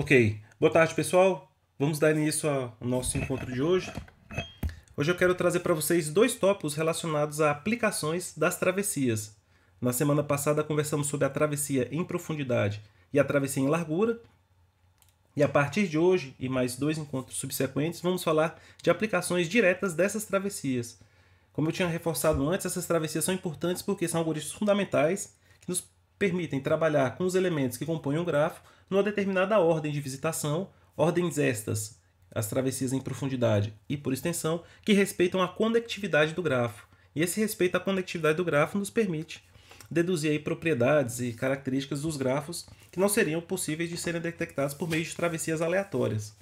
Ok, boa tarde pessoal. Vamos dar início ao nosso encontro de hoje. Hoje eu quero trazer para vocês dois tópicos relacionados a aplicações das travessias. Na semana passada conversamos sobre a travessia em profundidade e a travessia em largura. E a partir de hoje e mais dois encontros subsequentes, vamos falar de aplicações diretas dessas travessias. Como eu tinha reforçado antes, essas travessias são importantes porque são algoritmos fundamentais que nos permitem trabalhar com os elementos que compõem um grafo numa determinada ordem de visitação, ordens estas, as travessias em profundidade e por extensão, que respeitam a conectividade do grafo. E esse respeito à conectividade do grafo nos permite deduzir aí propriedades e características dos grafos que não seriam possíveis de serem detectados por meio de travessias aleatórias.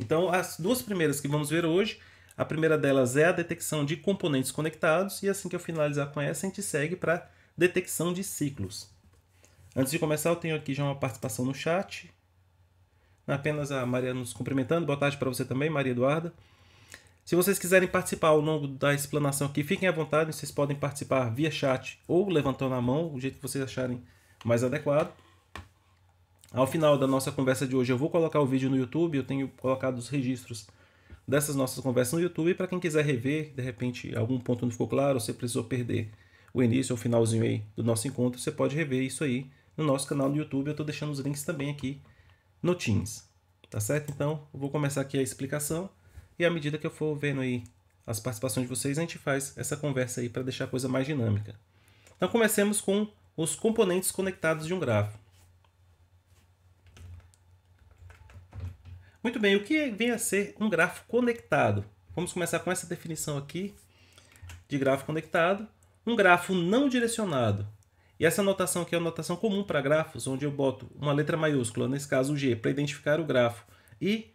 Então, as duas primeiras que vamos ver hoje, a primeira delas é a detecção de componentes conectados, e assim que eu finalizar com essa, a gente segue para detecção de ciclos. Antes de começar, eu tenho aqui já uma participação no chat. Apenas a Maria nos cumprimentando. Boa tarde para você também, Maria Eduarda. Se vocês quiserem participar ao longo da explanação aqui, fiquem à vontade. Vocês podem participar via chat ou levantando a mão, o jeito que vocês acharem mais adequado. Ao final da nossa conversa de hoje, eu vou colocar o vídeo no YouTube. Eu tenho colocado os registros dessas nossas conversas no YouTube. Para quem quiser rever, de repente algum ponto não ficou claro, ou você precisou perder o início ou o finalzinho aí do nosso encontro, você pode rever isso aí no nosso canal do YouTube. Eu estou deixando os links também aqui no Teams. Tá certo? Então, eu vou começar aqui a explicação e à medida que eu for vendo aí as participações de vocês, a gente faz essa conversa aí para deixar a coisa mais dinâmica. Então, comecemos com os componentes conectados de um grafo. Muito bem, o que vem a ser um grafo conectado? Vamos começar com essa definição aqui de grafo conectado. Um grafo não direcionado e essa notação aqui é uma notação comum para grafos, onde eu boto uma letra maiúscula, nesse caso o G, para identificar o grafo, e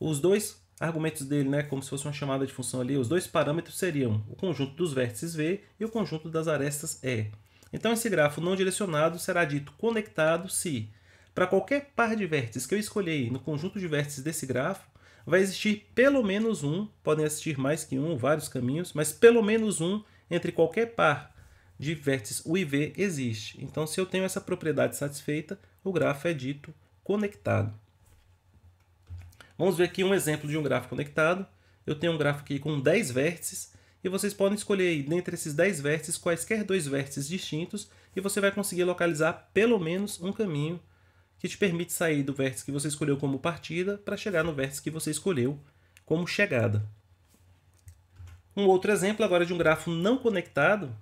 os dois argumentos dele, né, como se fosse uma chamada de função ali, os dois parâmetros seriam o conjunto dos vértices V e o conjunto das arestas E. Então esse grafo não direcionado será dito conectado se, para qualquer par de vértices que eu escolhi no conjunto de vértices desse grafo, vai existir pelo menos um, podem existir mais que um, vários caminhos, mas pelo menos um entre qualquer par de vértices U e V existe. Então, se eu tenho essa propriedade satisfeita, o grafo é dito conectado. Vamos ver aqui um exemplo de um grafo conectado. Eu tenho um grafo aqui com 10 vértices e vocês podem escolher aí, dentre esses 10 vértices quaisquer dois vértices distintos e você vai conseguir localizar pelo menos um caminho que te permite sair do vértice que você escolheu como partida para chegar no vértice que você escolheu como chegada. Um outro exemplo agora de um grafo não conectado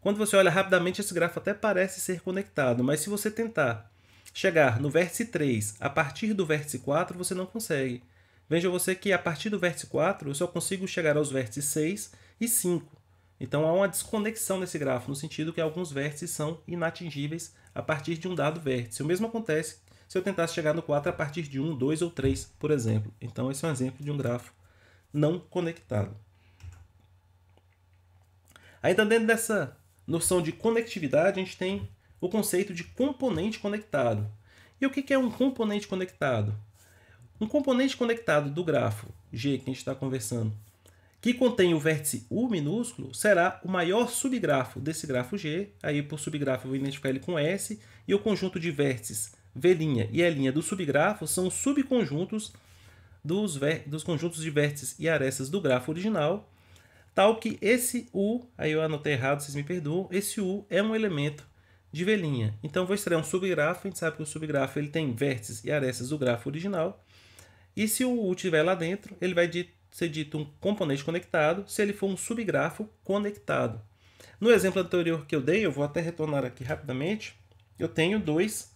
quando você olha rapidamente, esse grafo até parece ser conectado, mas se você tentar chegar no vértice 3 a partir do vértice 4, você não consegue. Veja você que a partir do vértice 4 eu só consigo chegar aos vértices 6 e 5. Então há uma desconexão nesse grafo, no sentido que alguns vértices são inatingíveis a partir de um dado vértice. O mesmo acontece se eu tentasse chegar no 4 a partir de 1, 2 ou 3, por exemplo. Então esse é um exemplo de um grafo não conectado. Ainda dentro dessa noção de conectividade, a gente tem o conceito de componente conectado. E o que é um componente conectado? Um componente conectado do grafo G que a gente está conversando, que contém o vértice U minúsculo, será o maior subgrafo desse grafo G. Aí, por subgrafo, eu vou identificar ele com S. E o conjunto de vértices V' e E' do subgrafo são subconjuntos dos, dos conjuntos de vértices e arestas do grafo original. Tal que esse U, aí eu anotei errado, vocês me perdoam, esse U é um elemento de velinha. Então, vou extrair um subgrafo, a gente sabe que o subgrafo ele tem vértices e arestas do grafo original. E se o U estiver lá dentro, ele vai ser dito um componente conectado, se ele for um subgrafo conectado. No exemplo anterior que eu dei, eu vou até retornar aqui rapidamente, eu tenho dois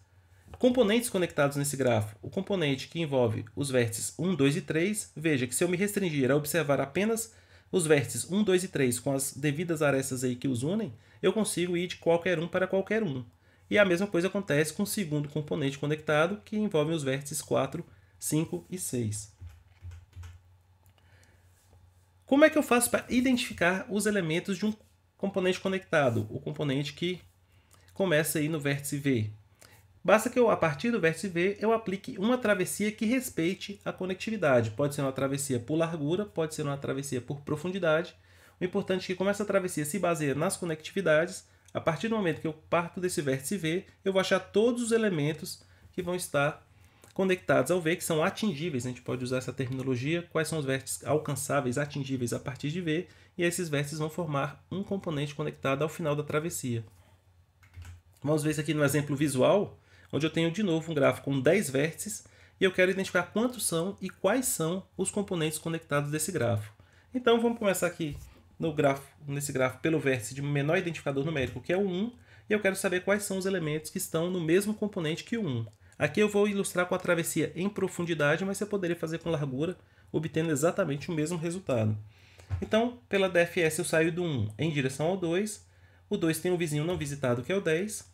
componentes conectados nesse grafo. O componente que envolve os vértices 1, 2 e 3, veja que se eu me restringir a observar apenas os vértices 1, 2 e 3, com as devidas arestas aí que os unem, eu consigo ir de qualquer um para qualquer um. E a mesma coisa acontece com o segundo componente conectado, que envolve os vértices 4, 5 e 6. Como é que eu faço para identificar os elementos de um componente conectado, o componente que começa aí no vértice V? Basta que eu, a partir do vértice V, eu aplique uma travessia que respeite a conectividade. Pode ser uma travessia por largura, pode ser uma travessia por profundidade. O importante é que como essa travessia se baseia nas conectividades, a partir do momento que eu parto desse vértice V, eu vou achar todos os elementos que vão estar conectados ao V, que são atingíveis. A gente pode usar essa terminologia. Quais são os vértices alcançáveis, atingíveis a partir de V? E esses vértices vão formar um componente conectado ao final da travessia. Vamos ver isso aqui no exemplo visual onde eu tenho de novo um gráfico com 10 vértices e eu quero identificar quantos são e quais são os componentes conectados desse grafo. Então vamos começar aqui no grafo, nesse gráfico pelo vértice de menor identificador numérico, que é o 1, e eu quero saber quais são os elementos que estão no mesmo componente que o 1. Aqui eu vou ilustrar com a travessia em profundidade, mas você poderia fazer com largura, obtendo exatamente o mesmo resultado. Então, pela DFS eu saio do 1 em direção ao 2, o 2 tem um vizinho não visitado que é o 10,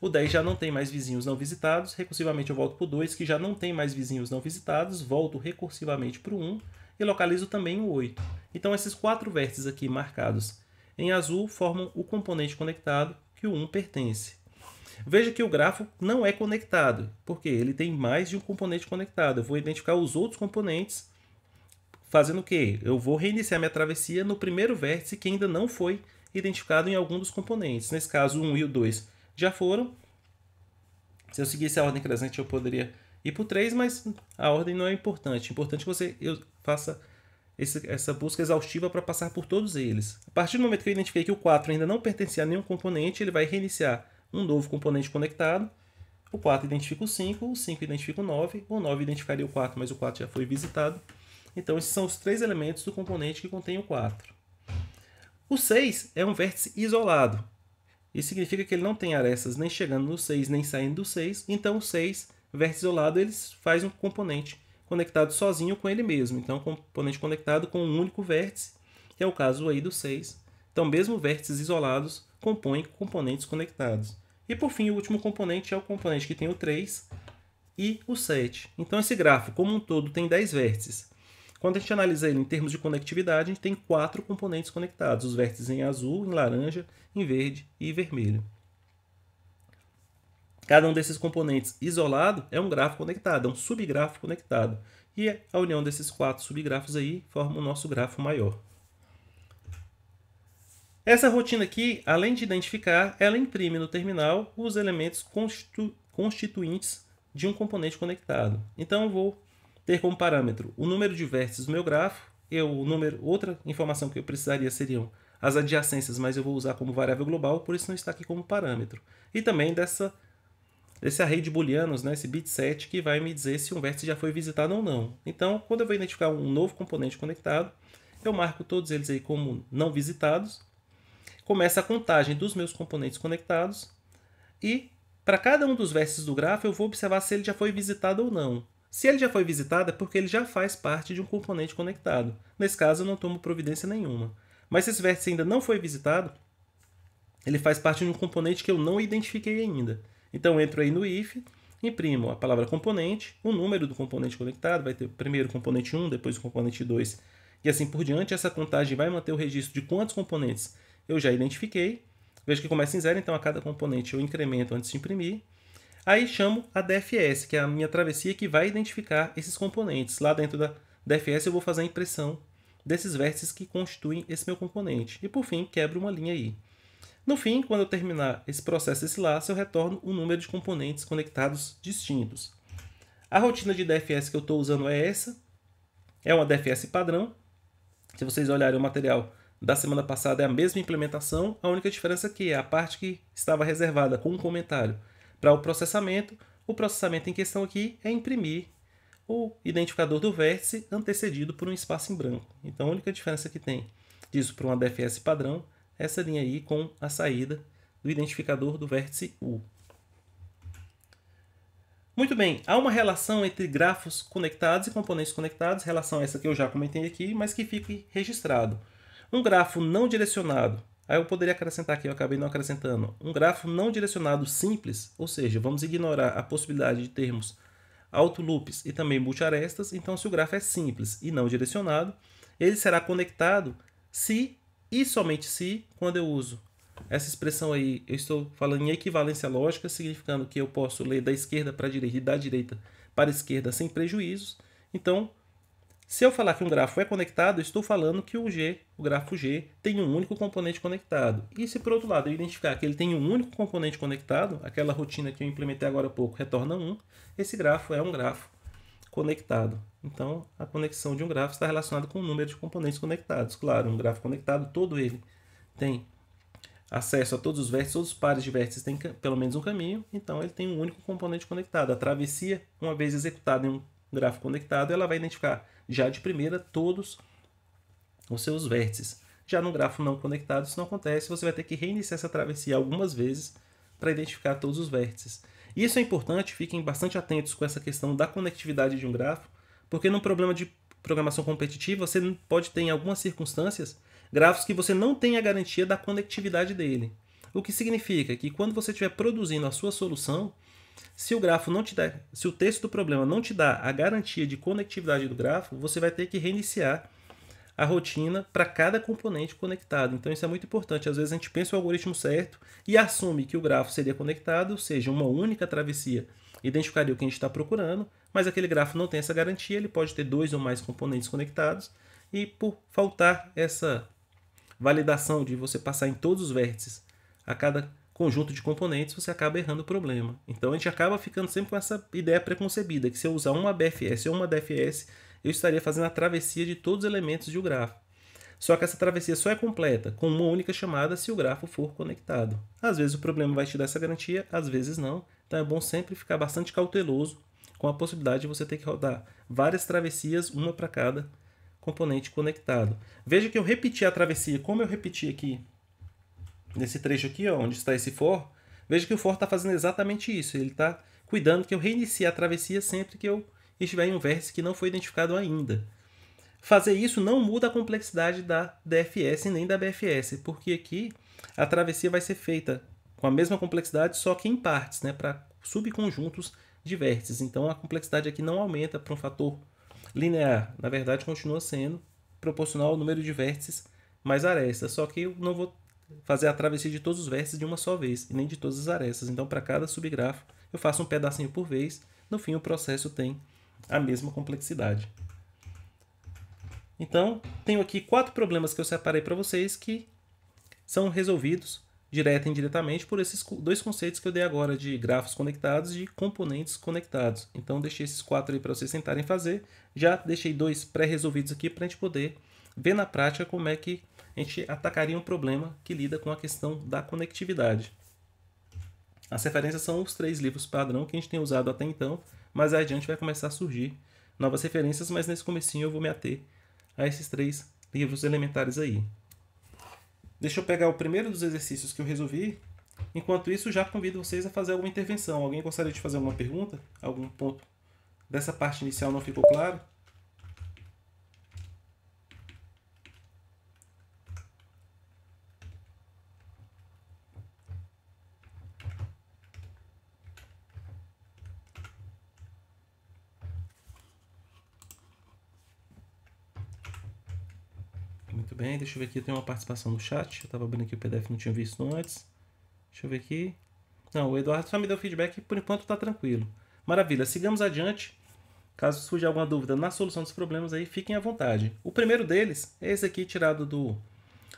o 10 já não tem mais vizinhos não visitados, recursivamente eu volto para o 2, que já não tem mais vizinhos não visitados, volto recursivamente para o 1 e localizo também o 8. Então esses quatro vértices aqui marcados em azul formam o componente conectado que o 1 pertence. Veja que o grafo não é conectado, porque ele tem mais de um componente conectado. Eu vou identificar os outros componentes fazendo o quê? Eu vou reiniciar minha travessia no primeiro vértice que ainda não foi identificado em algum dos componentes. Nesse caso, o 1 e o 2 já foram. Se eu seguisse a ordem crescente, eu poderia ir para o 3, mas a ordem não é importante. O importante é que você eu faça esse, essa busca exaustiva para passar por todos eles. A partir do momento que eu identifiquei que o 4 ainda não pertencia a nenhum componente, ele vai reiniciar um novo componente conectado. O 4 identifica o 5, o 5 identifica o 9, o 9 identificaria o 4, mas o 4 já foi visitado. Então, esses são os três elementos do componente que contém o 4. O 6 é um vértice isolado. Isso significa que ele não tem arestas nem chegando no 6, nem saindo do 6. Então, o 6, vértice isolado, ele faz um componente conectado sozinho com ele mesmo. Então, um componente conectado com um único vértice, que é o caso aí do 6. Então, mesmo vértices isolados compõem componentes conectados. E, por fim, o último componente é o componente que tem o 3 e o 7. Então, esse grafo, como um todo, tem 10 vértices. Quando a gente analisa ele em termos de conectividade, a gente tem quatro componentes conectados: os vértices em azul, em laranja, em verde e vermelho. Cada um desses componentes isolado é um grafo conectado, é um subgrafo conectado. E a união desses quatro subgrafos aí forma o nosso grafo maior. Essa rotina aqui, além de identificar, ela imprime no terminal os elementos constituintes de um componente conectado. Então, vou ter como parâmetro o número de vértices do meu grafo, eu, o número, outra informação que eu precisaria seriam as adjacências, mas eu vou usar como variável global, por isso não está aqui como parâmetro. E também dessa, desse array de booleanos, né, esse bit set, que vai me dizer se um vértice já foi visitado ou não. Então, quando eu vou identificar um novo componente conectado, eu marco todos eles aí como não visitados, começa a contagem dos meus componentes conectados, e para cada um dos vértices do grafo eu vou observar se ele já foi visitado ou não. Se ele já foi visitado, é porque ele já faz parte de um componente conectado. Nesse caso, eu não tomo providência nenhuma. Mas se esse vértice ainda não foi visitado, ele faz parte de um componente que eu não identifiquei ainda. Então, entro aí no if, imprimo a palavra componente, o número do componente conectado, vai ter o primeiro componente 1, depois o componente 2, e assim por diante. Essa contagem vai manter o registro de quantos componentes eu já identifiquei. Veja que começa em zero, então a cada componente eu incremento antes de imprimir. Aí chamo a DFS, que é a minha travessia que vai identificar esses componentes. Lá dentro da DFS eu vou fazer a impressão desses vértices que constituem esse meu componente. E por fim, quebro uma linha aí. No fim, quando eu terminar esse processo, esse laço, eu retorno o um número de componentes conectados distintos. A rotina de DFS que eu estou usando é essa. É uma DFS padrão. Se vocês olharem o material da semana passada, é a mesma implementação. A única diferença é que a parte que estava reservada com um comentário para o processamento, o processamento em questão aqui é imprimir o identificador do vértice antecedido por um espaço em branco. Então a única diferença que tem disso para uma DFS padrão é essa linha aí com a saída do identificador do vértice U. Muito bem, há uma relação entre grafos conectados e componentes conectados, relação essa que eu já comentei aqui, mas que fique registrado. Um grafo não direcionado Aí eu poderia acrescentar que eu acabei não acrescentando, um grafo não direcionado simples, ou seja, vamos ignorar a possibilidade de termos autoloops e também multiarestas, então se o grafo é simples e não direcionado, ele será conectado se e somente se quando eu uso essa expressão aí, eu estou falando em equivalência lógica, significando que eu posso ler da esquerda para a direita e da direita para a esquerda sem prejuízos. Então, se eu falar que um grafo é conectado, estou falando que o G, o grafo G, tem um único componente conectado. E se por outro lado eu identificar que ele tem um único componente conectado, aquela rotina que eu implementei agora há pouco retorna 1, esse grafo é um grafo conectado. Então, a conexão de um grafo está relacionada com o número de componentes conectados. Claro, um grafo conectado, todo ele tem acesso a todos os vértices, todos os pares de vértices têm pelo menos um caminho, então ele tem um único componente conectado. A travessia, uma vez executada em um grafo conectado, ela vai identificar já de primeira todos os seus vértices. Já no grafo não conectado, isso não acontece, você vai ter que reiniciar essa travessia algumas vezes para identificar todos os vértices. Isso é importante, fiquem bastante atentos com essa questão da conectividade de um grafo, porque num problema de programação competitiva, você pode ter em algumas circunstâncias grafos que você não tem a garantia da conectividade dele. O que significa que quando você estiver produzindo a sua solução, se o grafo não te dá, se o texto do problema não te dá a garantia de conectividade do grafo, você vai ter que reiniciar a rotina para cada componente conectado. Então isso é muito importante. Às vezes a gente pensa o algoritmo certo e assume que o grafo seria conectado, ou seja, uma única travessia identificaria o que a gente está procurando, mas aquele grafo não tem essa garantia, ele pode ter dois ou mais componentes conectados, e por faltar essa validação de você passar em todos os vértices a cada conjunto de componentes, você acaba errando o problema. Então a gente acaba ficando sempre com essa ideia preconcebida, que se eu usar uma BFS ou uma DFS, eu estaria fazendo a travessia de todos os elementos de um grafo. Só que essa travessia só é completa com uma única chamada se o grafo for conectado. Às vezes o problema vai te dar essa garantia, às vezes não. Então é bom sempre ficar bastante cauteloso com a possibilidade de você ter que rodar várias travessias, uma para cada componente conectado. Veja que eu repeti a travessia, como eu repeti aqui nesse trecho aqui, ó, onde está esse for, veja que o for está fazendo exatamente isso. Ele está cuidando que eu reinicie a travessia sempre que eu estiver em um vértice que não foi identificado ainda. Fazer isso não muda a complexidade da DFS nem da BFS, porque aqui a travessia vai ser feita com a mesma complexidade, só que em partes, né, para subconjuntos de vértices. Então a complexidade aqui não aumenta para um fator linear, na verdade continua sendo proporcional ao número de vértices mais arestas, só que eu não vou fazer a travessia de todos os vértices de uma só vez, e nem de todas as arestas. Então, para cada subgrafo, eu faço um pedacinho por vez. No fim, o processo tem a mesma complexidade. Então, tenho aqui quatro problemas que eu separei para vocês que são resolvidos direta e indiretamente por esses dois conceitos que eu dei agora de grafos conectados e de componentes conectados. Então, deixei esses quatro aí para vocês tentarem fazer. Já deixei dois pré-resolvidos aqui para a gente poder ver na prática como é que a gente atacaria um problema que lida com a questão da conectividade. As referências são os três livros padrão que a gente tem usado até então, mas adiante vai começar a surgir novas referências, mas nesse comecinho eu vou me ater a esses três livros elementares aí. Deixa eu pegar o primeiro dos exercícios que eu resolvi. Enquanto isso, já convido vocês a fazer alguma intervenção. Alguém gostaria de fazer alguma pergunta? Algum ponto dessa parte inicial não ficou claro? bem, deixa eu ver aqui, tem uma participação no chat. Eu estava abrindo aqui o PDF, não tinha visto antes. Deixa eu ver aqui. Não, o Eduardo só me deu feedback e por enquanto está tranquilo. Maravilha, sigamos adiante. Caso surja alguma dúvida na solução dos problemas aí, fiquem à vontade. O primeiro deles é esse aqui, tirado do,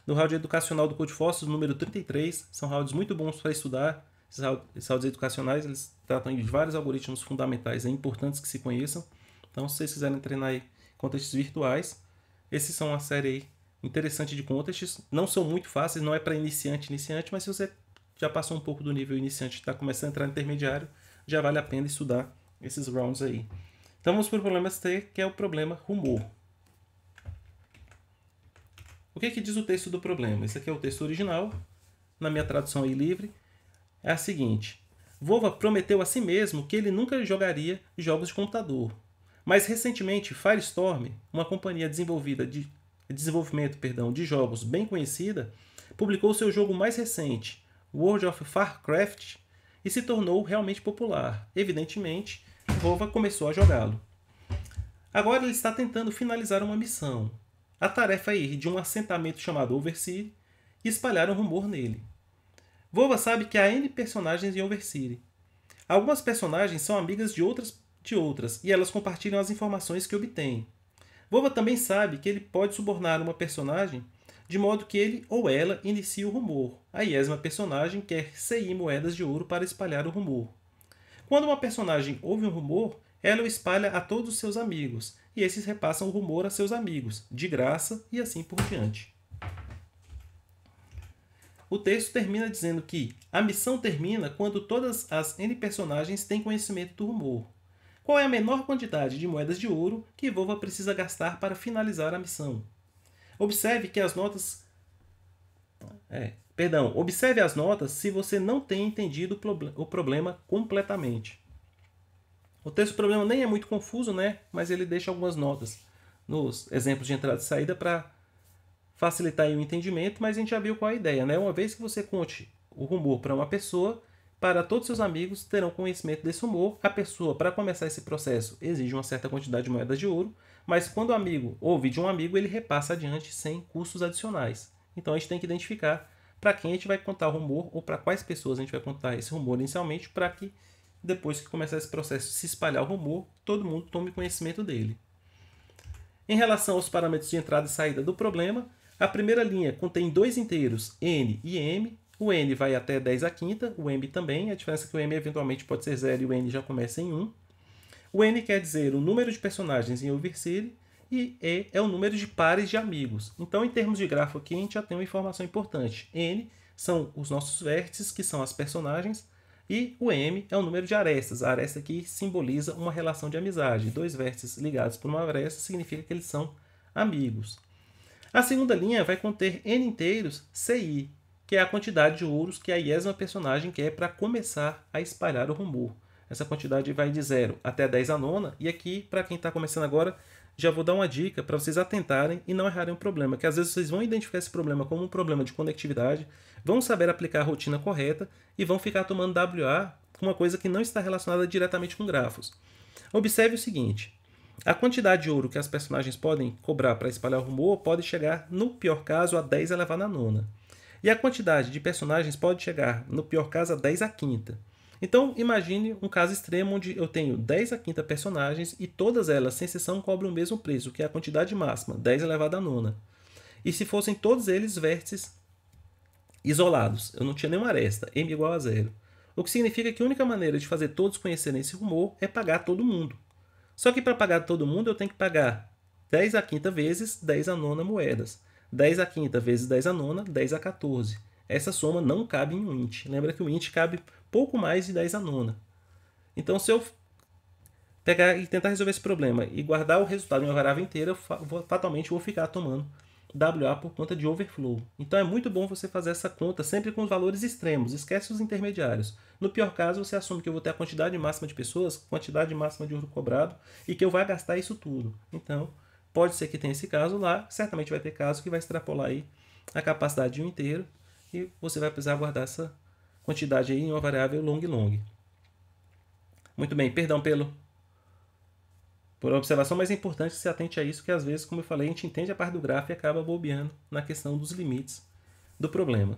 do round educacional do Code número 33. São rounds muito bons para estudar. Esses, rounds educacionais, eles tratam de vários algoritmos fundamentais e é importantes que se conheçam. Então, se vocês quiserem treinar aí contextos virtuais, esses são uma série aí interessante de contas. Não são muito fáceis, não é para iniciante, iniciante, mas se você já passou um pouco do nível iniciante e está começando a entrar no intermediário, já vale a pena estudar esses rounds aí. Então vamos para o problema C, que é o problema rumor. O que, que diz o texto do problema? Esse aqui é o texto original, na minha tradução aí livre. É a seguinte: Vova prometeu a si mesmo que ele nunca jogaria jogos de computador. Mas recentemente, Firestorm, uma companhia desenvolvida de desenvolvimento perdão, de jogos bem conhecida, publicou seu jogo mais recente, World of Warcraft, e se tornou realmente popular. Evidentemente, Vova começou a jogá-lo. Agora ele está tentando finalizar uma missão. A tarefa é ir de um assentamento chamado Overseer e espalhar um rumor nele. Vova sabe que há N personagens em Overseer. Algumas personagens são amigas de outras de outras e elas compartilham as informações que obtêm. Boba também sabe que ele pode subornar uma personagem de modo que ele ou ela inicie o rumor. A Yesma personagem quer CI moedas de ouro para espalhar o rumor. Quando uma personagem ouve um rumor, ela o espalha a todos os seus amigos, e esses repassam o rumor a seus amigos, de graça e assim por diante. O texto termina dizendo que a missão termina quando todas as N personagens têm conhecimento do rumor. Qual é a menor quantidade de moedas de ouro que Vova precisa gastar para finalizar a missão? Observe que as notas. É, perdão, observe as notas se você não tem entendido o problema completamente. O texto do problema nem é muito confuso, né? Mas ele deixa algumas notas nos exemplos de entrada e saída para facilitar o entendimento, mas a gente já viu qual é a ideia, né? Uma vez que você conte o rumor para uma pessoa, para todos seus amigos terão conhecimento desse humor. A pessoa, para começar esse processo, exige uma certa quantidade de moedas de ouro, mas quando o amigo ouve de um amigo, ele repassa adiante sem custos adicionais. Então a gente tem que identificar para quem a gente vai contar o rumor ou para quais pessoas a gente vai contar esse rumor inicialmente, para que depois que começar esse processo se espalhar o rumor, todo mundo tome conhecimento dele. Em relação aos parâmetros de entrada e saída do problema, a primeira linha contém dois inteiros n e m o n vai até 10 a quinta, o m também, a diferença é que o m eventualmente pode ser zero e o n já começa em 1. O n quer dizer o número de personagens em Overseer e e é o número de pares de amigos. Então, em termos de grafo aqui, a gente já tem uma informação importante. n são os nossos vértices, que são as personagens, e o m é o número de arestas. A aresta aqui simboliza uma relação de amizade. Dois vértices ligados por uma aresta significa que eles são amigos. A segunda linha vai conter n inteiros ci, que é a quantidade de ouros que a Yesma é personagem quer é para começar a espalhar o rumor. Essa quantidade vai de 0 até 10 a nona, e aqui, para quem está começando agora, já vou dar uma dica para vocês atentarem e não errarem o problema, que às vezes vocês vão identificar esse problema como um problema de conectividade, vão saber aplicar a rotina correta e vão ficar tomando WA com uma coisa que não está relacionada diretamente com grafos. Observe o seguinte: a quantidade de ouro que as personagens podem cobrar para espalhar o rumor pode chegar, no pior caso, a 10 elevado à nona. E a quantidade de personagens pode chegar, no pior caso, a 10 a quinta. Então, imagine um caso extremo onde eu tenho 10 a quinta personagens e todas elas, sem exceção, cobrem o mesmo preço, que é a quantidade máxima, 10 elevado a nona. E se fossem todos eles vértices isolados, eu não tinha nenhuma aresta, m igual a zero. O que significa que a única maneira de fazer todos conhecerem esse rumor é pagar todo mundo. Só que para pagar todo mundo eu tenho que pagar 10 a quinta vezes 10 a nona moedas. 10 à quinta vezes 10 à nona, 10 à 14. Essa soma não cabe em um int. Lembra que o int cabe pouco mais de 10 à nona. Então, se eu pegar e tentar resolver esse problema e guardar o resultado em uma variável inteira, eu fatalmente vou ficar tomando WA por conta de overflow. Então é muito bom você fazer essa conta sempre com os valores extremos, esquece os intermediários. No pior caso, você assume que eu vou ter a quantidade máxima de pessoas, quantidade máxima de ouro cobrado e que eu vou gastar isso tudo. Então, Pode ser que tenha esse caso lá, certamente vai ter caso que vai extrapolar aí a capacidade de um inteiro e você vai precisar guardar essa quantidade aí em uma variável long long. Muito bem, perdão pelo por observação, mas é importante que se atente a isso, que às vezes, como eu falei, a gente entende a parte do gráfico e acaba bobeando na questão dos limites do problema.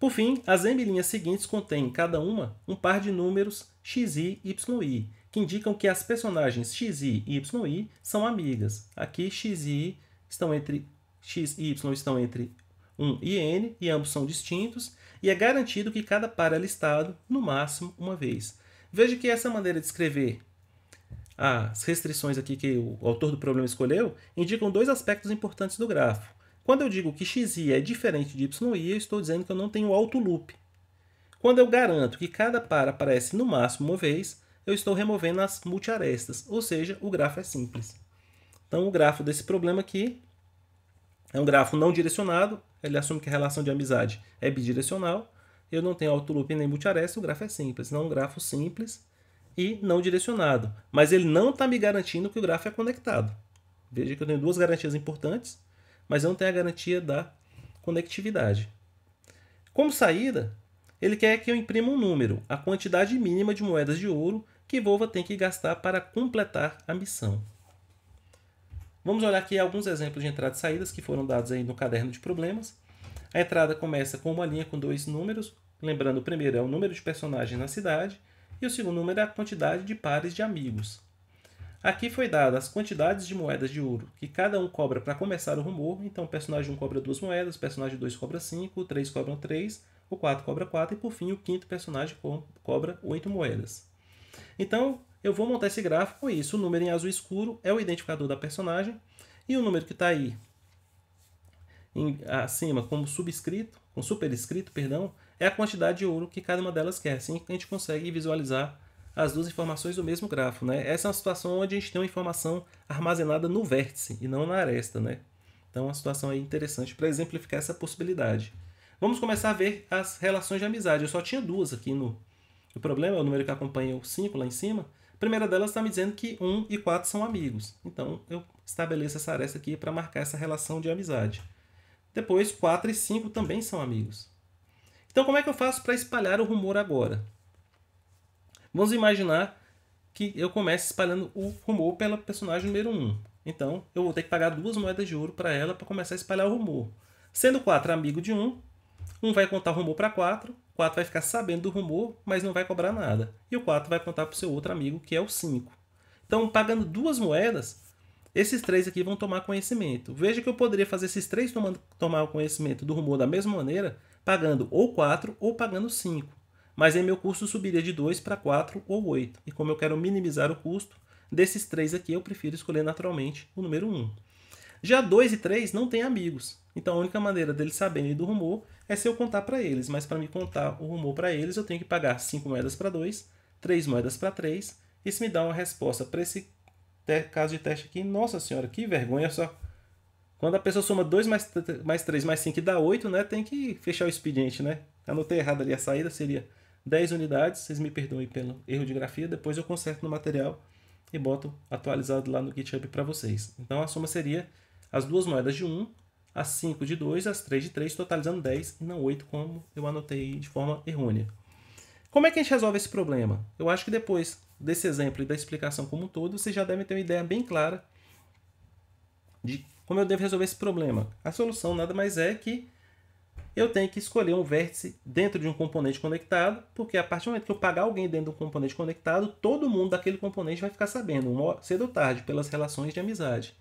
Por fim, as m linhas seguintes contêm cada uma um par de números x, y, y que indicam que as personagens XI e YI são amigas. Aqui X e estão entre X e Y estão entre 1 e N e ambos são distintos e é garantido que cada par é listado no máximo uma vez. Veja que essa maneira de escrever as restrições aqui que o autor do problema escolheu indicam dois aspectos importantes do grafo. Quando eu digo que xi é diferente de yi, eu estou dizendo que eu não tenho alto loop. Quando eu garanto que cada par aparece no máximo uma vez, eu estou removendo as multiarestas, ou seja, o grafo é simples. Então, o grafo desse problema aqui é um grafo não direcionado, ele assume que a relação de amizade é bidirecional, eu não tenho autoloop nem multiaresta, o grafo é simples. Não é um grafo simples e não direcionado. Mas ele não está me garantindo que o grafo é conectado. Veja que eu tenho duas garantias importantes, mas eu não tenho a garantia da conectividade. Como saída, ele quer que eu imprima um número, a quantidade mínima de moedas de ouro que Volva tem que gastar para completar a missão. Vamos olhar aqui alguns exemplos de entradas e saídas que foram dados aí no caderno de problemas. A entrada começa com uma linha com dois números, lembrando o primeiro é o número de personagens na cidade e o segundo número é a quantidade de pares de amigos. Aqui foi dada as quantidades de moedas de ouro que cada um cobra para começar o rumor, então o personagem 1 cobra duas moedas, o personagem 2 cobra 5, o 3 cobra 3, o 4 cobra 4 e por fim o quinto personagem cobra 8 moedas. Então, eu vou montar esse gráfico com isso, o número em azul escuro é o identificador da personagem e o número que está aí em, acima como subscrito, com superscrito, perdão, é a quantidade de ouro que cada uma delas quer. Assim a gente consegue visualizar as duas informações do mesmo grafo. Né? Essa é uma situação onde a gente tem uma informação armazenada no vértice e não na aresta. Né? Então é uma situação interessante para exemplificar essa possibilidade. Vamos começar a ver as relações de amizade. Eu só tinha duas aqui no, o problema é o número que acompanha o 5 lá em cima. A primeira delas está me dizendo que 1 um e 4 são amigos. Então, eu estabeleço essa aresta aqui para marcar essa relação de amizade. Depois, 4 e 5 também são amigos. Então, como é que eu faço para espalhar o rumor agora? Vamos imaginar que eu comece espalhando o rumor pela personagem número 1. Um. Então, eu vou ter que pagar duas moedas de ouro para ela para começar a espalhar o rumor. Sendo 4 amigo de 1, um, 1 um vai contar o rumor para 4, o 4 vai ficar sabendo do rumor, mas não vai cobrar nada. E o 4 vai contar para o seu outro amigo, que é o 5. Então, pagando duas moedas, esses três aqui vão tomar conhecimento. Veja que eu poderia fazer esses três tomando, tomar o conhecimento do rumor da mesma maneira, pagando ou 4 ou pagando 5. Mas aí meu custo subiria de 2 para 4 ou 8. E como eu quero minimizar o custo, desses três aqui eu prefiro escolher naturalmente o número 1. Um. Já 2 e 3 não têm amigos. Então a única maneira deles saberem do rumor é se eu contar para eles, mas para me contar o rumor para eles eu tenho que pagar 5 moedas para 2, 3 moedas para 3. se me dá uma resposta para esse caso de teste aqui. Nossa senhora, que vergonha só. Quando a pessoa soma 2 mais, mais 3 mais 5 e dá 8, né? Tem que fechar o expediente, né? Anotei errado ali a saída, seria 10 unidades. Vocês me perdoem pelo erro de grafia. Depois eu conserto no material e boto atualizado lá no GitHub para vocês. Então a soma seria as duas moedas de 1 um, as 5 de 2, as 3 de 3, totalizando 10 e não 8, como eu anotei de forma errônea. Como é que a gente resolve esse problema? Eu acho que depois desse exemplo e da explicação como um todo, vocês já devem ter uma ideia bem clara de como eu devo resolver esse problema. A solução nada mais é que eu tenho que escolher um vértice dentro de um componente conectado, porque a partir do momento que eu pagar alguém dentro de um componente conectado, todo mundo daquele componente vai ficar sabendo, cedo ou tarde, pelas relações de amizade.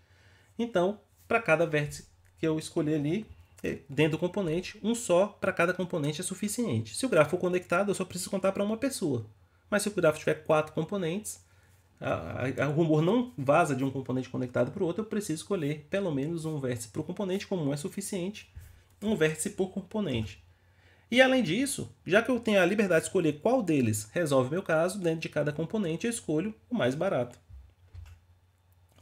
Então, para cada vértice que eu escolhi ali, eh, dentro do componente, um só para cada componente é suficiente. Se o grafo for conectado, eu só preciso contar para uma pessoa. Mas se o grafo tiver quatro componentes, a, a, o rumor não vaza de um componente conectado para o outro, eu preciso escolher pelo menos um vértice para o componente comum é suficiente, um vértice por componente. E além disso, já que eu tenho a liberdade de escolher qual deles resolve meu caso, dentro de cada componente eu escolho o mais barato.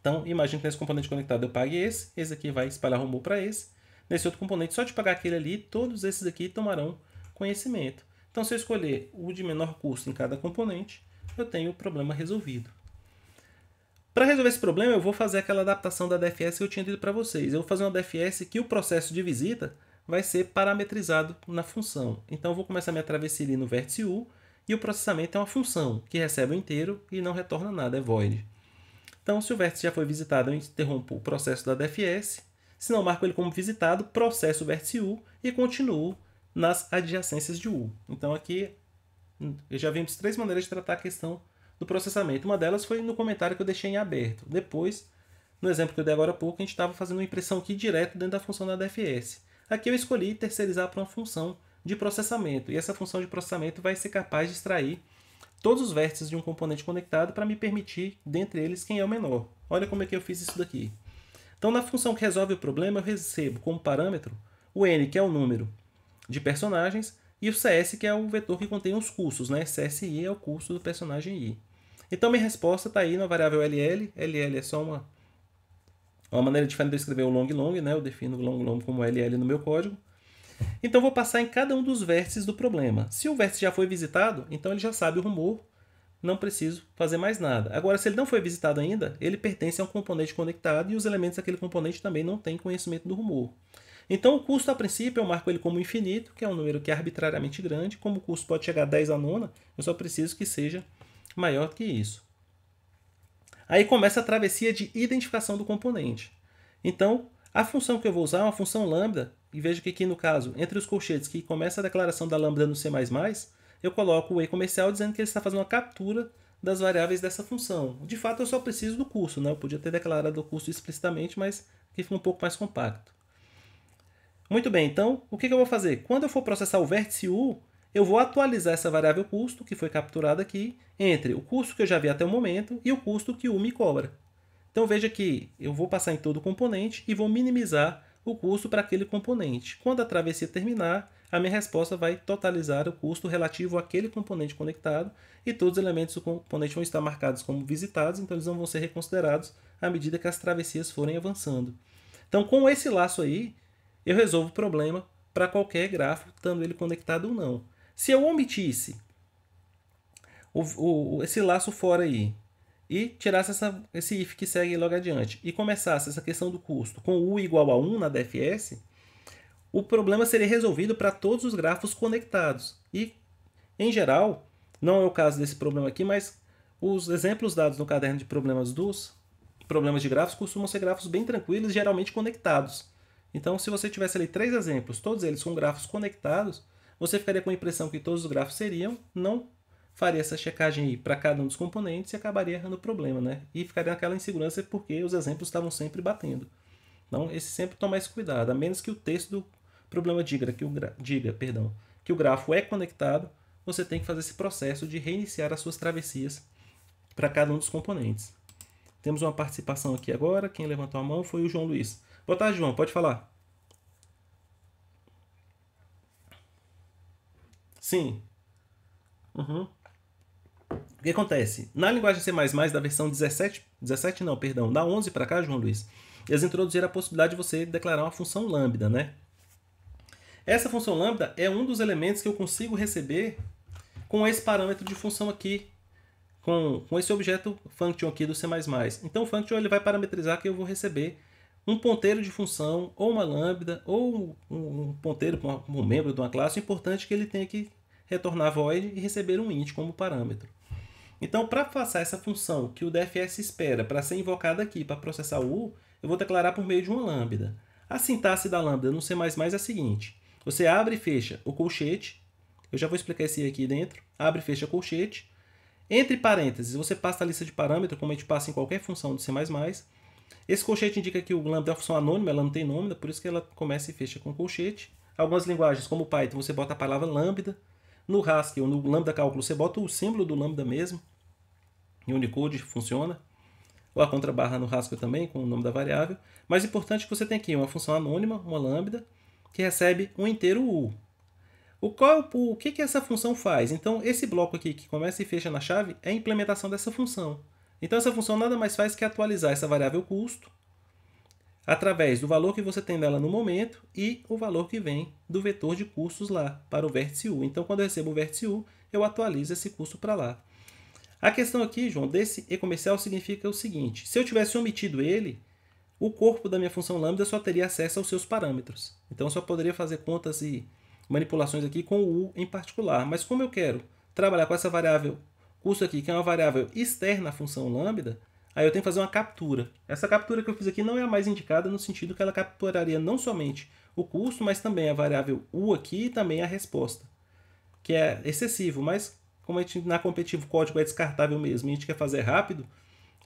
Então, imagina que nesse componente conectado eu pague esse, esse aqui vai espalhar rumor para esse. Nesse outro componente, só de pagar aquele ali, todos esses aqui tomarão conhecimento. Então, se eu escolher o de menor custo em cada componente, eu tenho o problema resolvido. Para resolver esse problema, eu vou fazer aquela adaptação da DFS que eu tinha dito para vocês. Eu vou fazer uma DFS que o processo de visita vai ser parametrizado na função. Então, eu vou começar minha travessia ali no vértice U, e o processamento é uma função que recebe o inteiro e não retorna nada, é void. Então, se o vértice já foi visitado, eu interrompo o processo da DFS. Se não, marco ele como visitado, processo o vértice U e continuo nas adjacências de U. Então, aqui já vimos três maneiras de tratar a questão do processamento. Uma delas foi no comentário que eu deixei em aberto. Depois, no exemplo que eu dei agora há pouco, a gente estava fazendo uma impressão aqui direto dentro da função da DFS. Aqui eu escolhi terceirizar para uma função de processamento, e essa função de processamento vai ser capaz de extrair todos os vértices de um componente conectado para me permitir, dentre eles, quem é o menor. Olha como é que eu fiz isso daqui. Então, na função que resolve o problema, eu recebo como parâmetro o n, que é o número de personagens, e o cs, que é o vetor que contém os cursos. Né? csi é o curso do personagem i. Então, minha resposta está aí na variável ll. ll é só uma, uma maneira diferente de eu escrever o long long, né? eu defino o long long como ll no meu código. Então vou passar em cada um dos vértices do problema. Se o vértice já foi visitado, então ele já sabe o rumor, não preciso fazer mais nada. Agora, se ele não foi visitado ainda, ele pertence a um componente conectado e os elementos daquele componente também não têm conhecimento do rumor. Então, o custo, a princípio, eu marco ele como infinito, que é um número que é arbitrariamente grande. Como o custo pode chegar a 10 a nona, eu só preciso que seja maior que isso. Aí começa a travessia de identificação do componente. Então, a função que eu vou usar é uma função lambda e veja que aqui no caso, entre os colchetes que começa a declaração da lambda no C++, eu coloco o e comercial dizendo que ele está fazendo uma captura das variáveis dessa função. De fato, eu só preciso do curso, né? eu podia ter declarado o curso explicitamente, mas aqui fica um pouco mais compacto. Muito bem, então, o que eu vou fazer? Quando eu for processar o vértice U, eu vou atualizar essa variável custo, que foi capturada aqui, entre o custo que eu já vi até o momento e o custo que o me cobra. Então veja que eu vou passar em todo o componente e vou minimizar o custo para aquele componente. Quando a travessia terminar, a minha resposta vai totalizar o custo relativo àquele componente conectado e todos os elementos do componente vão estar marcados como visitados, então eles não vão ser reconsiderados à medida que as travessias forem avançando. Então, com esse laço aí, eu resolvo o problema para qualquer grafo, estando ele conectado ou não. Se eu omitisse o, o, esse laço fora aí e tirasse essa, esse if que segue logo adiante e começasse essa questão do custo com u igual a 1 na DFS, o problema seria resolvido para todos os grafos conectados. E, em geral, não é o caso desse problema aqui, mas os exemplos dados no caderno de problemas dos problemas de grafos costumam ser grafos bem tranquilos, geralmente conectados. Então, se você tivesse ali três exemplos, todos eles com grafos conectados, você ficaria com a impressão que todos os grafos seriam, não faria essa checagem para cada um dos componentes e acabaria errando o problema, né? E ficaria naquela insegurança porque os exemplos estavam sempre batendo. Então, esse sempre tomar esse cuidado, a menos que o texto do problema diga que o, diga, perdão, que o grafo é conectado, você tem que fazer esse processo de reiniciar as suas travessias para cada um dos componentes. Temos uma participação aqui agora, quem levantou a mão foi o João Luiz. Boa tarde, João, pode falar. Sim. Uhum. O que acontece? Na linguagem C++, da versão 17, 17 não, perdão, da 11 para cá, João Luiz, eles introduziram a possibilidade de você declarar uma função lambda, né? Essa função lambda é um dos elementos que eu consigo receber com esse parâmetro de função aqui, com, com esse objeto function aqui do C++. Então o function ele vai parametrizar que eu vou receber um ponteiro de função, ou uma lambda, ou um ponteiro para um membro de uma classe. O importante é que ele tenha que retornar void e receber um int como parâmetro. Então, para passar essa função que o DFS espera para ser invocada aqui para processar o U, eu vou declarar por meio de uma lambda. A sintaxe da lambda no C++ é a seguinte. Você abre e fecha o colchete. Eu já vou explicar esse aqui dentro. Abre e fecha o colchete. Entre parênteses, você passa a lista de parâmetros, como a gente passa em qualquer função do C++. Esse colchete indica que o lambda é uma função anônima, ela não tem nome, por isso que ela começa e fecha com colchete. Algumas linguagens, como o Python, você bota a palavra lambda. No Haskell, no lambda cálculo, você bota o símbolo do lambda mesmo em Unicode funciona, ou a contrabarra no Haskell também, com o nome da variável. Mas é importante que você tem aqui uma função anônima, uma lambda, que recebe um inteiro u. O, qual, o que, que essa função faz? Então, esse bloco aqui que começa e fecha na chave é a implementação dessa função. Então, essa função nada mais faz que atualizar essa variável custo através do valor que você tem dela no momento e o valor que vem do vetor de custos lá para o vértice U. Então, quando eu recebo o vértice U, eu atualizo esse custo para lá. A questão aqui, João, desse e comercial significa o seguinte: se eu tivesse omitido ele, o corpo da minha função lambda só teria acesso aos seus parâmetros. Então eu só poderia fazer contas e manipulações aqui com o u em particular. Mas como eu quero trabalhar com essa variável custo aqui, que é uma variável externa à função lambda, aí eu tenho que fazer uma captura. Essa captura que eu fiz aqui não é a mais indicada no sentido que ela capturaria não somente o custo, mas também a variável u aqui e também a resposta, que é excessivo, mas como a gente, na competitiva o código é descartável mesmo e a gente quer fazer rápido,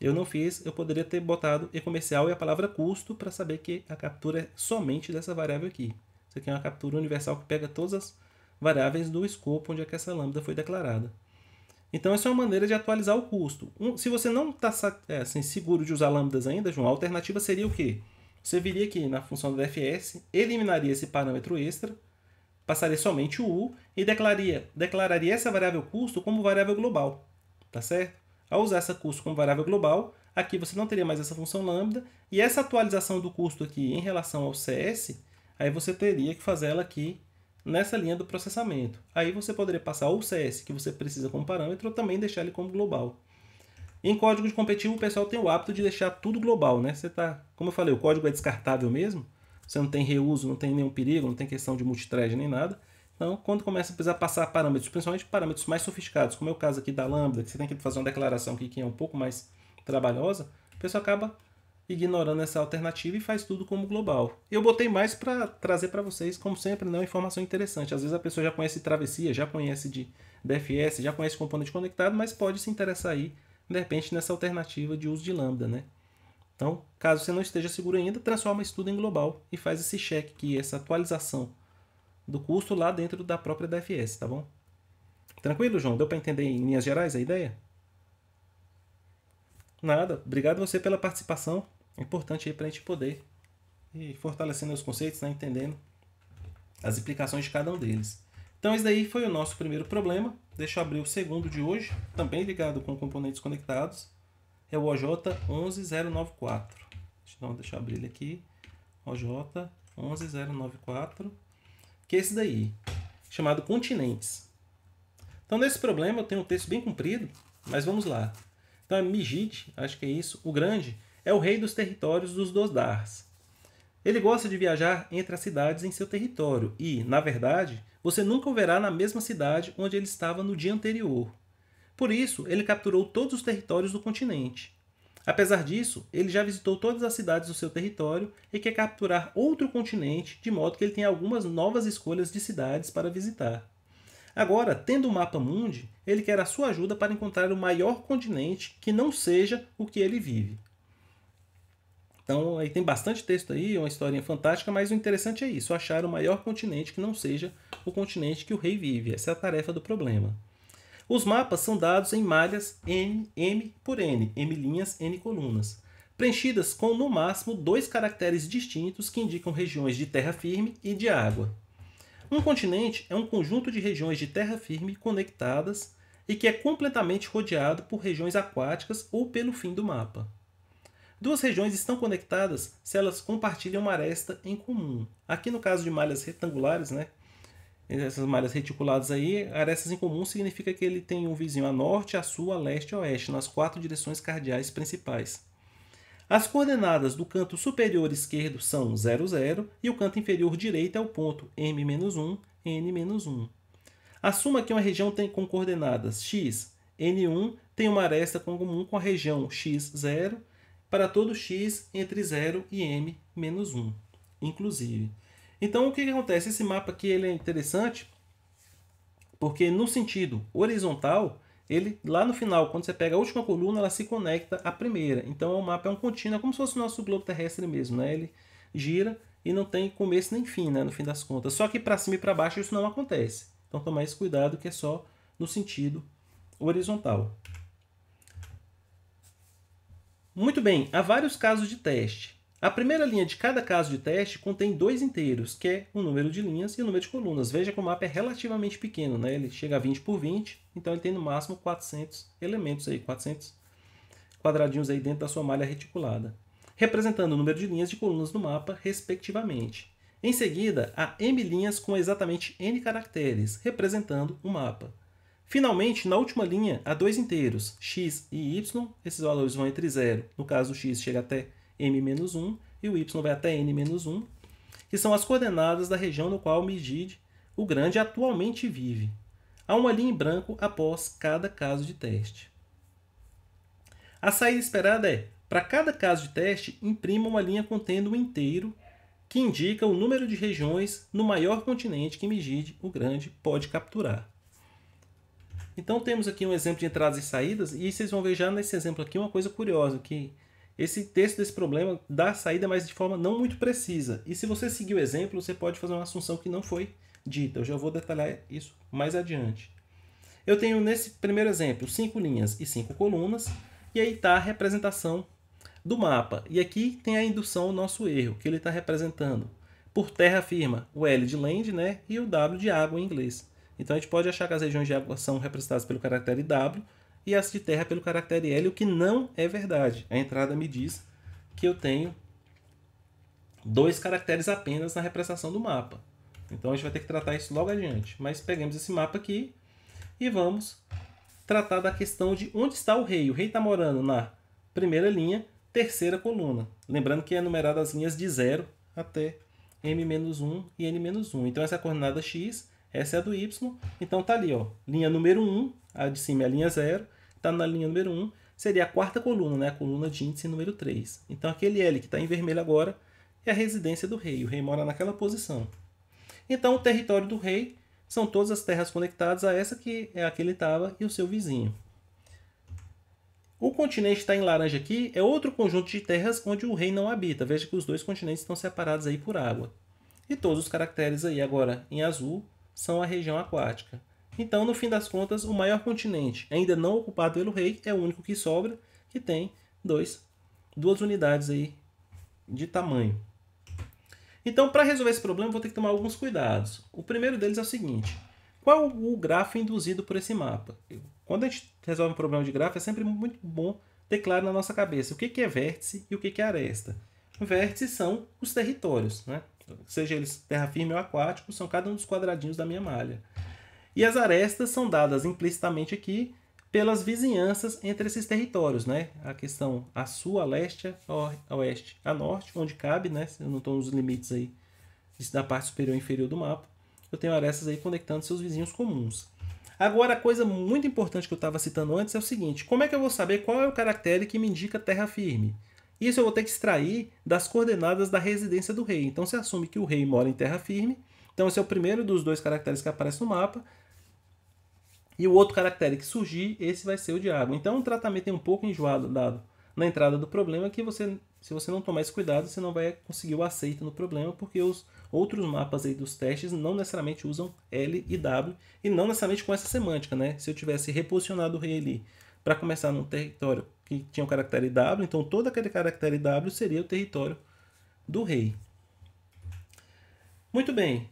eu não fiz, eu poderia ter botado e-comercial e a palavra custo para saber que a captura é somente dessa variável aqui. Isso aqui é uma captura universal que pega todas as variáveis do escopo onde é que essa lambda foi declarada. Então, essa é uma maneira de atualizar o custo. Um, se você não está é, assim, seguro de usar lambdas ainda, João, a alternativa seria o quê? Você viria aqui na função do DFS, eliminaria esse parâmetro extra, passaria somente o U e declararia, declararia essa variável custo como variável global, tá certo? Ao usar essa custo como variável global, aqui você não teria mais essa função lambda, e essa atualização do custo aqui em relação ao CS, aí você teria que fazer ela aqui nessa linha do processamento. Aí você poderia passar o CS que você precisa como parâmetro ou também deixar ele como global. Em código de competitivo, o pessoal tem o hábito de deixar tudo global, né? Você tá, como eu falei, o código é descartável mesmo, você não tem reuso, não tem nenhum perigo, não tem questão de multithread nem nada. Então, quando começa a precisar passar parâmetros, principalmente parâmetros mais sofisticados, como é o caso aqui da Lambda, que você tem que fazer uma declaração aqui que é um pouco mais trabalhosa, a pessoa acaba ignorando essa alternativa e faz tudo como global. Eu botei mais para trazer para vocês, como sempre, não né, informação interessante. Às vezes a pessoa já conhece travessia, já conhece de DFS, já conhece componente conectado, mas pode se interessar aí, de repente, nessa alternativa de uso de Lambda, né? Então, caso você não esteja seguro ainda, transforma isso tudo em global e faz esse check que essa atualização do custo lá dentro da própria DFS, tá bom? Tranquilo, João? Deu para entender em linhas gerais a ideia? Nada. Obrigado você pela participação. É importante aí para a gente poder ir fortalecendo os conceitos, né? entendendo as implicações de cada um deles. Então, esse daí foi o nosso primeiro problema. Deixa eu abrir o segundo de hoje, também ligado com componentes conectados é o OJ11094. Então, deixa eu abrir ele aqui. OJ11094, que é esse daí, chamado continentes. Então, nesse problema, eu tenho um texto bem comprido, mas vamos lá. Então, é Mijit, acho que é isso, o grande, é o rei dos territórios dos Dosdars. Ele gosta de viajar entre as cidades em seu território e, na verdade, você nunca o verá na mesma cidade onde ele estava no dia anterior. Por isso, ele capturou todos os territórios do continente. Apesar disso, ele já visitou todas as cidades do seu território e quer capturar outro continente, de modo que ele tem algumas novas escolhas de cidades para visitar. Agora, tendo o mapa mundi, ele quer a sua ajuda para encontrar o maior continente que não seja o que ele vive. Então, aí tem bastante texto aí, uma historinha fantástica, mas o interessante é isso, achar o maior continente que não seja o continente que o rei vive. Essa é a tarefa do problema. Os mapas são dados em malhas N, M por N, M linhas, N colunas, preenchidas com no máximo dois caracteres distintos que indicam regiões de terra firme e de água. Um continente é um conjunto de regiões de terra firme conectadas e que é completamente rodeado por regiões aquáticas ou pelo fim do mapa. Duas regiões estão conectadas se elas compartilham uma aresta em comum. Aqui no caso de malhas retangulares, né, essas malhas reticuladas aí, arestas em comum significa que ele tem um vizinho a norte, a sul, a leste e a oeste, nas quatro direções cardeais principais. As coordenadas do canto superior esquerdo são 00 e o canto inferior direito é o ponto m-1, n-1. Assuma que uma região tem com coordenadas x, n1 tem uma aresta comum com a região x0 para todo x entre 0 e m-1, inclusive. Então o que, que acontece? Esse mapa aqui ele é interessante porque no sentido horizontal, ele lá no final, quando você pega a última coluna, ela se conecta à primeira. Então o mapa é um contínuo, é como se fosse o nosso globo terrestre mesmo, né? Ele gira e não tem começo nem fim, né? No fim das contas. Só que para cima e para baixo isso não acontece. Então tomar esse cuidado que é só no sentido horizontal. Muito bem, há vários casos de teste. A primeira linha de cada caso de teste contém dois inteiros, que é o número de linhas e o número de colunas. Veja que o mapa é relativamente pequeno, né? ele chega a 20 por 20, então ele tem no máximo 400 elementos, aí, 400 quadradinhos aí dentro da sua malha reticulada, representando o número de linhas e colunas do mapa, respectivamente. Em seguida, há M linhas com exatamente N caracteres, representando o mapa. Finalmente, na última linha, há dois inteiros, x e y, esses valores vão entre zero. no caso x chega até m-1 e o y vai até n-1, que são as coordenadas da região no qual Medid, o Grande, atualmente vive. Há uma linha em branco após cada caso de teste. A saída esperada é, para cada caso de teste, imprima uma linha contendo o um inteiro que indica o número de regiões no maior continente que Megide, o Grande, pode capturar. Então temos aqui um exemplo de entradas e saídas, e vocês vão ver já nesse exemplo aqui uma coisa curiosa, que esse texto desse problema dá a saída, mas de forma não muito precisa. E se você seguir o exemplo, você pode fazer uma assunção que não foi dita. Eu já vou detalhar isso mais adiante. Eu tenho nesse primeiro exemplo cinco linhas e cinco colunas, e aí está a representação do mapa. E aqui tem a indução ao nosso erro, que ele está representando. Por terra firma, o L de land né, e o W de água em inglês. Então a gente pode achar que as regiões de água são representadas pelo caractere W, e as de terra pelo caractere L, o que não é verdade. A entrada me diz que eu tenho dois caracteres apenas na representação do mapa. Então a gente vai ter que tratar isso logo adiante. Mas pegamos esse mapa aqui e vamos tratar da questão de onde está o rei. O rei está morando na primeira linha, terceira coluna. Lembrando que é numerado as linhas de 0 até m-1 e n-1. Então essa é a coordenada x, essa é a do y. Então tá ali, ó, linha número 1, a de cima é a linha 0, está na linha número 1, seria a quarta coluna, né? a coluna de índice número 3. Então aquele L que está em vermelho agora é a residência do rei, o rei mora naquela posição. Então o território do rei são todas as terras conectadas a essa que é a que ele estava e o seu vizinho. O continente está em laranja aqui, é outro conjunto de terras onde o rei não habita. Veja que os dois continentes estão separados aí por água. E todos os caracteres aí agora em azul são a região aquática. Então, no fim das contas, o maior continente ainda não ocupado pelo rei é o único que sobra, que tem dois, duas unidades aí de tamanho. Então, para resolver esse problema, vou ter que tomar alguns cuidados. O primeiro deles é o seguinte: qual o grafo induzido por esse mapa? Quando a gente resolve um problema de grafo, é sempre muito bom ter claro na nossa cabeça o que é vértice e o que é aresta. Vértices são os territórios, né? seja eles terra firme ou aquático, são cada um dos quadradinhos da minha malha. E as arestas são dadas implicitamente aqui pelas vizinhanças entre esses territórios, né? A questão a sul, a leste, a oeste, a norte, onde cabe, né? Eu não estou nos limites aí da parte superior e inferior do mapa. Eu tenho arestas aí conectando seus vizinhos comuns. Agora, a coisa muito importante que eu estava citando antes é o seguinte: como é que eu vou saber qual é o caractere que me indica terra firme? Isso eu vou ter que extrair das coordenadas da residência do rei. Então, se assume que o rei mora em terra firme, então esse é o primeiro dos dois caracteres que aparece no mapa, e o outro caractere que surgir, esse vai ser o de água. Então o tratamento é um pouco enjoado dado na entrada do problema que você, se você não tomar esse cuidado, você não vai conseguir o aceito no problema, porque os outros mapas aí dos testes não necessariamente usam L e W e não necessariamente com essa semântica, né? Se eu tivesse reposicionado o rei ali para começar num território que tinha o caractere W, então todo aquele caractere W seria o território do rei. Muito bem.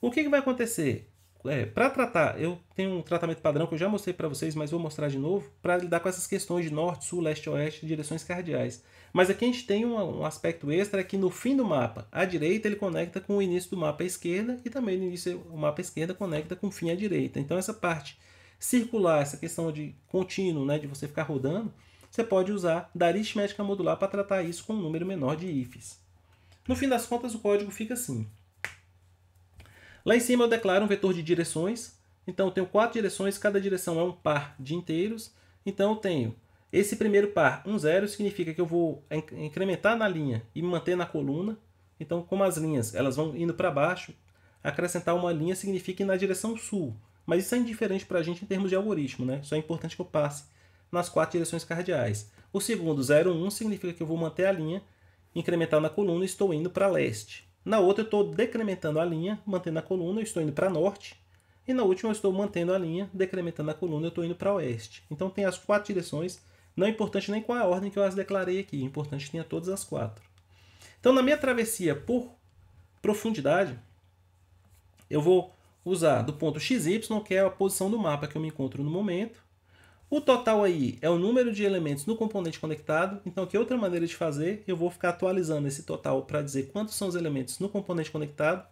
O que, que vai acontecer? é, para tratar, eu tenho um tratamento padrão que eu já mostrei para vocês, mas vou mostrar de novo, para lidar com essas questões de norte, sul, leste, oeste, direções cardeais. Mas aqui a gente tem um, um aspecto extra é que no fim do mapa, à direita, ele conecta com o início do mapa à esquerda e também no início do mapa à esquerda conecta com o fim à direita. Então essa parte circular, essa questão de contínuo, né, de você ficar rodando, você pode usar da aritmética modular para tratar isso com um número menor de ifs. No fim das contas, o código fica assim. Lá em cima eu declaro um vetor de direções. Então eu tenho quatro direções, cada direção é um par de inteiros. Então eu tenho esse primeiro par, um zero, significa que eu vou incrementar na linha e me manter na coluna. Então, como as linhas elas vão indo para baixo, acrescentar uma linha significa ir na direção sul. Mas isso é indiferente para a gente em termos de algoritmo, né? Só é importante que eu passe nas quatro direções cardeais. O segundo, 0, 1, um, significa que eu vou manter a linha, incrementar na coluna e estou indo para leste. Na outra eu estou decrementando a linha, mantendo a coluna, eu estou indo para norte. E na última eu estou mantendo a linha, decrementando a coluna, eu estou indo para oeste. Então tem as quatro direções, não é importante nem qual é a ordem que eu as declarei aqui, é importante que tenha todas as quatro. Então na minha travessia por profundidade, eu vou usar do ponto XY, que é a posição do mapa que eu me encontro no momento, o total aí é o número de elementos no componente conectado, então que é outra maneira de fazer, eu vou ficar atualizando esse total para dizer quantos são os elementos no componente conectado.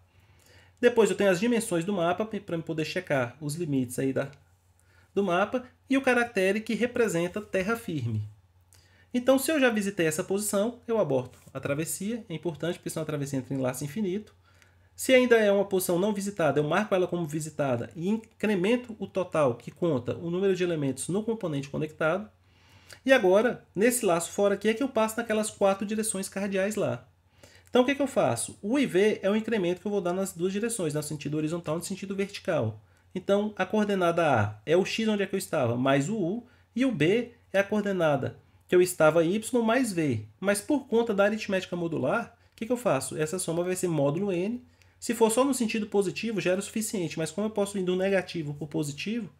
Depois eu tenho as dimensões do mapa para poder checar os limites aí da, do mapa e o caractere que representa terra firme. Então se eu já visitei essa posição, eu aborto a travessia, é importante porque senão a travessia entra em laço infinito. Se ainda é uma posição não visitada, eu marco ela como visitada e incremento o total que conta o número de elementos no componente conectado. E agora, nesse laço fora aqui, é que eu passo naquelas quatro direções cardeais lá. Então, o que, é que eu faço? O IV é o incremento que eu vou dar nas duas direções, no sentido horizontal e no sentido vertical. Então, a coordenada A é o X onde é que eu estava, mais o U, e o B é a coordenada que eu estava Y mais V. Mas por conta da aritmética modular, o que, é que eu faço? Essa soma vai ser módulo N, se for só no sentido positivo, já era o suficiente, mas como eu posso ir do negativo para o positivo,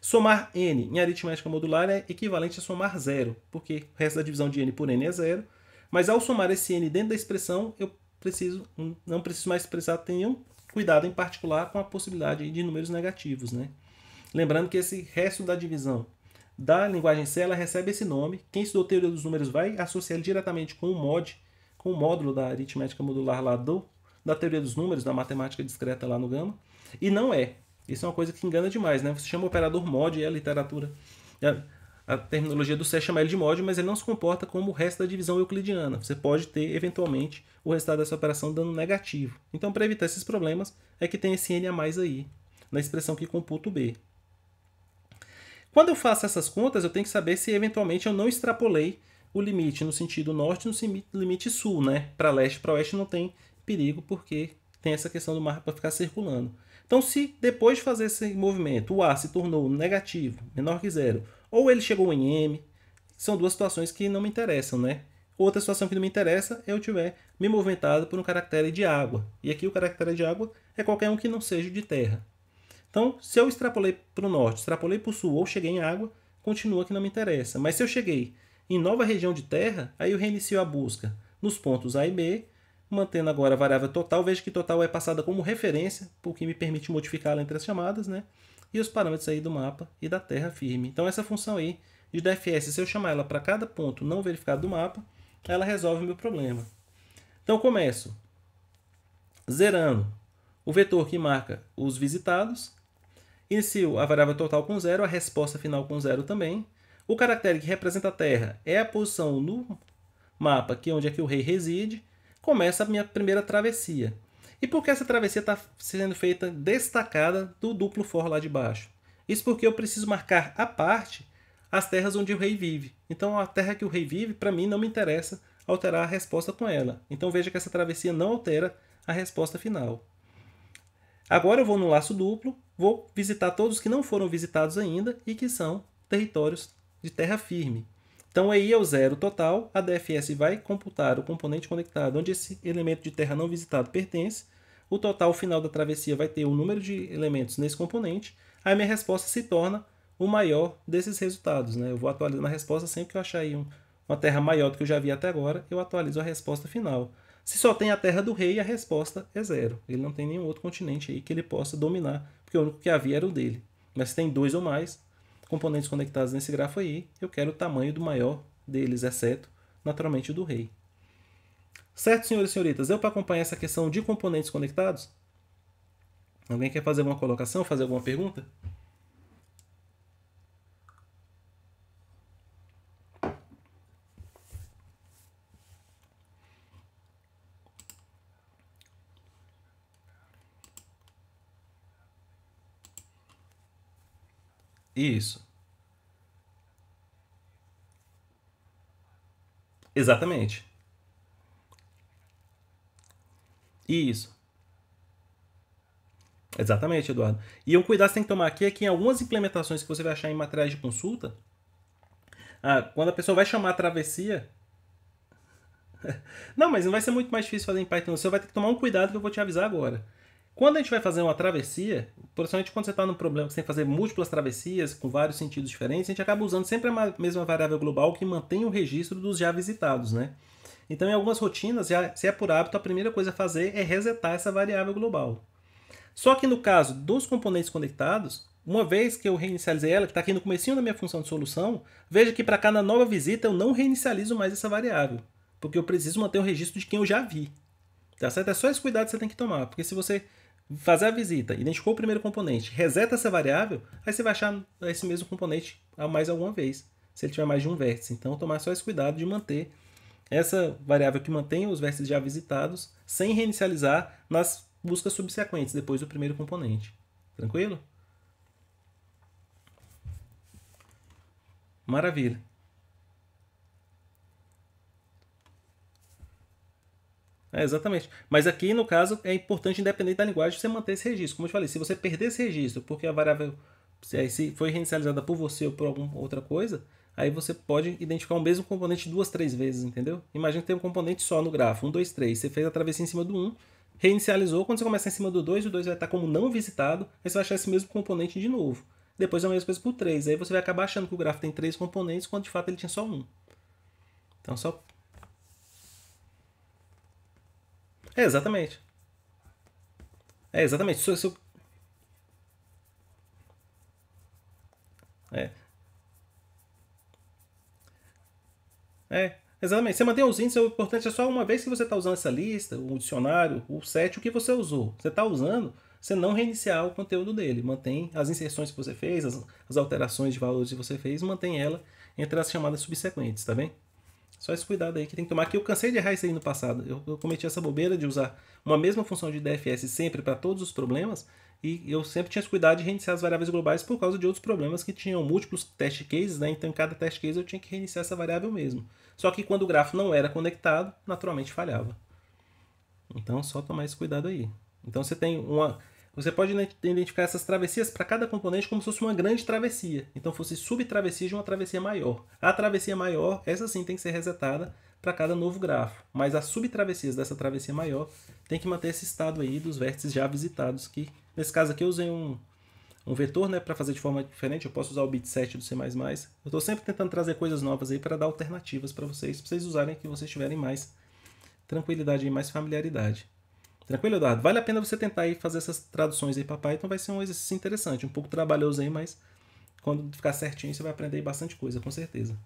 somar n em aritmética modular é equivalente a somar zero, porque o resto da divisão de n por n é zero, mas ao somar esse n dentro da expressão, eu preciso, não preciso mais expressar tenho cuidado em particular com a possibilidade de números negativos. Né? Lembrando que esse resto da divisão da linguagem C ela recebe esse nome. Quem estudou teoria dos números vai associar diretamente com o mod, com o módulo da aritmética modular lá do da teoria dos números, da matemática discreta lá no Gama. E não é. Isso é uma coisa que engana demais, né? Você chama o operador mod é a literatura. A, a terminologia do C chama ele de mod, mas ele não se comporta como o resto da divisão euclidiana. Você pode ter, eventualmente, o resultado dessa operação dando negativo. Então, para evitar esses problemas, é que tem esse n a mais aí, na expressão que computa o B. Quando eu faço essas contas, eu tenho que saber se eventualmente eu não extrapolei o limite no sentido norte no limite sul, né? Para leste, para oeste não tem perigo porque tem essa questão do mar para ficar circulando. Então, se depois de fazer esse movimento o A se tornou negativo, menor que zero, ou ele chegou em M, são duas situações que não me interessam, né? Outra situação que não me interessa é eu tiver me movimentado por um caractere de água. E aqui o caractere de água é qualquer um que não seja de terra. Então, se eu extrapolei para o norte, extrapolei para o sul ou cheguei em água, continua que não me interessa. Mas se eu cheguei em nova região de terra, aí eu reinicio a busca nos pontos A e B Mantendo agora a variável total, vejo que total é passada como referência, o que me permite modificá-la entre as chamadas, né? E os parâmetros aí do mapa e da terra firme. Então essa função aí de DFS, se eu chamar ela para cada ponto não verificado do mapa, ela resolve o meu problema. Então começo zerando o vetor que marca os visitados, inicio a variável total com zero, a resposta final com zero também. O caractere que representa a Terra é a posição no mapa que é onde é que o rei reside, começa a minha primeira travessia. E por que essa travessia está sendo feita destacada do duplo for lá de baixo? Isso porque eu preciso marcar a parte as terras onde o rei vive. Então a terra que o rei vive, para mim, não me interessa alterar a resposta com ela. Então veja que essa travessia não altera a resposta final. Agora eu vou no laço duplo, vou visitar todos que não foram visitados ainda e que são territórios de terra firme. Então aí é o zero total, a DFS vai computar o componente conectado onde esse elemento de terra não visitado pertence, o total final da travessia vai ter o número de elementos nesse componente, aí minha resposta se torna o maior desses resultados. Né? Eu vou atualizando a resposta sempre que eu achar aí um, uma terra maior do que eu já vi até agora, eu atualizo a resposta final. Se só tem a terra do rei, a resposta é zero. Ele não tem nenhum outro continente aí que ele possa dominar, porque o único que havia era o dele. Mas se tem dois ou mais, componentes conectados nesse grafo aí, eu quero o tamanho do maior deles, exceto, naturalmente, o do rei. Certo, senhores e senhoritas? Eu para acompanhar essa questão de componentes conectados? Alguém quer fazer alguma colocação, fazer alguma pergunta? Isso. Exatamente. Isso. Exatamente, Eduardo. E um cuidado que você tem que tomar aqui é que em algumas implementações que você vai achar em materiais de consulta, ah, quando a pessoa vai chamar a travessia. Não, mas não vai ser muito mais difícil fazer em Python. Você vai ter que tomar um cuidado que eu vou te avisar agora. Quando a gente vai fazer uma travessia, principalmente quando você está num problema que você tem que fazer múltiplas travessias com vários sentidos diferentes, a gente acaba usando sempre a mesma variável global que mantém o registro dos já visitados, né? Então, em algumas rotinas, já, se é por hábito, a primeira coisa a fazer é resetar essa variável global. Só que no caso dos componentes conectados, uma vez que eu reinicializei ela, que está aqui no comecinho da minha função de solução, veja que para cada nova visita eu não reinicializo mais essa variável, porque eu preciso manter o registro de quem eu já vi. Tá certo? É só esse cuidado que você tem que tomar, porque se você fazer a visita, identificou o primeiro componente, reseta essa variável, aí você vai achar esse mesmo componente mais alguma vez, se ele tiver mais de um vértice. Então, tomar só esse cuidado de manter essa variável que mantém os vértices já visitados sem reinicializar nas buscas subsequentes depois do primeiro componente. Tranquilo? Maravilha. É, exatamente. Mas aqui, no caso, é importante, independente da linguagem, você manter esse registro. Como eu te falei, se você perder esse registro, porque a variável se foi reinicializada por você ou por alguma outra coisa, aí você pode identificar o mesmo componente duas, três vezes, entendeu? Imagina que tem um componente só no grafo, 1, 2, 3. Você fez a travessia em cima do 1, reinicializou, quando você começa em cima do 2, o 2 vai estar como não visitado, aí você vai achar esse mesmo componente de novo. Depois é a mesma coisa por 3, aí você vai acabar achando que o grafo tem três componentes, quando de fato ele tinha só um. Então, só É, exatamente. É, exatamente. Se, se... É. É, exatamente. Você mantém os índices, o importante é só uma vez que você está usando essa lista, o dicionário, o set, o que você usou. Você está usando, você não reiniciar o conteúdo dele. Mantém as inserções que você fez, as, as alterações de valores que você fez, mantém ela entre as chamadas subsequentes, tá bem? Só esse cuidado aí que tem que tomar, que eu cansei de errar isso aí no passado. Eu, eu cometi essa bobeira de usar uma mesma função de DFS sempre para todos os problemas, e eu sempre tinha esse cuidado de reiniciar as variáveis globais por causa de outros problemas que tinham múltiplos test cases, né? Então em cada test case eu tinha que reiniciar essa variável mesmo. Só que quando o grafo não era conectado, naturalmente falhava. Então só tomar esse cuidado aí. Então você tem uma você pode identificar essas travessias para cada componente como se fosse uma grande travessia. Então fosse subtravessia de uma travessia maior. A travessia maior, essa sim tem que ser resetada para cada novo grafo. Mas as subtravessias dessa travessia maior tem que manter esse estado aí dos vértices já visitados, que nesse caso aqui eu usei um, um vetor né, para fazer de forma diferente. Eu posso usar o bit do C++. Eu estou sempre tentando trazer coisas novas aí para dar alternativas para vocês, para vocês usarem que vocês tiverem mais tranquilidade e mais familiaridade. Tranquilo, Eduardo? Vale a pena você tentar aí fazer essas traduções aí para Python, vai ser um exercício interessante, um pouco trabalhoso aí, mas quando ficar certinho você vai aprender bastante coisa, com certeza.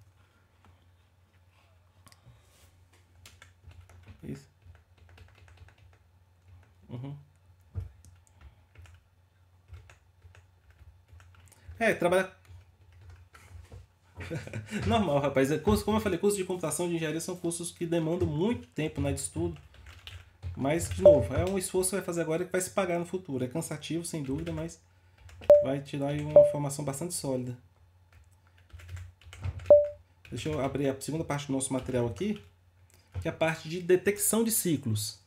Isso. Uhum. É, trabalhar. Normal, rapaz. É, como eu falei, cursos de computação de engenharia são cursos que demandam muito tempo né, de estudo mas, de novo, é um esforço que vai fazer agora que vai se pagar no futuro. É cansativo, sem dúvida, mas vai te dar uma formação bastante sólida. Deixa eu abrir a segunda parte do nosso material aqui, que é a parte de detecção de ciclos.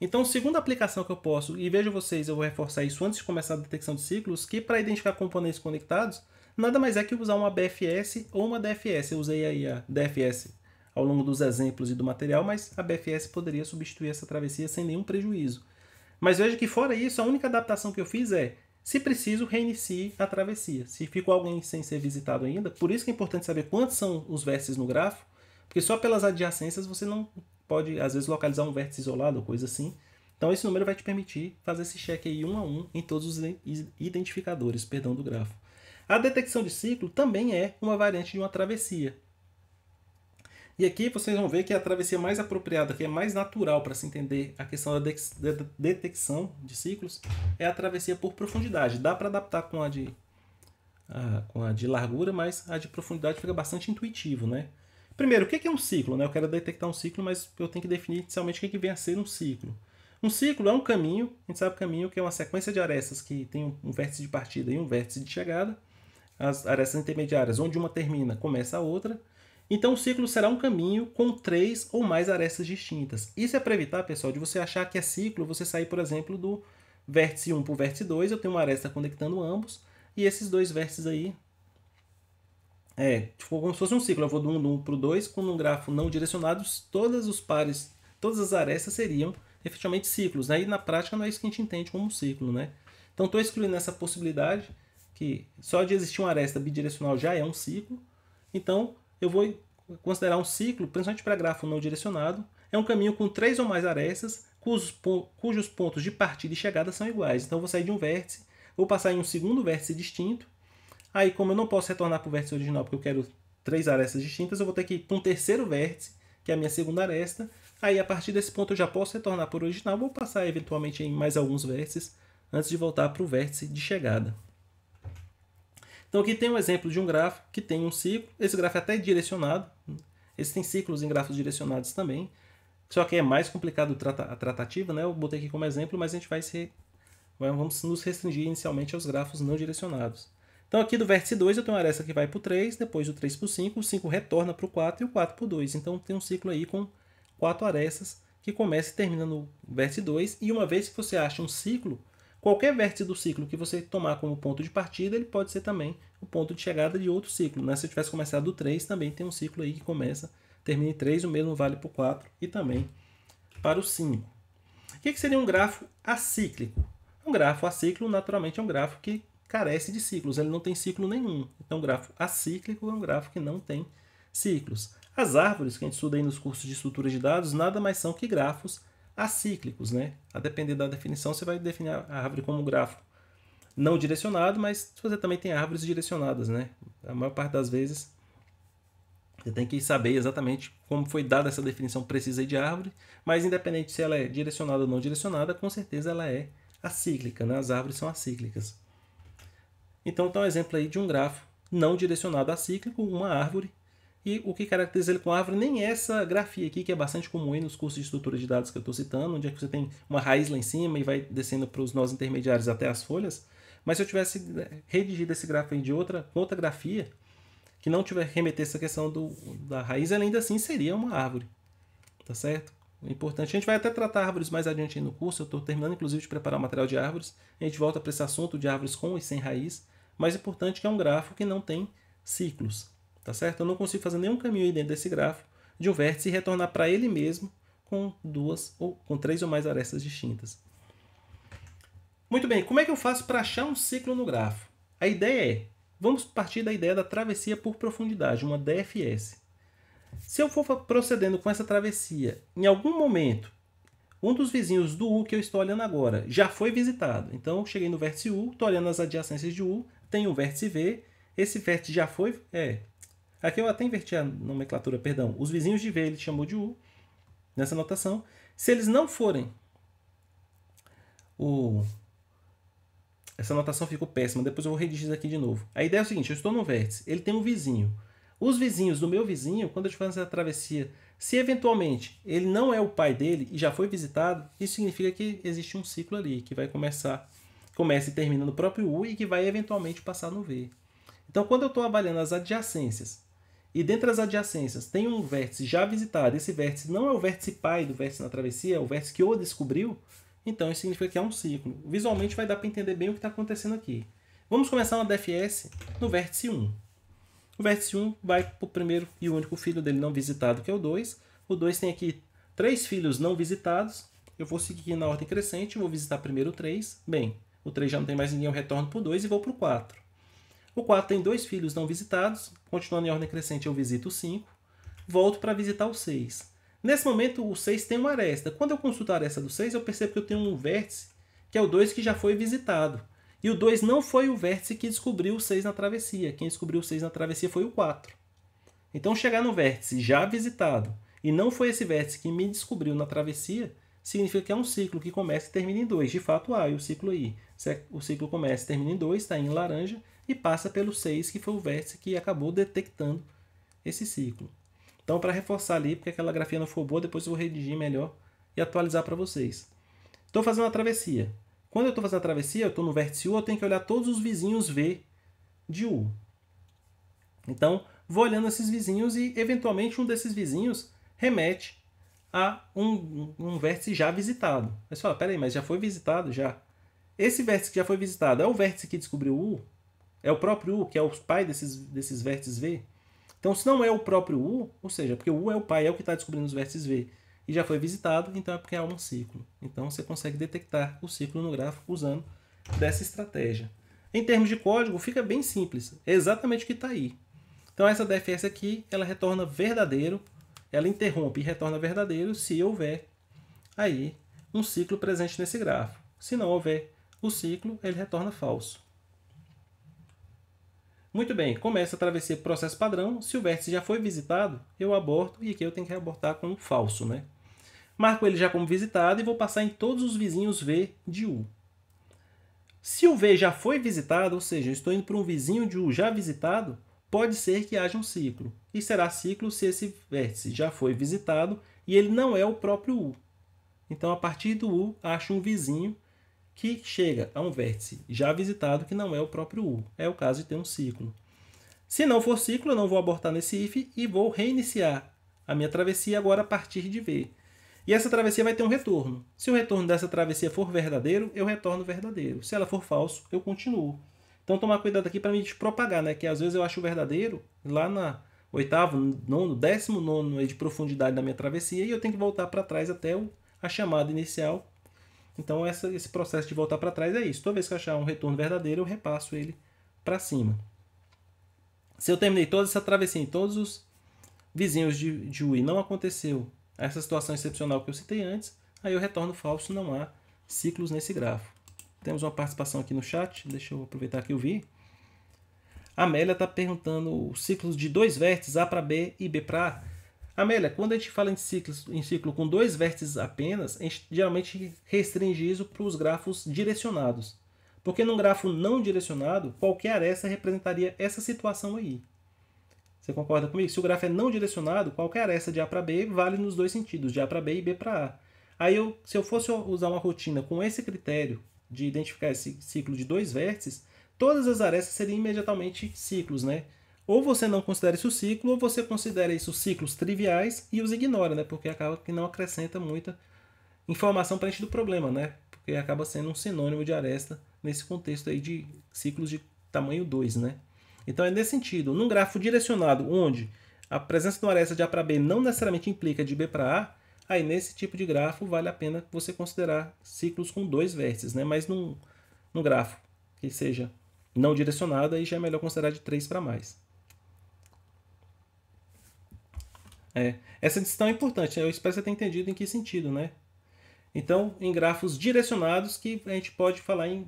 Então, segunda aplicação que eu posso, e vejo vocês, eu vou reforçar isso antes de começar a detecção de ciclos, que para identificar componentes conectados, nada mais é que usar uma BFS ou uma DFS. Eu usei aí a DFS ao longo dos exemplos e do material, mas a BFS poderia substituir essa travessia sem nenhum prejuízo. Mas veja que fora isso, a única adaptação que eu fiz é, se preciso, reinicie a travessia. Se ficou alguém sem ser visitado ainda, por isso que é importante saber quantos são os vértices no grafo, porque só pelas adjacências você não pode, às vezes, localizar um vértice isolado ou coisa assim. Então esse número vai te permitir fazer esse check aí um a um em todos os identificadores, perdão, do grafo. A detecção de ciclo também é uma variante de uma travessia. E aqui vocês vão ver que é a travessia mais apropriada, que é mais natural para se entender a questão da, de da detecção de ciclos, é a travessia por profundidade. Dá para adaptar com a de a, com a de largura, mas a de profundidade fica bastante intuitivo, né? Primeiro, o que é, é um ciclo? Né? Eu quero detectar um ciclo, mas eu tenho que definir inicialmente o que é vem a ser um ciclo. Um ciclo é um caminho, a gente sabe caminho que é uma sequência de arestas que tem um vértice de partida e um vértice de chegada. As arestas intermediárias, onde uma termina, começa a outra. Então o ciclo será um caminho com três ou mais arestas distintas. Isso é para evitar, pessoal, de você achar que é ciclo, você sair, por exemplo, do vértice 1 para o vértice 2, eu tenho uma aresta conectando ambos, e esses dois vértices aí é tipo, como se fosse um ciclo. Eu vou do 1, 1 para o 2, com um grafo não direcionado, todos os pares, todas as arestas seriam efetivamente ciclos. Né? E na prática não é isso que a gente entende como um ciclo. Né? Então estou excluindo essa possibilidade, que só de existir uma aresta bidirecional já é um ciclo. Então eu vou considerar um ciclo, principalmente para grafo não direcionado, é um caminho com três ou mais arestas cujos, pontos de partida e chegada são iguais. Então, eu vou sair de um vértice, vou passar em um segundo vértice distinto. Aí, como eu não posso retornar para o vértice original porque eu quero três arestas distintas, eu vou ter que ir para um terceiro vértice, que é a minha segunda aresta. Aí, a partir desse ponto, eu já posso retornar para o original, vou passar eventualmente em mais alguns vértices antes de voltar para o vértice de chegada. Então aqui tem um exemplo de um gráfico que tem um ciclo. Esse gráfico é até direcionado. Existem ciclos em gráficos direcionados também. Só que é mais complicado a tratativa, né? Eu botei aqui como exemplo, mas a gente vai se vamos nos restringir inicialmente aos grafos não direcionados. Então aqui do vértice 2 eu tenho uma aresta que vai para o 3, depois o 3 para o 5, o 5 retorna para o 4 e o 4 para o 2. Então tem um ciclo aí com quatro arestas que começa e termina no vértice 2. E uma vez que você acha um ciclo, Qualquer vértice do ciclo que você tomar como ponto de partida, ele pode ser também o ponto de chegada de outro ciclo. Né? Se eu tivesse começado do 3, também tem um ciclo aí que começa, termina em 3, o mesmo vale para o 4 e também para o 5. O que, que seria um grafo acíclico? Um grafo acíclico, naturalmente, é um grafo que carece de ciclos, ele não tem ciclo nenhum. Então, um grafo acíclico é um grafo que não tem ciclos. As árvores que a gente estuda aí nos cursos de estrutura de dados nada mais são que grafos acíclicos, né? A depender da definição, você vai definir a árvore como um grafo não direcionado, mas você também tem árvores direcionadas, né? A maior parte das vezes você tem que saber exatamente como foi dada essa definição precisa de árvore, mas independente se ela é direcionada ou não direcionada, com certeza ela é acíclica, né? As árvores são acíclicas. Então, tá um exemplo aí de um grafo não direcionado acíclico, uma árvore e o que caracteriza ele com árvore nem é essa grafia aqui, que é bastante comum aí nos cursos de estrutura de dados que eu estou citando, onde é que você tem uma raiz lá em cima e vai descendo para os nós intermediários até as folhas. Mas se eu tivesse né, redigido esse grafo de outra, com outra grafia, que não tiver remeter essa questão do, da raiz, ela ainda assim seria uma árvore. Tá certo? O importante, a gente vai até tratar árvores mais adiante aí no curso, eu estou terminando inclusive de preparar o material de árvores, a gente volta para esse assunto de árvores com e sem raiz, mas o importante é que é um grafo que não tem ciclos, tá certo? Eu não consigo fazer nenhum caminho aí dentro desse grafo de um vértice e retornar para ele mesmo com duas ou com três ou mais arestas distintas. Muito bem, como é que eu faço para achar um ciclo no grafo? A ideia é, vamos partir da ideia da travessia por profundidade, uma DFS. Se eu for procedendo com essa travessia, em algum momento, um dos vizinhos do U que eu estou olhando agora já foi visitado. Então, eu cheguei no vértice U, estou olhando as adjacências de U, tem o vértice V, esse vértice já foi, é, Aqui eu até inverti a nomenclatura, perdão. Os vizinhos de V ele chamou de U nessa notação. Se eles não forem, o... essa notação ficou péssima. Depois eu vou redigir aqui de novo. A ideia é o seguinte: eu estou no vértice, ele tem um vizinho. Os vizinhos do meu vizinho, quando eu fazendo essa travessia, se eventualmente ele não é o pai dele e já foi visitado, isso significa que existe um ciclo ali que vai começar, começa e termina no próprio U e que vai eventualmente passar no V. Então, quando eu estou avaliando as adjacências e dentre as adjacências tem um vértice já visitado, esse vértice não é o vértice pai do vértice na travessia, é o vértice que o descobriu, então isso significa que é um ciclo. Visualmente vai dar para entender bem o que está acontecendo aqui. Vamos começar uma DFS no vértice 1. O vértice 1 vai para o primeiro e único filho dele não visitado, que é o 2. O 2 tem aqui três filhos não visitados. Eu vou seguir na ordem crescente, vou visitar primeiro o 3. Bem, o 3 já não tem mais ninguém, eu retorno para o 2 e vou para o 4. O 4 tem dois filhos não visitados. Continuando em ordem crescente, eu visito o 5. Volto para visitar o 6. Nesse momento, o 6 tem uma aresta. Quando eu consulto a aresta do 6, eu percebo que eu tenho um vértice, que é o 2 que já foi visitado. E o 2 não foi o vértice que descobriu o 6 na travessia. Quem descobriu o 6 na travessia foi o 4. Então, chegar no vértice já visitado e não foi esse vértice que me descobriu na travessia, significa que é um ciclo que começa e termina em 2. De fato, há o ciclo aí. É, o ciclo começa e termina em 2, está em laranja, e passa pelo 6, que foi o vértice que acabou detectando esse ciclo. Então, para reforçar ali, porque aquela grafia não foi boa, depois eu vou redigir melhor e atualizar para vocês. Estou fazendo uma travessia. Quando eu estou fazendo a travessia, eu estou no vértice U, eu tenho que olhar todos os vizinhos V de U. Então, vou olhando esses vizinhos e, eventualmente, um desses vizinhos remete a um, um vértice já visitado. Mas fala, peraí, mas já foi visitado já? Esse vértice que já foi visitado é o vértice que descobriu U? É o próprio U, que é o pai desses, desses vértices V. Então, se não é o próprio U, ou seja, porque o U é o pai, é o que está descobrindo os vértices V, e já foi visitado, então é porque há um ciclo. Então, você consegue detectar o ciclo no gráfico usando dessa estratégia. Em termos de código, fica bem simples. É exatamente o que está aí. Então, essa DFS aqui, ela retorna verdadeiro, ela interrompe e retorna verdadeiro se houver aí um ciclo presente nesse gráfico. Se não houver o ciclo, ele retorna falso. Muito bem, começa a travessia o processo padrão. Se o vértice já foi visitado, eu aborto e aqui eu tenho que abortar com falso, né? Marco ele já como visitado e vou passar em todos os vizinhos V de U. Se o V já foi visitado, ou seja, eu estou indo para um vizinho de U já visitado, pode ser que haja um ciclo. E será ciclo se esse vértice já foi visitado e ele não é o próprio U. Então, a partir do U, acho um vizinho que chega a um vértice já visitado que não é o próprio U. É o caso de ter um ciclo. Se não for ciclo, eu não vou abortar nesse if e vou reiniciar a minha travessia agora a partir de V. E essa travessia vai ter um retorno. Se o retorno dessa travessia for verdadeiro, eu retorno verdadeiro. Se ela for falso, eu continuo. Então tomar cuidado aqui para me propagar, né? Que às vezes eu acho verdadeiro lá na oitavo, nono, décimo nono de profundidade da minha travessia e eu tenho que voltar para trás até a chamada inicial então essa, esse processo de voltar para trás é isso. Toda vez que eu achar um retorno verdadeiro, eu repasso ele para cima. Se eu terminei toda essa travessia em todos os vizinhos de, de U e não aconteceu essa situação excepcional que eu citei antes, aí eu retorno falso, não há ciclos nesse grafo. Temos uma participação aqui no chat, deixa eu aproveitar que eu vi. A Amélia está perguntando os ciclos de dois vértices A para B e B para A. Amélia, quando a gente fala em, ciclo, em ciclo com dois vértices apenas, a gente geralmente restringe isso para os grafos direcionados. Porque num grafo não direcionado, qualquer aresta representaria essa situação aí. Você concorda comigo? Se o grafo é não direcionado, qualquer aresta de A para B vale nos dois sentidos, de A para B e B para A. Aí, eu, se eu fosse usar uma rotina com esse critério de identificar esse ciclo de dois vértices, todas as arestas seriam imediatamente ciclos, né? Ou você não considera isso ciclo, ou você considera isso ciclos triviais e os ignora, né? Porque acaba que não acrescenta muita informação para a gente do problema, né? Porque acaba sendo um sinônimo de aresta nesse contexto aí de ciclos de tamanho 2, né? Então é nesse sentido, num grafo direcionado onde a presença de uma aresta de A para B não necessariamente implica de B para A, aí nesse tipo de grafo vale a pena você considerar ciclos com dois vértices, né? Mas num, num grafo que seja não direcionado, aí já é melhor considerar de 3 para mais. É. Essa distinção é importante, né? eu espero que você tenha entendido em que sentido, né? Então, em grafos direcionados que a gente pode falar em,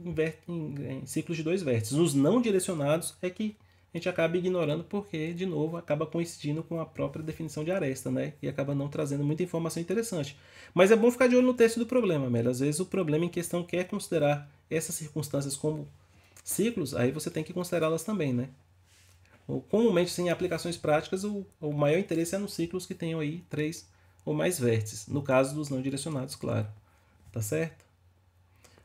em, em ciclos de dois vértices. Os não direcionados é que a gente acaba ignorando porque, de novo, acaba coincidindo com a própria definição de aresta, né? E acaba não trazendo muita informação interessante. Mas é bom ficar de olho no texto do problema, Melo. Às vezes o problema em questão quer considerar essas circunstâncias como ciclos, aí você tem que considerá-las também, né? Comumente, sim, em aplicações práticas, o, o maior interesse é nos ciclos que tenham aí três ou mais vértices. No caso dos não direcionados, claro. Tá certo?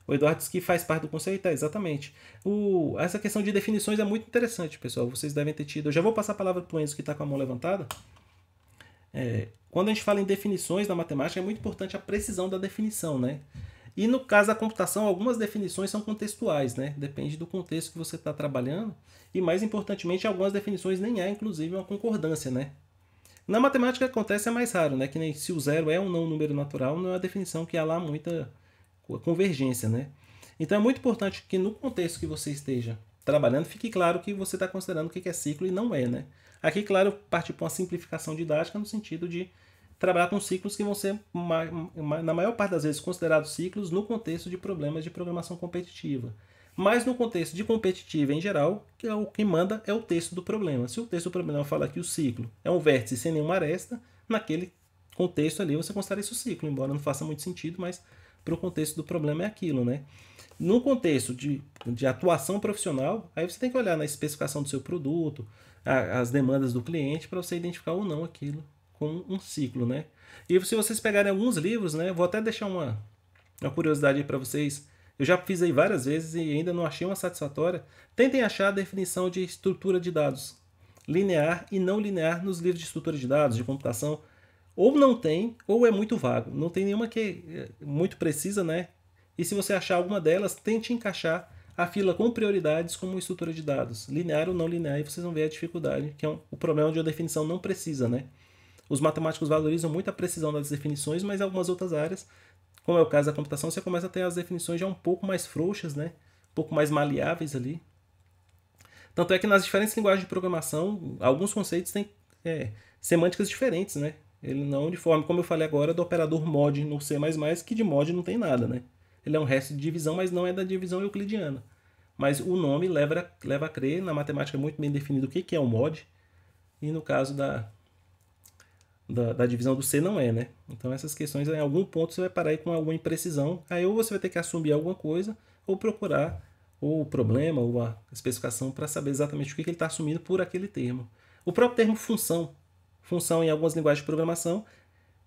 O Eduardo diz que faz parte do conceito, é, exatamente. O, essa questão de definições é muito interessante, pessoal. Vocês devem ter tido. Eu já vou passar a palavra para o Enzo que está com a mão levantada. É, quando a gente fala em definições na matemática, é muito importante a precisão da definição, né? E no caso da computação, algumas definições são contextuais, né? Depende do contexto que você está trabalhando. E mais importantemente, algumas definições nem há, é, inclusive, uma concordância, né? Na matemática acontece é mais raro, né? Que nem se o zero é um não número natural, não é uma definição que há lá muita convergência, né? Então é muito importante que no contexto que você esteja trabalhando, fique claro que você está considerando o que é ciclo e não é, né? Aqui, claro, eu parti para uma simplificação didática no sentido de trabalhar com ciclos que vão ser, na maior parte das vezes, considerados ciclos no contexto de problemas de programação competitiva. Mas no contexto de competitiva em geral, que é o que manda é o texto do problema. Se o texto do problema fala que o ciclo é um vértice sem nenhuma aresta, naquele contexto ali você considera isso ciclo, embora não faça muito sentido, mas para o contexto do problema é aquilo, né? No contexto de, de atuação profissional, aí você tem que olhar na especificação do seu produto, a, as demandas do cliente, para você identificar ou não aquilo com um ciclo, né? E se vocês pegarem alguns livros, né? Vou até deixar uma, uma curiosidade aí para vocês. Eu já fiz aí várias vezes e ainda não achei uma satisfatória. Tentem achar a definição de estrutura de dados linear e não linear nos livros de estrutura de dados, de computação. Ou não tem, ou é muito vago. Não tem nenhuma que é muito precisa, né? E se você achar alguma delas, tente encaixar a fila com prioridades como estrutura de dados, linear ou não linear, e vocês vão ver a dificuldade, que é um, o problema de uma definição não precisa, né? Os matemáticos valorizam muito a precisão das definições, mas em algumas outras áreas, como é o caso da computação, você começa a ter as definições já um pouco mais frouxas, né? um pouco mais maleáveis ali. Tanto é que nas diferentes linguagens de programação, alguns conceitos têm é, semânticas diferentes, né? Ele não uniforme, como eu falei agora, do operador mod no C++, que de mod não tem nada, né? Ele é um resto de divisão, mas não é da divisão euclidiana. Mas o nome leva a, leva a crer, na matemática é muito bem definido o que, que é um mod, e no caso da da, da, divisão do C não é, né? Então essas questões, em algum ponto, você vai parar aí com alguma imprecisão. Aí ou você vai ter que assumir alguma coisa, ou procurar ou o problema, ou a especificação, para saber exatamente o que, que ele está assumindo por aquele termo. O próprio termo função. Função em algumas linguagens de programação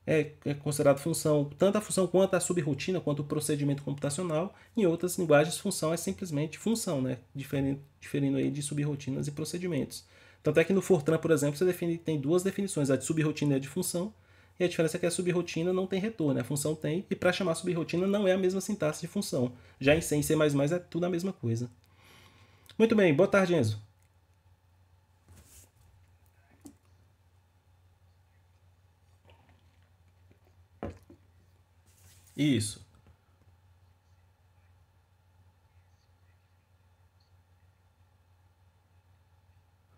é, é considerado função, tanto a função quanto a subrotina, quanto o procedimento computacional. Em outras linguagens, função é simplesmente função, né? diferindo diferindo aí de subrotinas e procedimentos. Tanto é que no Fortran, por exemplo, você define, tem duas definições, a de subrotina e a de função. E a diferença é que a subrotina não tem retorno, né? a função tem, e para chamar subrotina não é a mesma sintaxe de função. Já em C e C++ é tudo a mesma coisa. Muito bem, boa tarde, Enzo. Isso.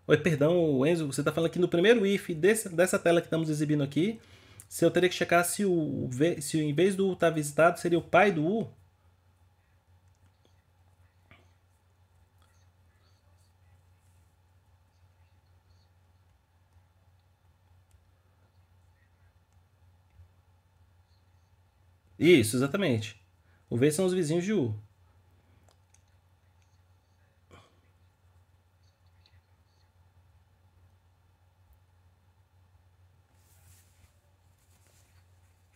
Oi, perdão, Enzo, você está falando aqui no primeiro if desse, dessa tela que estamos exibindo aqui, se eu teria que checar se o se em vez do U está visitado seria o pai do U? Isso, exatamente. O V são os vizinhos de U.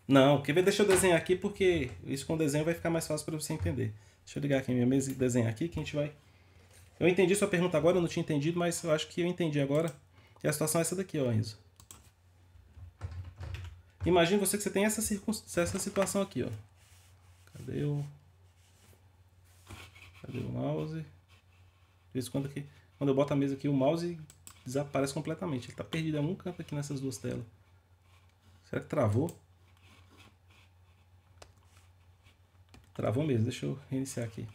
Não, quer ver? Deixa eu desenhar aqui porque isso com desenho vai ficar mais fácil para você entender. Deixa eu ligar aqui minha mesa e desenhar aqui que a gente vai... Eu entendi sua pergunta agora, eu não tinha entendido, mas eu acho que eu entendi agora. E a situação é essa daqui, ó, Enzo. Imagine você que você tem essa, circun... essa situação aqui, ó. Cadê o... Cadê o mouse? De vez em quando aqui... Quando eu boto a mesa aqui, o mouse desaparece completamente. Ele tá perdido em algum canto aqui nessas duas telas. Será que travou? Travou mesmo, deixa eu reiniciar aqui.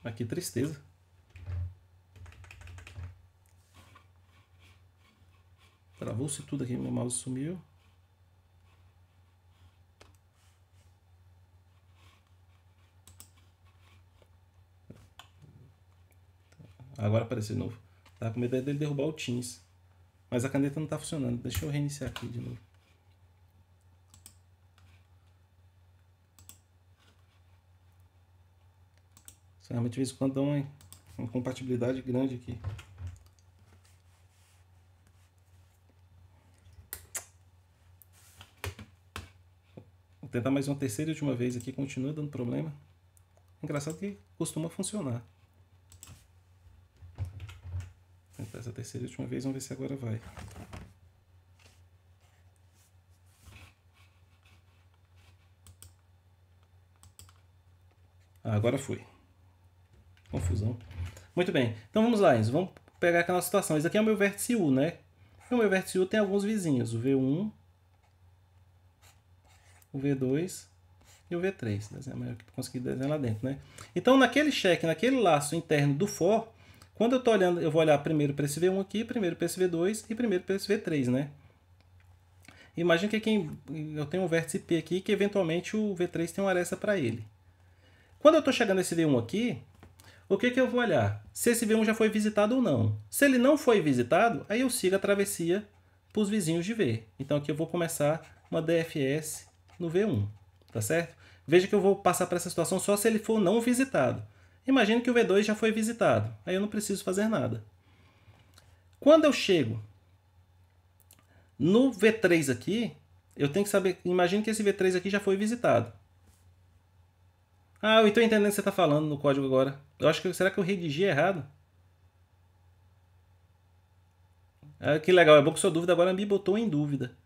Mas ah, que tristeza. Travou-se tudo aqui, meu mouse sumiu. Agora apareceu de novo. Tava com medo dele derrubar o Teams. Mas a caneta não está funcionando. Deixa eu reiniciar aqui de novo. Realmente, de vez em quando dá uma incompatibilidade grande aqui. Vou tentar mais uma terceira e última vez aqui, continua dando problema. Engraçado que costuma funcionar. Vou tentar essa terceira e última vez, vamos ver se agora vai. Ah, agora foi confusão. Muito bem, então vamos lá, Enzo. Vamos pegar aquela situação. Isso aqui é o meu vértice U, né? E o meu vértice U tem alguns vizinhos, o V1, o V2 e o V3. Desenhar melhor desenhar lá dentro, né? Então, naquele cheque, naquele laço interno do for, quando eu estou olhando, eu vou olhar primeiro para esse V1 aqui, primeiro para esse V2 e primeiro para esse V3, né? Imagina que aqui eu tenho um vértice P aqui que eventualmente o V3 tem uma aresta para ele. Quando eu estou chegando nesse V1 aqui, o que, que eu vou olhar? Se esse V1 já foi visitado ou não. Se ele não foi visitado, aí eu sigo a travessia para os vizinhos de V. Então aqui eu vou começar uma DFS no V1, tá certo? Veja que eu vou passar para essa situação só se ele for não visitado. Imagino que o V2 já foi visitado, aí eu não preciso fazer nada. Quando eu chego no V3 aqui, eu tenho que saber, imagino que esse V3 aqui já foi visitado. Ah, eu estou entendendo o que você está falando no código agora. Eu acho que será que eu redigi errado? Ah, que legal, é bom que sua dúvida agora me botou em dúvida.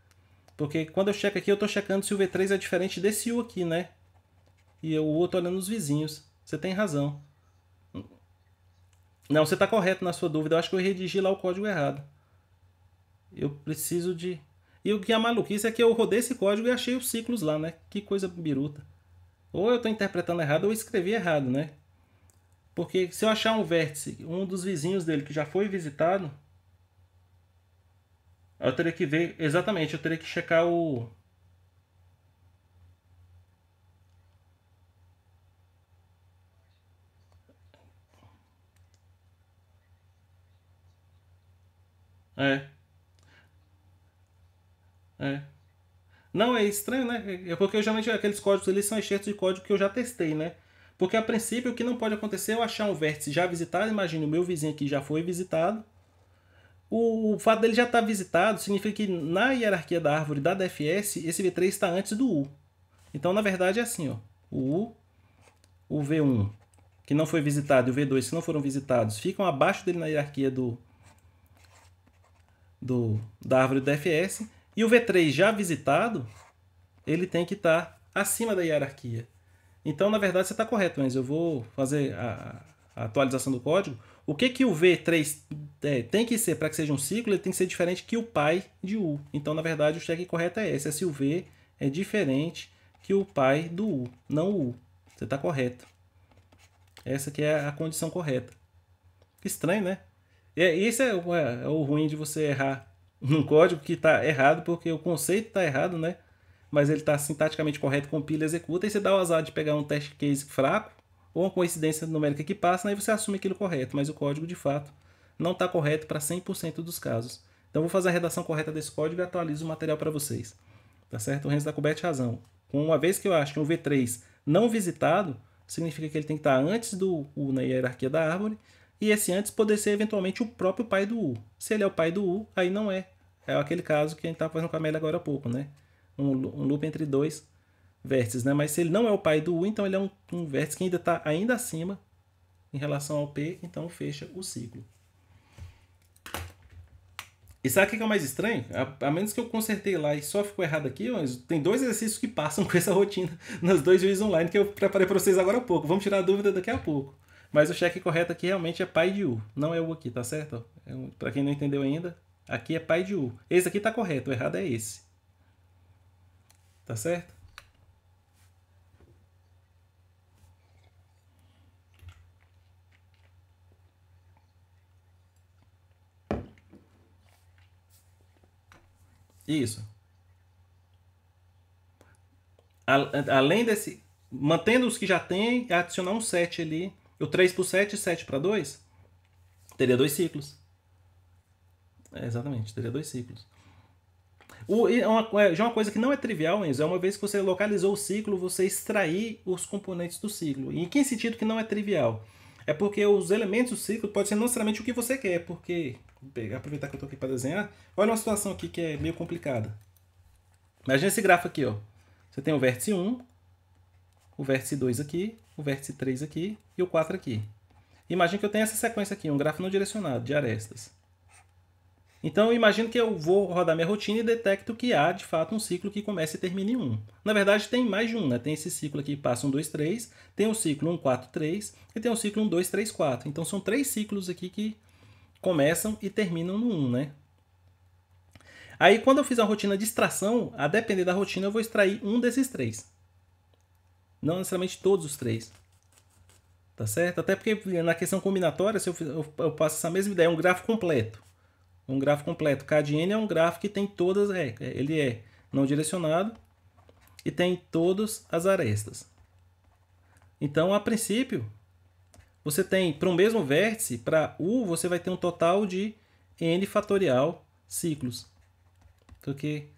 Porque quando eu checo aqui, eu estou checando se o V3 é diferente desse U aqui, né? E eu, o outro olhando os vizinhos. Você tem razão. Não, você está correto na sua dúvida. Eu acho que eu redigi lá o código errado. Eu preciso de... E o que é maluquice é que eu rodei esse código e achei os ciclos lá, né? Que coisa biruta. Ou eu estou interpretando errado ou escrevi errado, né? Porque se eu achar um vértice, um dos vizinhos dele que já foi visitado, eu teria que ver exatamente, eu teria que checar o É. É. Não, é estranho, né? É porque geralmente aqueles códigos ali são excertos de código que eu já testei, né? Porque a princípio o que não pode acontecer é eu achar um vértice já visitado, imagina o meu vizinho aqui já foi visitado. O, o fato dele já estar tá visitado significa que na hierarquia da árvore da DFS, esse V3 está antes do U. Então, na verdade, é assim, ó, o U, o V1 que não foi visitado e o V2 que não foram visitados ficam abaixo dele na hierarquia do, do da árvore DFS. E o V3 já visitado, ele tem que estar tá acima da hierarquia. Então, na verdade, você está correto, mas Eu vou fazer a, a, atualização do código. O que, que o V3 é, tem que ser para que seja um ciclo, ele tem que ser diferente que o pai de U. Então, na verdade, o check correto é esse. É se o V é diferente que o pai do U, não o U. Você está correto. Essa que é a condição correta. Estranho, né? E é, esse é o, é, é o ruim de você errar num código que está errado, porque o conceito está errado, né? mas ele está sintaticamente correto, compila, executa, e você dá o azar de pegar um teste case fraco ou uma coincidência numérica que passa, aí você assume aquilo correto, mas o código de fato não está correto para 100% dos casos. Então vou fazer a redação correta desse código e atualizo o material para vocês. Tá certo? O Renzo da tá Cubete razão. Uma vez que eu acho que um V3 não visitado, significa que ele tem que estar tá antes do U na hierarquia da árvore, e esse antes poder ser eventualmente o próprio pai do U. Se ele é o pai do U, aí não é. É aquele caso que a gente estava fazendo com a Amélia agora há pouco, né? um, um loop entre dois vértices, né? Mas se ele não é o pai do U, então ele é um, um vértice que ainda está ainda acima em relação ao P, então fecha o ciclo. E sabe o que é mais estranho? A, a, menos que eu consertei lá e só ficou errado aqui, tem dois exercícios que passam com essa rotina nas dois vezes online que eu preparei para vocês agora há pouco. Vamos tirar a dúvida daqui a pouco. Mas o cheque correto aqui realmente é pai de U, não é U aqui, tá certo? É um, para quem não entendeu ainda, aqui é pai de U. Esse aqui está correto, o errado é esse. Tá certo? Isso. Além desse. Mantendo os que já tem, adicionar um 7 ali. O 3 por 7 e 7 para 2. Teria dois ciclos. É, exatamente, teria dois ciclos. O, é uma, é, já é uma coisa que não é trivial, Enzo, é uma vez que você localizou o ciclo, você extrair os componentes do ciclo. E em que sentido que não é trivial? É porque os elementos do ciclo podem ser não necessariamente o que você quer, porque. Aproveitar que eu estou aqui para desenhar. Olha uma situação aqui que é meio complicada. Imagina esse grafo aqui, ó. Você tem o vértice 1, o vértice 2 aqui, o vértice 3 aqui e o 4 aqui. Imagina que eu tenho essa sequência aqui, um grafo não direcionado de arestas. Então, imagino que eu vou rodar minha rotina e detecto que há, de fato, um ciclo que começa e termina em 1. Na verdade, tem mais de um, né? Tem esse ciclo aqui, passa 1, 2, 3, tem o ciclo 1, 4, 3 e tem o ciclo 1, 2, 3, 4. Então, são três ciclos aqui que começam e terminam no 1, né? Aí, quando eu fiz a rotina de extração, a depender da rotina, eu vou extrair um desses três. Não necessariamente todos os três. Tá certo? Até porque na questão combinatória, se eu, eu, eu passo essa mesma ideia, é um gráfico completo um grafo completo. KDN é um grafo que tem todas, é, é, ele é não direcionado e tem todas as arestas. Então, a princípio, você tem para o mesmo vértice, para U, você vai ter um total de N fatorial ciclos. Porque então,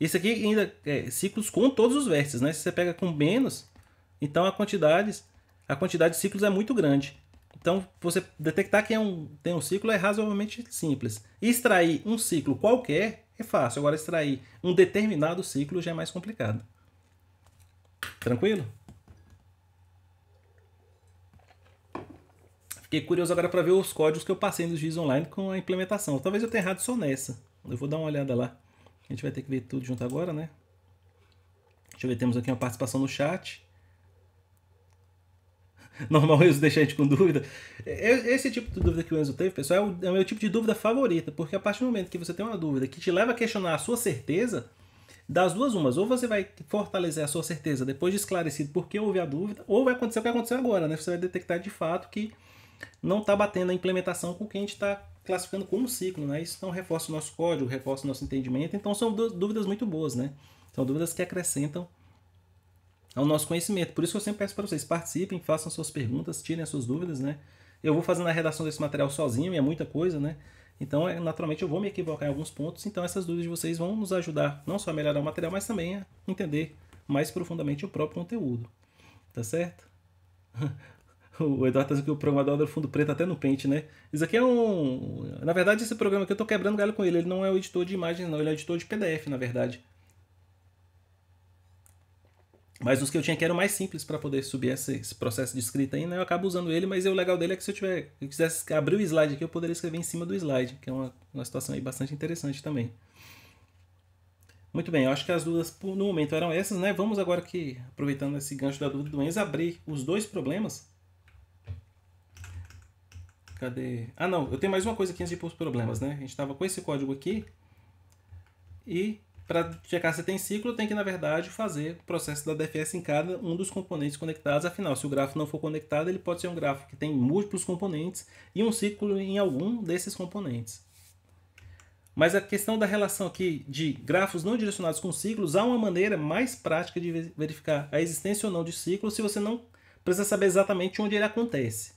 isso aqui ainda é ciclos com todos os vértices, né? Se você pega com menos, então a quantidade, a quantidade de ciclos é muito grande. Então, você detectar que é um, tem um ciclo é razoavelmente simples. Extrair um ciclo qualquer é fácil, agora extrair um determinado ciclo já é mais complicado. Tranquilo? Fiquei curioso agora para ver os códigos que eu passei no Giz Online com a implementação. Talvez eu tenha errado só nessa. Eu vou dar uma olhada lá. A gente vai ter que ver tudo junto agora, né? Deixa eu ver, temos aqui uma participação no chat. normal o Enzo deixar a gente com dúvida. Esse tipo de dúvida que o Enzo teve, pessoal, é o, é o meu tipo de dúvida favorita, porque a partir do momento que você tem uma dúvida que te leva a questionar a sua certeza, das duas umas, ou você vai fortalecer a sua certeza depois de esclarecido por que houve a dúvida, ou vai acontecer o que aconteceu agora, né? Você vai detectar de fato que não está batendo a implementação com o que a gente está classificando como ciclo, né? Isso então reforça o nosso código, reforça o nosso entendimento. Então são dúvidas muito boas, né? São dúvidas que acrescentam ao é nosso conhecimento. Por isso que eu sempre peço para vocês, participem, façam suas perguntas, tirem as suas dúvidas, né? Eu vou fazendo a redação desse material sozinho, e é muita coisa, né? Então, é, naturalmente, eu vou me equivocar em alguns pontos, então essas dúvidas de vocês vão nos ajudar não só a melhorar o material, mas também a entender mais profundamente o próprio conteúdo. Tá certo? o Eduardo tá diz que o programador do fundo preto até no pente, né? Isso aqui é um. Na verdade, esse programa aqui eu tô quebrando galho com ele. Ele não é o editor de imagens, não. Ele é o editor de PDF, na verdade. Mas os que eu tinha que eram mais simples para poder subir esse, esse, processo de escrita né? eu acabo usando ele, mas o legal dele é que se eu tiver, eu quisesse abrir o slide aqui, eu poderia escrever em cima do slide, que é uma, uma situação aí bastante interessante também. Muito bem, eu acho que as dúvidas no momento eram essas, né? Vamos agora que, aproveitando esse gancho da dúvida do Enzo, abrir os dois problemas. Cadê? Ah não, eu tenho mais uma coisa aqui antes de ir para os problemas, né? A gente estava com esse código aqui e para checar se tem ciclo, tem que, na verdade, fazer o processo da DFS em cada um dos componentes conectados. Afinal, se o grafo não for conectado, ele pode ser um grafo que tem múltiplos componentes e um ciclo em algum desses componentes. Mas a questão da relação aqui de grafos não direcionados com ciclos, há uma maneira mais prática de verificar a existência ou não de ciclo se você não precisa saber exatamente onde ele acontece.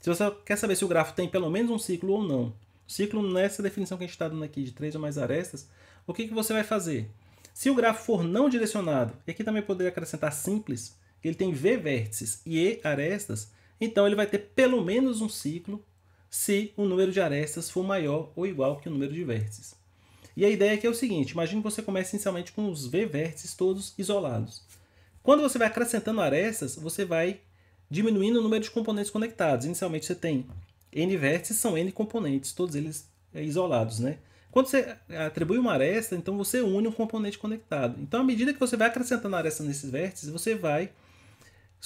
Se você quer saber se o grafo tem pelo menos um ciclo ou não, ciclo nessa definição que a gente está dando aqui de três ou mais arestas, o que, que você vai fazer? Se o grafo for não direcionado, e aqui também poderia acrescentar simples, ele tem V vértices e E arestas, então ele vai ter pelo menos um ciclo se o número de arestas for maior ou igual que o número de vértices. E a ideia aqui é o seguinte, imagine que você comece inicialmente com os V vértices todos isolados. Quando você vai acrescentando arestas, você vai diminuindo o número de componentes conectados. Inicialmente você tem N vértices, são N componentes, todos eles eh, isolados, né? Quando você atribui uma aresta, então você une um componente conectado. Então, à medida que você vai acrescentando arestas nesses vértices, você vai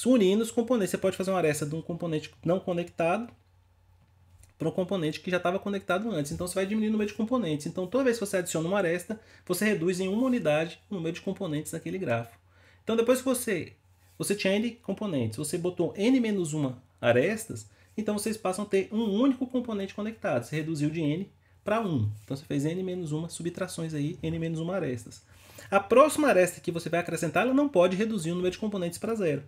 unindo os componentes. Você pode fazer uma aresta de um componente não conectado para um componente que já estava conectado antes. Então, você vai diminuir o número de componentes. Então, toda vez que você adiciona uma aresta, você reduz em uma unidade o número de componentes naquele grafo. Então, depois que você, você tinha N componentes, você botou N-1 arestas, então vocês passam a ter um único componente conectado. Você reduziu de N para 1. Então você fez n menos 1 subtrações aí, n menos 1 arestas. A próxima aresta que você vai acrescentar, ela não pode reduzir o número de componentes para zero.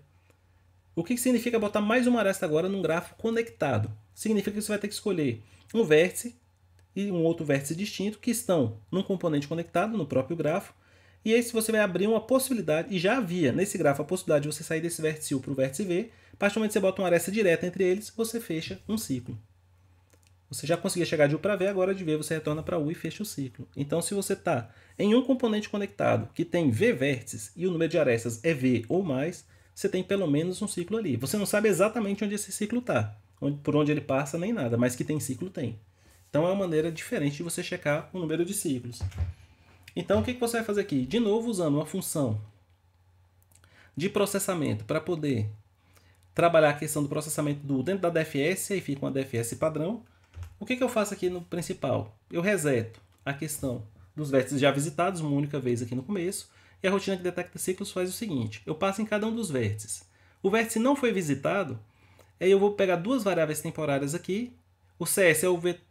O que significa botar mais uma aresta agora num grafo conectado? Significa que você vai ter que escolher um vértice e um outro vértice distinto que estão num componente conectado no próprio grafo. E aí se você vai abrir uma possibilidade, e já havia nesse grafo a possibilidade de você sair desse vértice U para o vértice V, a partir do momento que você bota uma aresta direta entre eles, você fecha um ciclo. Você já conseguia chegar de U para V, agora de V você retorna para U e fecha o ciclo. Então, se você está em um componente conectado que tem V vértices e o número de arestas é V ou mais, você tem pelo menos um ciclo ali. Você não sabe exatamente onde esse ciclo está, por onde ele passa nem nada, mas que tem ciclo tem. Então, é uma maneira diferente de você checar o número de ciclos. Então, o que você vai fazer aqui? De novo, usando uma função de processamento para poder trabalhar a questão do processamento do dentro da DFS, aí fica uma DFS padrão, o que, que eu faço aqui no principal? Eu reseto a questão dos vértices já visitados uma única vez aqui no começo, e a rotina que detecta ciclos faz o seguinte, eu passo em cada um dos vértices. O vértice não foi visitado, aí eu vou pegar duas variáveis temporárias aqui, o CS é,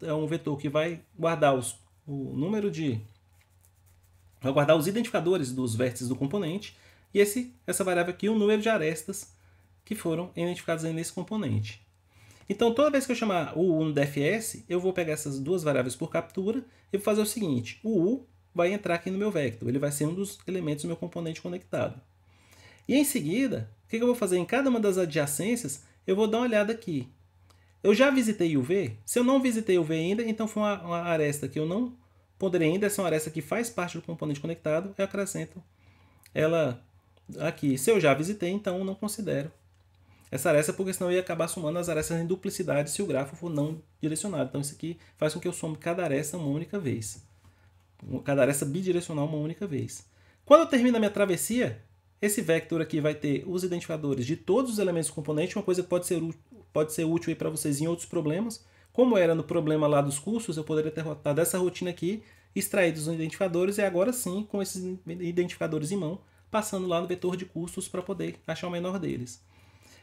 é, um vetor que vai guardar os, o número de... vai guardar os identificadores dos vértices do componente, e esse, essa variável aqui, o número de arestas que foram identificadas nesse componente. Então, toda vez que eu chamar o U no DFS, eu vou pegar essas duas variáveis por captura e vou fazer o seguinte, o U vai entrar aqui no meu vector, ele vai ser um dos elementos do meu componente conectado. E em seguida, o que eu vou fazer em cada uma das adjacências? Eu vou dar uma olhada aqui. Eu já visitei o V? Se eu não visitei o V ainda, então foi uma, uma aresta que eu não poderei ainda, essa é uma aresta que faz parte do componente conectado, eu acrescento ela aqui. Se eu já visitei, então eu não considero essa aresta, porque senão eu ia acabar somando as arestas em duplicidade se o grafo for não direcionado. Então isso aqui faz com que eu some cada aresta uma única vez. Cada aresta bidirecional uma única vez. Quando eu termino a minha travessia, esse vector aqui vai ter os identificadores de todos os elementos componentes. uma coisa que pode ser, pode ser útil para vocês em outros problemas. Como era no problema lá dos cursos, eu poderia ter rotado essa rotina aqui, extraído os identificadores e agora sim, com esses identificadores em mão, passando lá no vetor de custos para poder achar o menor deles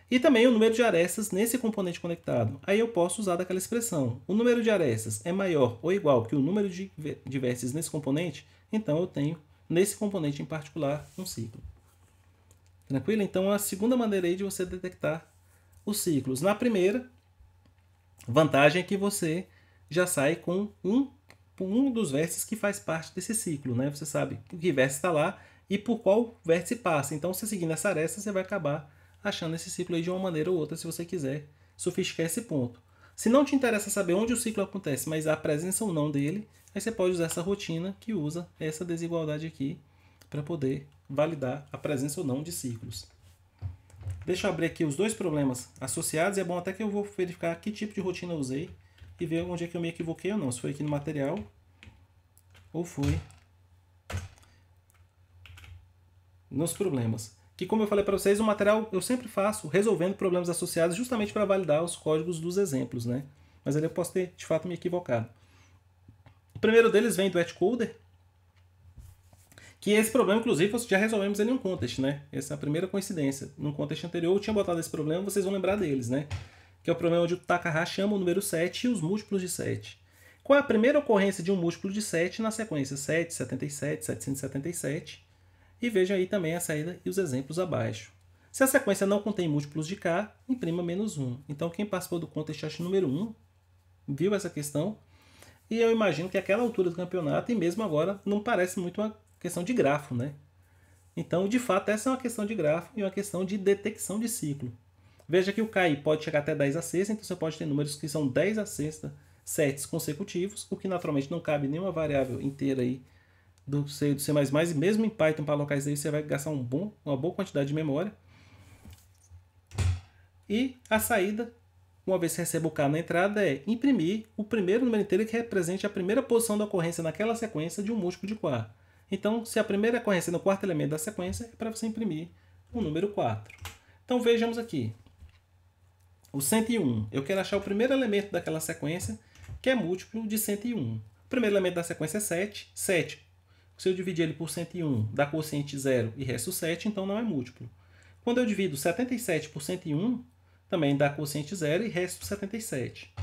e também o número de arestas nesse componente conectado. Aí eu posso usar daquela expressão. O número de arestas é maior ou igual que o número de vértices nesse componente, então eu tenho, nesse componente em particular, um ciclo. Tranquilo? Então, a segunda maneira aí de você detectar os ciclos. Na primeira, vantagem é que você já sai com um, um dos vértices que faz parte desse ciclo. Né? Você sabe que vértice está lá e por qual vértice passa. Então, se seguir nessa aresta, você vai acabar achando esse ciclo aí de uma maneira ou outra, se você quiser sofisticar esse ponto. Se não te interessa saber onde o ciclo acontece, mas a presença ou não dele, aí você pode usar essa rotina que usa essa desigualdade aqui para poder validar a presença ou não de ciclos. Deixa eu abrir aqui os dois problemas associados, e é bom até que eu vou verificar que tipo de rotina eu usei e ver onde é que eu me equivoquei ou não, se foi aqui no material ou foi nos problemas que como eu falei para vocês, o material eu sempre faço resolvendo problemas associados justamente para validar os códigos dos exemplos, né? Mas ali eu posso ter, de fato, me equivocado. O primeiro deles vem do Etcoder, que esse problema, inclusive, já resolvemos ele em um contest, né? Essa é a primeira coincidência. Num contest anterior eu tinha botado esse problema, vocês vão lembrar deles, né? Que é o problema onde o Takahashi chama o número 7 e os múltiplos de 7. Qual é a primeira ocorrência de um múltiplo de 7 na sequência 7, 77, 777? E veja aí também a saída e os exemplos abaixo. Se a sequência não contém múltiplos de K, imprima menos 1. Então, quem participou do contest número 1 viu essa questão. E eu imagino que aquela altura do campeonato, e mesmo agora, não parece muito uma questão de grafo, né? Então, de fato, essa é uma questão de grafo e uma questão de detecção de ciclo. Veja que o KI pode chegar até 10 a sexta, então você pode ter números que são 10 a sexta sets consecutivos, o que naturalmente não cabe nenhuma variável inteira aí do C, do C++, e mesmo em Python para locais aí você vai gastar um bom, uma boa quantidade de memória. E a saída, uma vez que recebe o K na entrada, é imprimir o primeiro número inteiro que represente a primeira posição da ocorrência naquela sequência de um múltiplo de 4. Então, se a primeira ocorrência é no quarto elemento da sequência, é para você imprimir o número 4. Então vejamos aqui. O 101. Eu quero achar o primeiro elemento daquela sequência, que é múltiplo de 101. O primeiro elemento da sequência é 7. 7 se eu dividir ele por 101, dá quociente 0 e resto 7, então não é múltiplo. Quando eu divido 77 por 101, também dá quociente 0 e resto 77.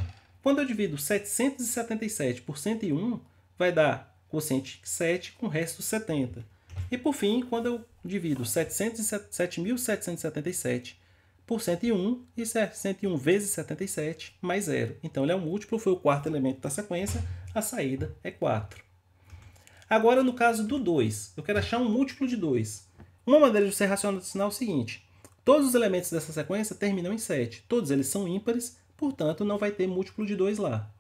Quando eu divido 777 por 101, vai dar quociente 7 com resto 70. E por fim, quando eu divido 7.777 por 101, isso é 101 vezes 77 mais 0. Então ele é um múltiplo, foi o quarto elemento da sequência, a saída é 4. Agora, no caso do 2, eu quero achar um múltiplo de 2. Uma maneira de você raciocinar é o seguinte. Todos os elementos dessa sequência terminam em 7. Todos eles são ímpares, portanto, não vai ter múltiplo de 2 lá.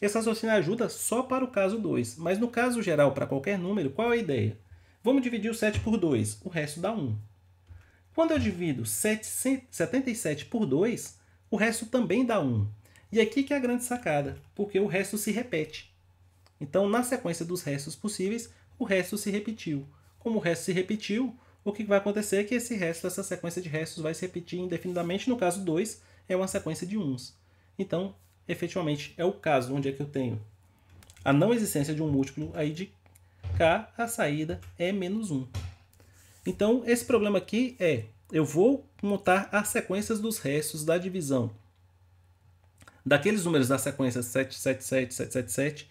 Essa raciocínio ajuda só para o caso 2, mas no caso geral, para qualquer número, qual é a ideia? Vamos dividir o 7 por 2, o resto dá 1. Quando eu divido 7, 77 por 2, o resto também dá 1. E aqui que é a grande sacada, porque o resto se repete. Então, na sequência dos restos possíveis, o resto se repetiu. Como o resto se repetiu, o que vai acontecer é que esse resto, essa sequência de restos, vai se repetir indefinidamente. No caso 2, é uma sequência de uns. Então, efetivamente, é o caso onde é que eu tenho a não existência de um múltiplo aí de k, a saída é menos 1. Então, esse problema aqui é, eu vou montar as sequências dos restos da divisão daqueles números da sequência 7, 7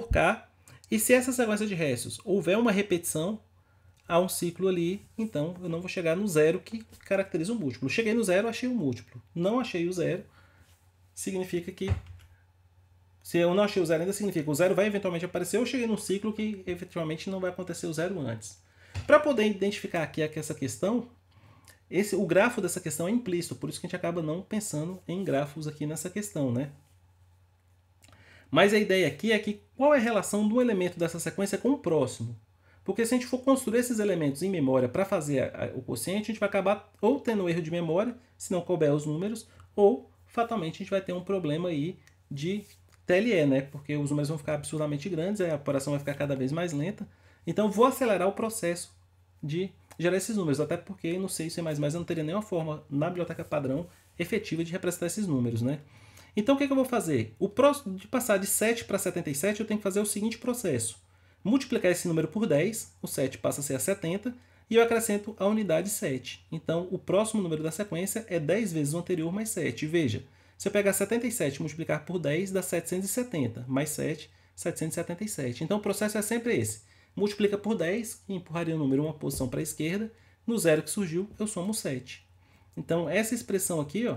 por K. E se essa sequência de restos houver uma repetição, há um ciclo ali, então eu não vou chegar no zero que caracteriza um múltiplo. Cheguei no zero, achei um múltiplo. Não achei o zero, significa que... Se eu não achei o zero ainda, significa que o zero vai eventualmente aparecer, eu cheguei num ciclo que eventualmente não vai acontecer o zero antes. Para poder identificar aqui essa questão, esse, o grafo dessa questão é implícito, por isso que a gente acaba não pensando em grafos aqui nessa questão, né? Mas a ideia aqui é que qual é a relação do elemento dessa sequência com o próximo? Porque se a gente for construir esses elementos em memória para fazer a, a, o quociente, a gente vai acabar ou tendo um erro de memória, se não couber os números, ou fatalmente a gente vai ter um problema aí de TLE, né? Porque os números vão ficar absurdamente grandes, a operação vai ficar cada vez mais lenta. Então vou acelerar o processo de gerar esses números, até porque não sei se é mais mais não teria nenhuma forma na biblioteca padrão efetiva de representar esses números, né? Então o que, é que eu vou fazer? O próximo, de passar de 7 para 77, eu tenho que fazer o seguinte processo. Multiplicar esse número por 10, o 7 passa a ser a 70, e eu acrescento a unidade 7. Então o próximo número da sequência é 10 vezes o anterior mais 7. Veja, se eu pegar 77 e multiplicar por 10, dá 770, mais 7, 777. Então o processo é sempre esse. Multiplica por 10, que empurraria o número uma posição para a esquerda. No zero que surgiu, eu somo 7. Então essa expressão aqui, ó,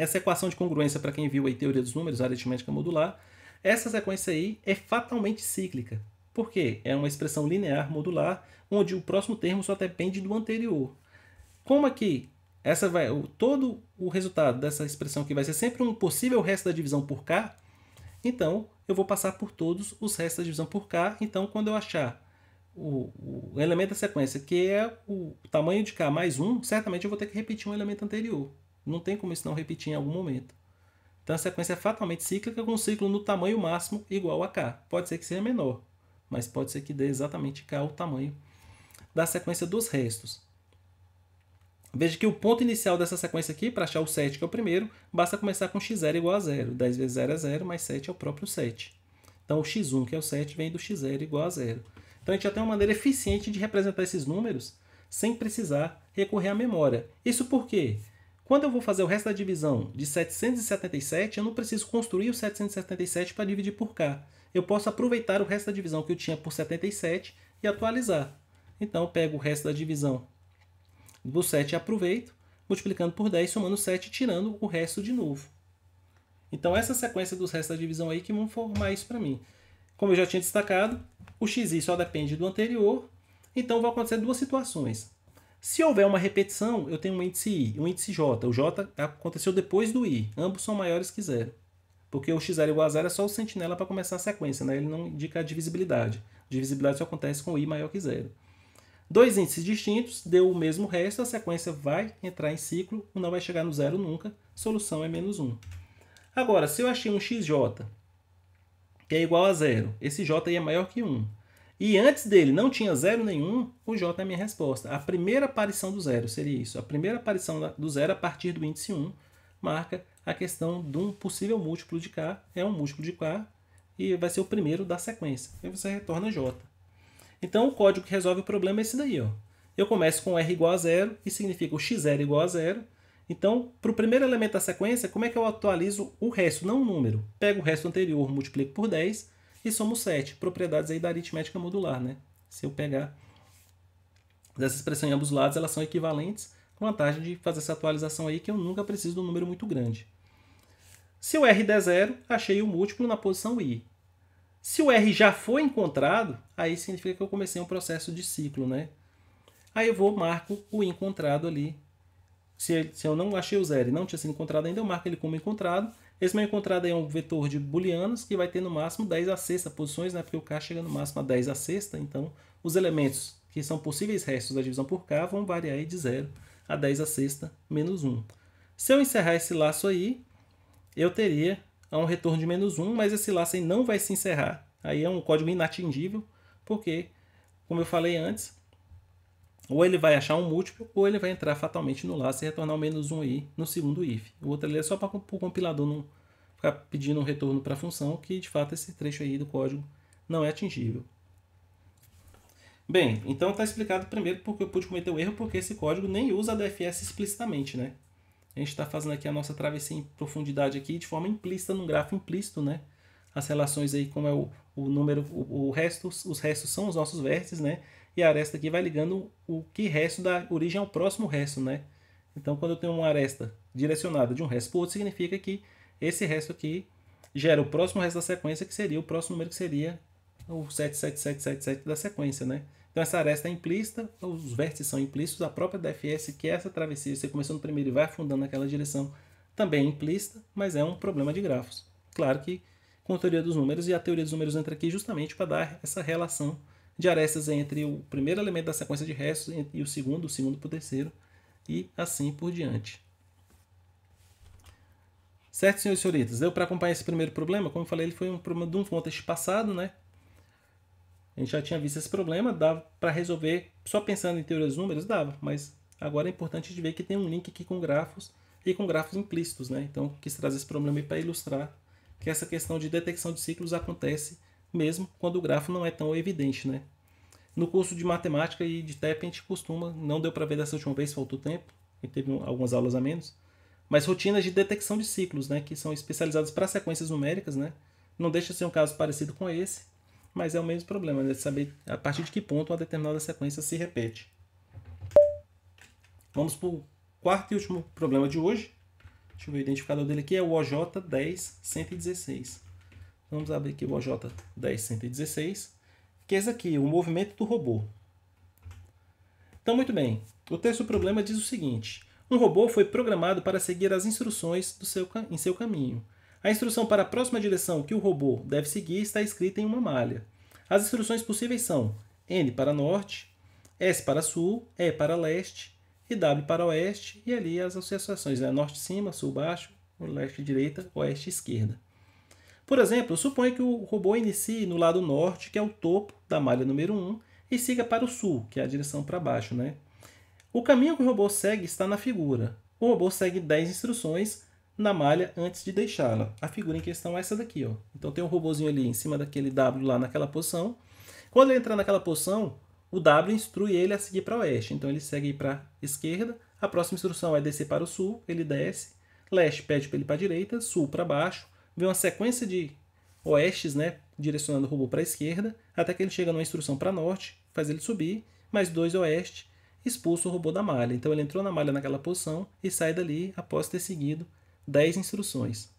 essa é equação de congruência, para quem viu aí teoria dos números, aritmética modular, essa sequência aí é fatalmente cíclica. Por quê? É uma expressão linear modular, onde o próximo termo só depende do anterior. Como aqui, é essa vai, todo o resultado dessa expressão que vai ser sempre um possível resto da divisão por k, então eu vou passar por todos os restos da divisão por k. Então, quando eu achar o, o, elemento da sequência, que é o tamanho de k mais 1, certamente eu vou ter que repetir um elemento anterior. Não tem como isso não repetir em algum momento. Então a sequência é fatalmente cíclica com um ciclo no tamanho máximo igual a K. Pode ser que seja menor, mas pode ser que dê exatamente K o tamanho da sequência dos restos. Veja que o ponto inicial dessa sequência aqui, para achar o 7, que é o primeiro, basta começar com x0 igual a 0. 10 vezes 0 é 0, mais 7 é o próprio 7. Então, o x1, que é o 7, vem do x0 igual a 0. Então, a gente já tem uma maneira eficiente de representar esses números sem precisar recorrer à memória. Isso por quê? Quando eu vou fazer o resto da divisão de 777, eu não preciso construir o 777 para dividir por K. Eu posso aproveitar o resto da divisão que eu tinha por 77 e atualizar. Então eu pego o resto da divisão do 7 e aproveito, multiplicando por 10, somando 7 tirando o resto de novo. Então essa sequência dos restos da divisão aí que vão formar isso para mim. Como eu já tinha destacado, o xi só depende do anterior, então vão acontecer duas situações. Se houver uma repetição, eu tenho um índice I e um índice J. O J aconteceu depois do I. Ambos são maiores que zero. Porque o x0 igual a zero é só o sentinela para começar a sequência, né? ele não indica a divisibilidade. Divisibilidade só acontece com I maior que zero. Dois índices distintos, deu o mesmo resto, a sequência vai entrar em ciclo, não vai chegar no zero nunca, solução é menos 1. Agora, se eu achei um xj que é igual a zero, esse j aí é maior que 1, e antes dele não tinha zero nenhum, o J é a minha resposta. A primeira aparição do zero seria isso. A primeira aparição do zero a partir do índice 1 marca a questão de um possível múltiplo de K. É um múltiplo de K e vai ser o primeiro da sequência. E você retorna J. Então o código que resolve o problema é esse daí. Ó. Eu começo com R igual a zero, que significa o x0 igual a zero. Então, para o primeiro elemento da sequência, como é que eu atualizo o resto, não o número? Pego o resto anterior, multiplico por 10 e somos 7, propriedades aí da aritmética modular, né? Se eu pegar essa expressão em ambos os lados, elas são equivalentes, com vantagem de fazer essa atualização aí que eu nunca preciso de um número muito grande. Se o R der zero, achei o múltiplo na posição i. Se o R já foi encontrado, aí significa que eu comecei um processo de ciclo, né? Aí eu vou, marco o encontrado ali. Se, se eu não achei o zero e não tinha sido encontrado ainda, eu marco ele como encontrado eles vão encontrar é um vetor de booleanos que vai ter no máximo 10 a sexta posições, né? porque o k chega no máximo a 10 a sexta, então os elementos que são possíveis restos da divisão por k vão variar de 0 a 10 a sexta menos 1. Se eu encerrar esse laço aí, eu teria um retorno de menos 1, mas esse laço aí não vai se encerrar. Aí é um código inatingível, porque, como eu falei antes, ou ele vai achar um múltiplo, ou ele vai entrar fatalmente no laço e retornar o menos um aí no segundo if. O outro ali é só para o compilador não ficar pedindo um retorno para a função, que de fato esse trecho aí do código não é atingível. Bem, então está explicado primeiro porque eu pude cometer o um erro, porque esse código nem usa a DFS explicitamente, né? A gente está fazendo aqui a nossa travessia em profundidade aqui de forma implícita, num grafo implícito, né? As relações aí, como é o, o número, o, o restos, os restos são os nossos vértices, né? E a aresta aqui vai ligando o que resto da origem ao próximo resto, né? Então, quando eu tenho uma aresta direcionada de um resto para outro, significa que esse resto aqui gera o próximo resto da sequência, que seria o próximo número que seria o 77777 da sequência, né? Então essa aresta é implícita, os vértices são implícitos, a própria DFS, que é essa travessia, você começou no primeiro e vai afundando naquela direção, também é implícita, mas é um problema de grafos. Claro que com a teoria dos números, e a teoria dos números entra aqui justamente para dar essa relação de arestas entre o primeiro elemento da sequência de restos e o segundo, o segundo para o terceiro, e assim por diante. Certo, senhores e senhoritas? Deu para acompanhar esse primeiro problema? Como eu falei, ele foi um problema de um contexto passado, né? A gente já tinha visto esse problema, dava para resolver só pensando em teoria dos números? Dava, mas agora é importante de ver que tem um link aqui com grafos e com grafos implícitos, né? Então, quis trazer esse problema para ilustrar que essa questão de detecção de ciclos acontece mesmo quando o grafo não é tão evidente, né? No curso de matemática e de TEP a gente costuma, não deu para ver dessa última vez, faltou tempo, e teve algumas aulas a menos, mas rotinas de detecção de ciclos, né, que são especializadas para sequências numéricas, né? Não deixa de ser um caso parecido com esse, mas é o mesmo problema, né, de saber a partir de que ponto uma determinada sequência se repete. Vamos para o quarto e último problema de hoje. Deixa eu ver o identificador dele aqui, é o OJ10116. Vamos abrir aqui o OJ10116, que é esse aqui, o movimento do robô. Então, muito bem. O texto do problema diz o seguinte. Um robô foi programado para seguir as instruções do seu, em seu caminho. A instrução para a próxima direção que o robô deve seguir está escrita em uma malha. As instruções possíveis são N para norte, S para sul, E para leste e W para oeste, e ali as associações, né? norte cima, sul baixo, leste direita, oeste esquerda. Por exemplo, suponha que o robô inicie no lado norte, que é o topo da malha número 1, e siga para o sul, que é a direção para baixo. Né? O caminho que o robô segue está na figura. O robô segue 10 instruções na malha antes de deixá-la. A figura em questão é essa daqui. Ó. Então tem um robozinho ali em cima daquele W lá naquela posição. Quando ele entrar naquela posição, o W instrui ele a seguir para oeste. Então ele segue para a esquerda. A próxima instrução é descer para o sul, ele desce. Leste pede para ele para a direita, sul para baixo vê uma sequência de oestes, né, direcionando o robô para a esquerda, até que ele chega numa instrução para norte, faz ele subir, mais dois oeste, expulsa o robô da malha. Então ele entrou na malha naquela posição e sai dali após ter seguido 10 instruções.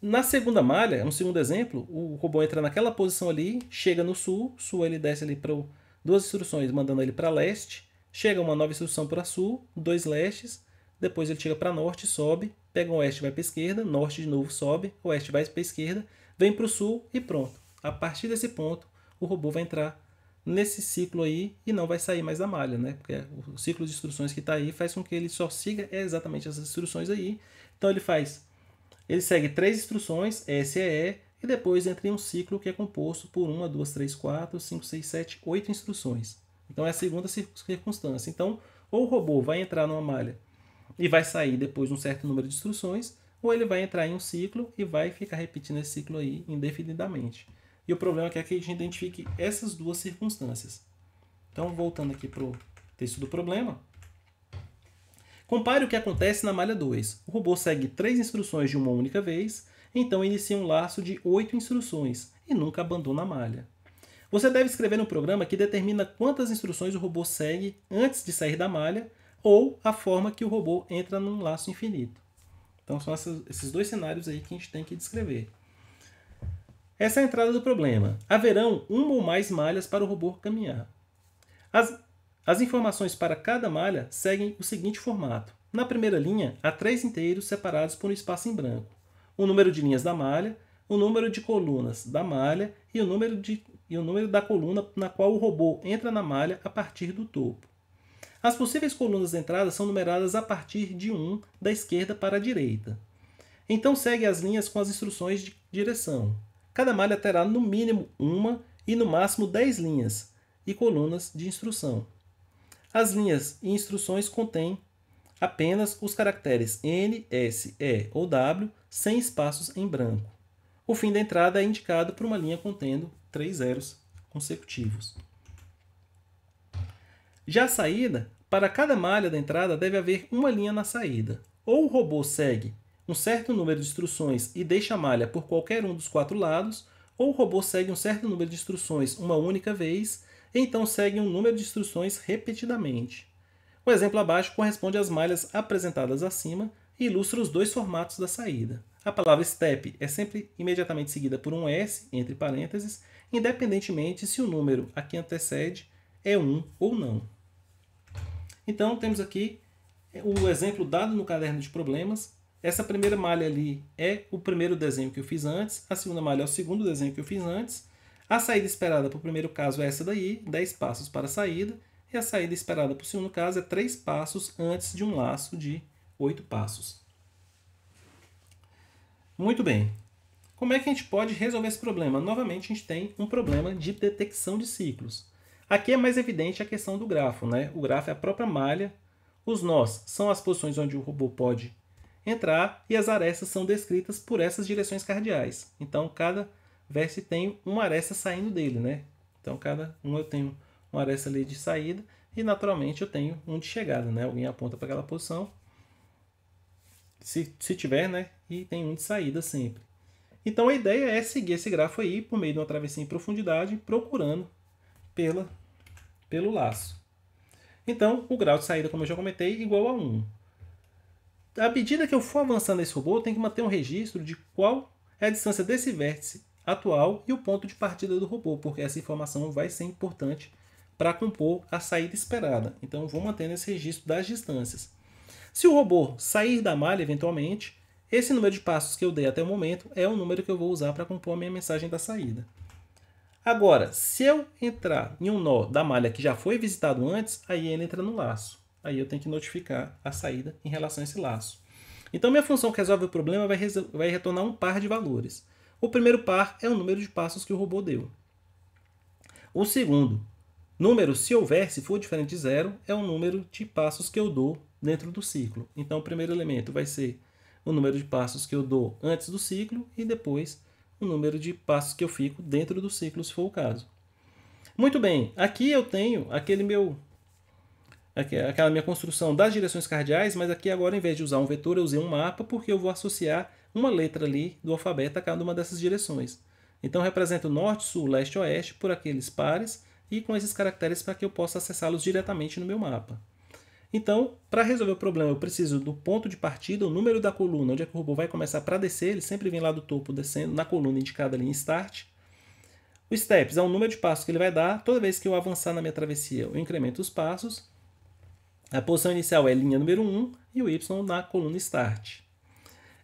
Na segunda malha, um segundo exemplo, o robô entra naquela posição ali, chega no sul, sul ele desce ali para duas instruções, mandando ele para leste, chega uma nova instrução para sul, dois lestes, depois ele tira para norte, sobe, pega o oeste, vai para esquerda, norte de novo, sobe, oeste vai para esquerda, vem para o sul e pronto. A partir desse ponto, o robô vai entrar nesse ciclo aí e não vai sair mais da malha, né? Porque o ciclo de instruções que está aí faz com que ele só siga exatamente essas instruções aí. Então ele faz, ele segue três instruções, S e E, e depois entra em um ciclo que é composto por uma, duas, três, quatro, cinco, seis, sete, oito instruções. Então é a segunda circunstância. Então, ou o robô vai entrar numa malha e vai sair depois de um certo número de instruções, ou ele vai entrar em um ciclo e vai ficar repetindo esse ciclo aí indefinidamente. E o problema é que a gente identifique essas duas circunstâncias. Então, voltando aqui para o texto do problema. Compare o que acontece na malha 2. O robô segue três instruções de uma única vez, então inicia um laço de oito instruções e nunca abandona a malha. Você deve escrever um programa que determina quantas instruções o robô segue antes de sair da malha ou a forma que o robô entra num laço infinito. Então são essas, esses dois cenários aí que a gente tem que descrever. Essa é a entrada do problema. Haverão uma ou mais malhas para o robô caminhar. As, as informações para cada malha seguem o seguinte formato. Na primeira linha, há três inteiros separados por um espaço em branco. O número de linhas da malha, o número de colunas da malha e o número, de, e o número da coluna na qual o robô entra na malha a partir do topo. As possíveis colunas de entrada são numeradas a partir de 1 da esquerda para a direita. Então segue as linhas com as instruções de direção. Cada malha terá no mínimo uma e no máximo 10 linhas e colunas de instrução. As linhas e instruções contêm apenas os caracteres N, S, E ou W sem espaços em branco. O fim da entrada é indicado por uma linha contendo três zeros consecutivos. Já a saída, para cada malha da entrada deve haver uma linha na saída. Ou o robô segue um certo número de instruções e deixa a malha por qualquer um dos quatro lados, ou o robô segue um certo número de instruções uma única vez, então segue um número de instruções repetidamente. O exemplo abaixo corresponde às malhas apresentadas acima e ilustra os dois formatos da saída. A palavra step é sempre imediatamente seguida por um S, entre parênteses, independentemente se o número a que antecede é 1 um ou não. Então, temos aqui é, o exemplo dado no caderno de problemas. Essa primeira malha ali é o primeiro desenho que eu fiz antes, a segunda malha é o segundo desenho que eu fiz antes, a saída esperada para o primeiro caso é essa daí, 10 passos para a saída, e a saída esperada para o segundo caso é 3 passos antes de um laço de 8 passos. Muito bem. Como é que a gente pode resolver esse problema? Novamente, a gente tem um problema de detecção de ciclos. Aqui é mais evidente a questão do grafo, né? O grafo é a própria malha, os nós são as posições onde o robô pode entrar e as arestas são descritas por essas direções cardeais. Então, cada vértice tem uma aresta saindo dele, né? Então, cada um eu tenho uma aresta ali de saída e, naturalmente, eu tenho um de chegada, né? Alguém aponta para aquela posição, se, se tiver, né? E tem um de saída sempre. Então, a ideia é seguir esse grafo aí por meio de uma travessia em profundidade, procurando pela pelo laço. Então, o grau de saída, como eu já comentei, é igual a 1. À medida que eu for avançando esse robô, eu tenho que manter um registro de qual é a distância desse vértice atual e o ponto de partida do robô, porque essa informação vai ser importante para compor a saída esperada. Então, vou mantendo esse registro das distâncias. Se o robô sair da malha eventualmente, esse número de passos que eu dei até o momento é o número que eu vou usar para compor a minha mensagem da saída. Agora, se eu entrar em um nó da malha que já foi visitado antes, aí ele entra no laço. Aí eu tenho que notificar a saída em relação a esse laço. Então, minha função que resolve o problema vai, vai retornar um par de valores. O primeiro par é o número de passos que o robô deu. O segundo número, se houver, se for diferente de zero, é o número de passos que eu dou dentro do ciclo. Então, o primeiro elemento vai ser o número de passos que eu dou antes do ciclo e depois o número de passos que eu fico dentro do ciclo, se for o caso. Muito bem, aqui eu tenho aquele meu aquela minha construção das direções cardeais, mas aqui agora, em vez de usar um vetor, eu usei um mapa, porque eu vou associar uma letra ali do alfabeto a cada uma dessas direções. Então, represento norte, sul, leste, oeste por aqueles pares e com esses caracteres para que eu possa acessá-los diretamente no meu mapa. Então, para resolver o problema, eu preciso do ponto de partida, o número da coluna, onde é que o robô vai começar para descer, ele sempre vem lá do topo descendo, na coluna indicada ali em Start. O Steps é o número de passos que ele vai dar, toda vez que eu avançar na minha travessia, eu incremento os passos. A posição inicial é linha número 1 e o Y na coluna Start.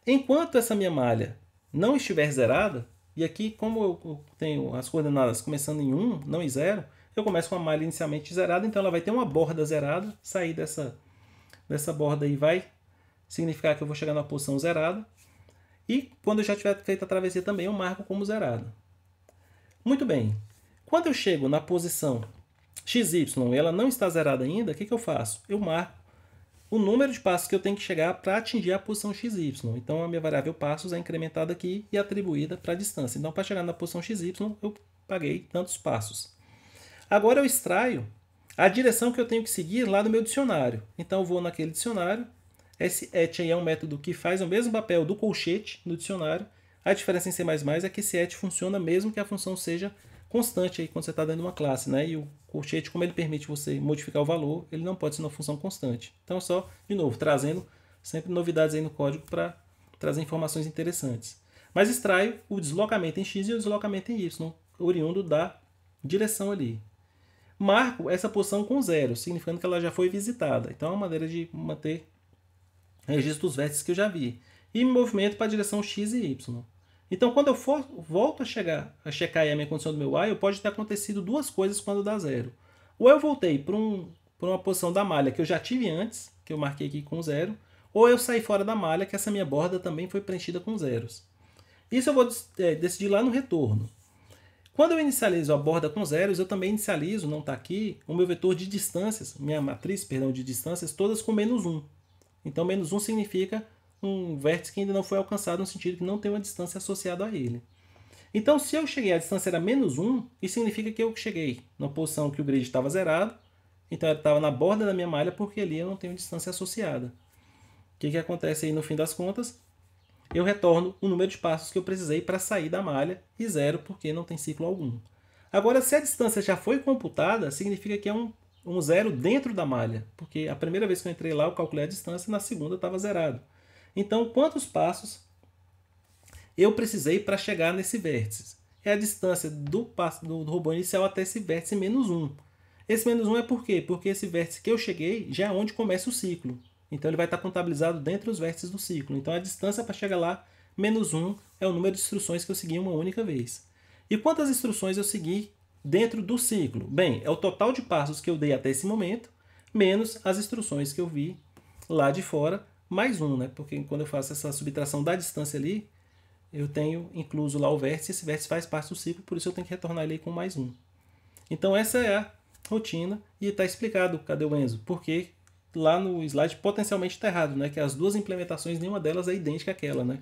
Enquanto essa minha malha não estiver zerada, e aqui como eu tenho as coordenadas começando em 1, não em 0, eu começo com a malha inicialmente zerada, então ela vai ter uma borda zerada. Sair dessa, dessa borda aí vai significar que eu vou chegar na posição zerada. E quando eu já tiver feito a travessia também, eu marco como zerado. Muito bem. Quando eu chego na posição XY e ela não está zerada ainda, o que, que eu faço? Eu marco o número de passos que eu tenho que chegar para atingir a posição XY. Então, a minha variável passos é incrementada aqui e atribuída para a distância. Então, para chegar na posição XY, eu paguei tantos passos. Agora eu extraio a direção que eu tenho que seguir lá no meu dicionário. Então eu vou naquele dicionário. Esse et é um método que faz o mesmo papel do colchete no dicionário. A diferença em C++ é que esse et funciona mesmo que a função seja constante aí quando você está dentro de uma classe, né? E o colchete, como ele permite você modificar o valor, ele não pode ser uma função constante. Então só, de novo, trazendo sempre novidades aí no código para trazer informações interessantes. Mas extraio o deslocamento em x e o deslocamento em y, oriundo da direção ali marco essa posição com zero, significando que ela já foi visitada. Então é uma maneira de manter registro dos vértices que eu já vi. E me movimento para a direção x e y. Então, quando eu for, volto a, chegar, a checar a minha condição do meu y, pode ter acontecido duas coisas quando dá zero. Ou eu voltei para um, uma posição da malha que eu já tive antes, que eu marquei aqui com zero, ou eu saí fora da malha, que essa minha borda também foi preenchida com zeros. Isso eu vou é, decidir lá no retorno. Quando eu inicializo a borda com zeros, eu também inicializo, não está aqui, o meu vetor de distâncias, minha matriz, perdão, de distâncias, todas com menos 1. Então, menos 1 significa um vértice que ainda não foi alcançado, no sentido que não tem uma distância associada a ele. Então, se eu cheguei à distância era menos 1, isso significa que eu cheguei na posição que o grid estava zerado, então ele estava na borda da minha malha, porque ali eu não tenho distância associada. O que, que acontece aí no fim das contas? eu retorno o número de passos que eu precisei para sair da malha e zero porque não tem ciclo algum. Agora, se a distância já foi computada, significa que é um, um zero dentro da malha, porque a primeira vez que eu entrei lá eu calculei a distância e na segunda estava zerado. Então, quantos passos eu precisei para chegar nesse vértice? É a distância do, passo, do, do robô inicial até esse vértice menos 1. Esse menos 1 é por quê? Porque esse vértice que eu cheguei já é onde começa o ciclo. Então ele vai estar contabilizado dentro dos vértices do ciclo. Então a distância para chegar lá, menos 1, é o número de instruções que eu segui uma única vez. E quantas instruções eu segui dentro do ciclo? Bem, é o total de passos que eu dei até esse momento, menos as instruções que eu vi lá de fora, mais 1, né? Porque quando eu faço essa subtração da distância ali, eu tenho incluso lá o vértice, esse vértice faz parte do ciclo, por isso eu tenho que retornar ele com mais 1. Então essa é a rotina e está explicado, cadê o Enzo? Por que lá no slide potencialmente está errado, né? Que as duas implementações, nenhuma delas é idêntica àquela, né?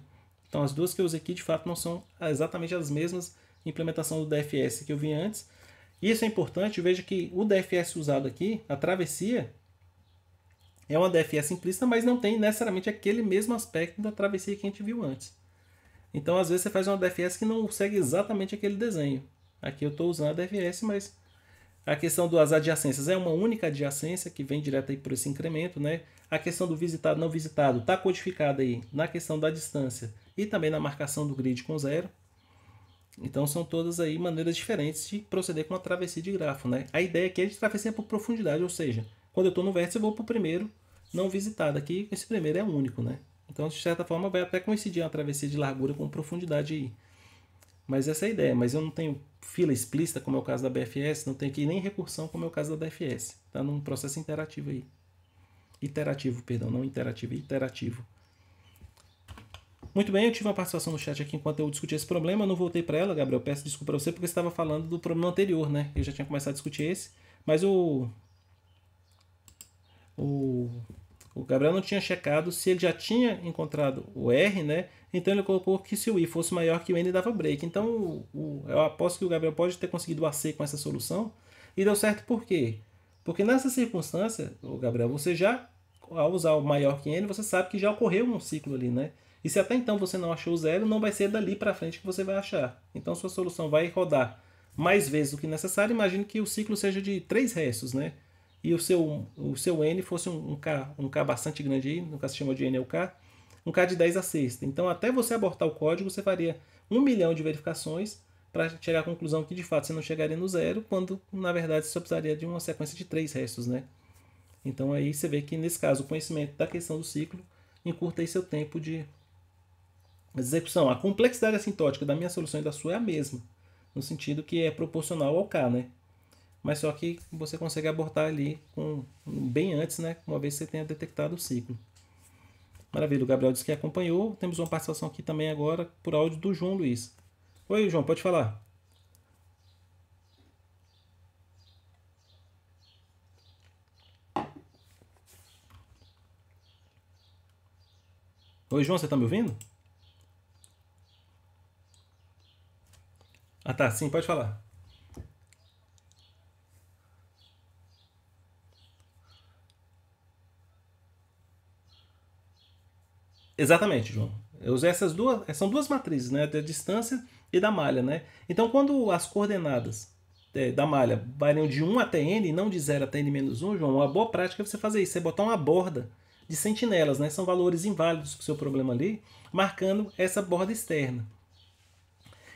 Então as duas que eu usei aqui de fato não são exatamente as mesmas implementação do DFS que eu vi antes. Isso é importante, veja que o DFS usado aqui, a travessia, é uma DFS implícita, mas não tem necessariamente aquele mesmo aspecto da travessia que a gente viu antes. Então às vezes você faz uma DFS que não segue exatamente aquele desenho. Aqui eu estou usando a DFS, mas a questão das adjacências é uma única adjacência que vem direto aí por esse incremento, né? A questão do visitado não visitado está codificada aí na questão da distância e também na marcação do grid com zero. Então são todas aí maneiras diferentes de proceder com a travessia de grafo, né? A ideia aqui é de travessia por profundidade, ou seja, quando eu estou no vértice eu vou para o primeiro não visitado aqui, esse primeiro é único, né? Então de certa forma vai até coincidir a travessia de largura com profundidade aí. Mas essa é a ideia. Hum. Mas eu não tenho fila explícita, como é o caso da BFS, não tenho aqui nem recursão, como é o caso da DFS. Está num processo interativo aí. Iterativo, perdão, não interativo, iterativo. Muito bem, eu tive uma participação no chat aqui enquanto eu discutia esse problema. Eu não voltei para ela, Gabriel. Peço desculpa para você porque você estava falando do problema anterior, né? Eu já tinha começado a discutir esse. Mas o. O, o Gabriel não tinha checado se ele já tinha encontrado o R, né? Então ele colocou que se o i fosse maior que o n, dava break. Então o, o, eu aposto que o Gabriel pode ter conseguido o AC com essa solução. E deu certo por quê? Porque nessa circunstância, o Gabriel, você já, ao usar o maior que n, você sabe que já ocorreu um ciclo ali, né? E se até então você não achou zero, não vai ser dali para frente que você vai achar. Então sua solução vai rodar mais vezes do que necessário. Imagine que o ciclo seja de três restos, né? E o seu, o seu n fosse um, um k, um k bastante grande aí, no caso se chama de n é o k um K de 10 a sexta. Então, até você abortar o código, você faria um milhão de verificações para chegar à conclusão que de fato você não chegaria no zero, quando na verdade você só precisaria de uma sequência de três restos, né? Então aí você vê que nesse caso o conhecimento da questão do ciclo encurta aí seu tempo de execução. A complexidade assintótica da minha solução e da sua é a mesma, no sentido que é proporcional ao K, né? Mas só que você consegue abortar ali com bem antes, né? Uma vez que você tenha detectado o ciclo. Maravilha, o Gabriel disse que acompanhou. Temos uma participação aqui também agora por áudio do João Luiz. Oi, João, pode falar. Oi, João, você está me ouvindo? Ah, tá, sim, pode falar. Exatamente, João. Eu usei essas duas, eh, são duas matrizes, né? Da distância e da malha, né? Então, quando as coordenadas eh, da malha variam de 1 até n, não de 0 até n-1, João, uma boa prática é você fazer isso, você é botar uma borda de sentinelas, né? São valores inválidos para o seu problema ali, marcando essa borda externa.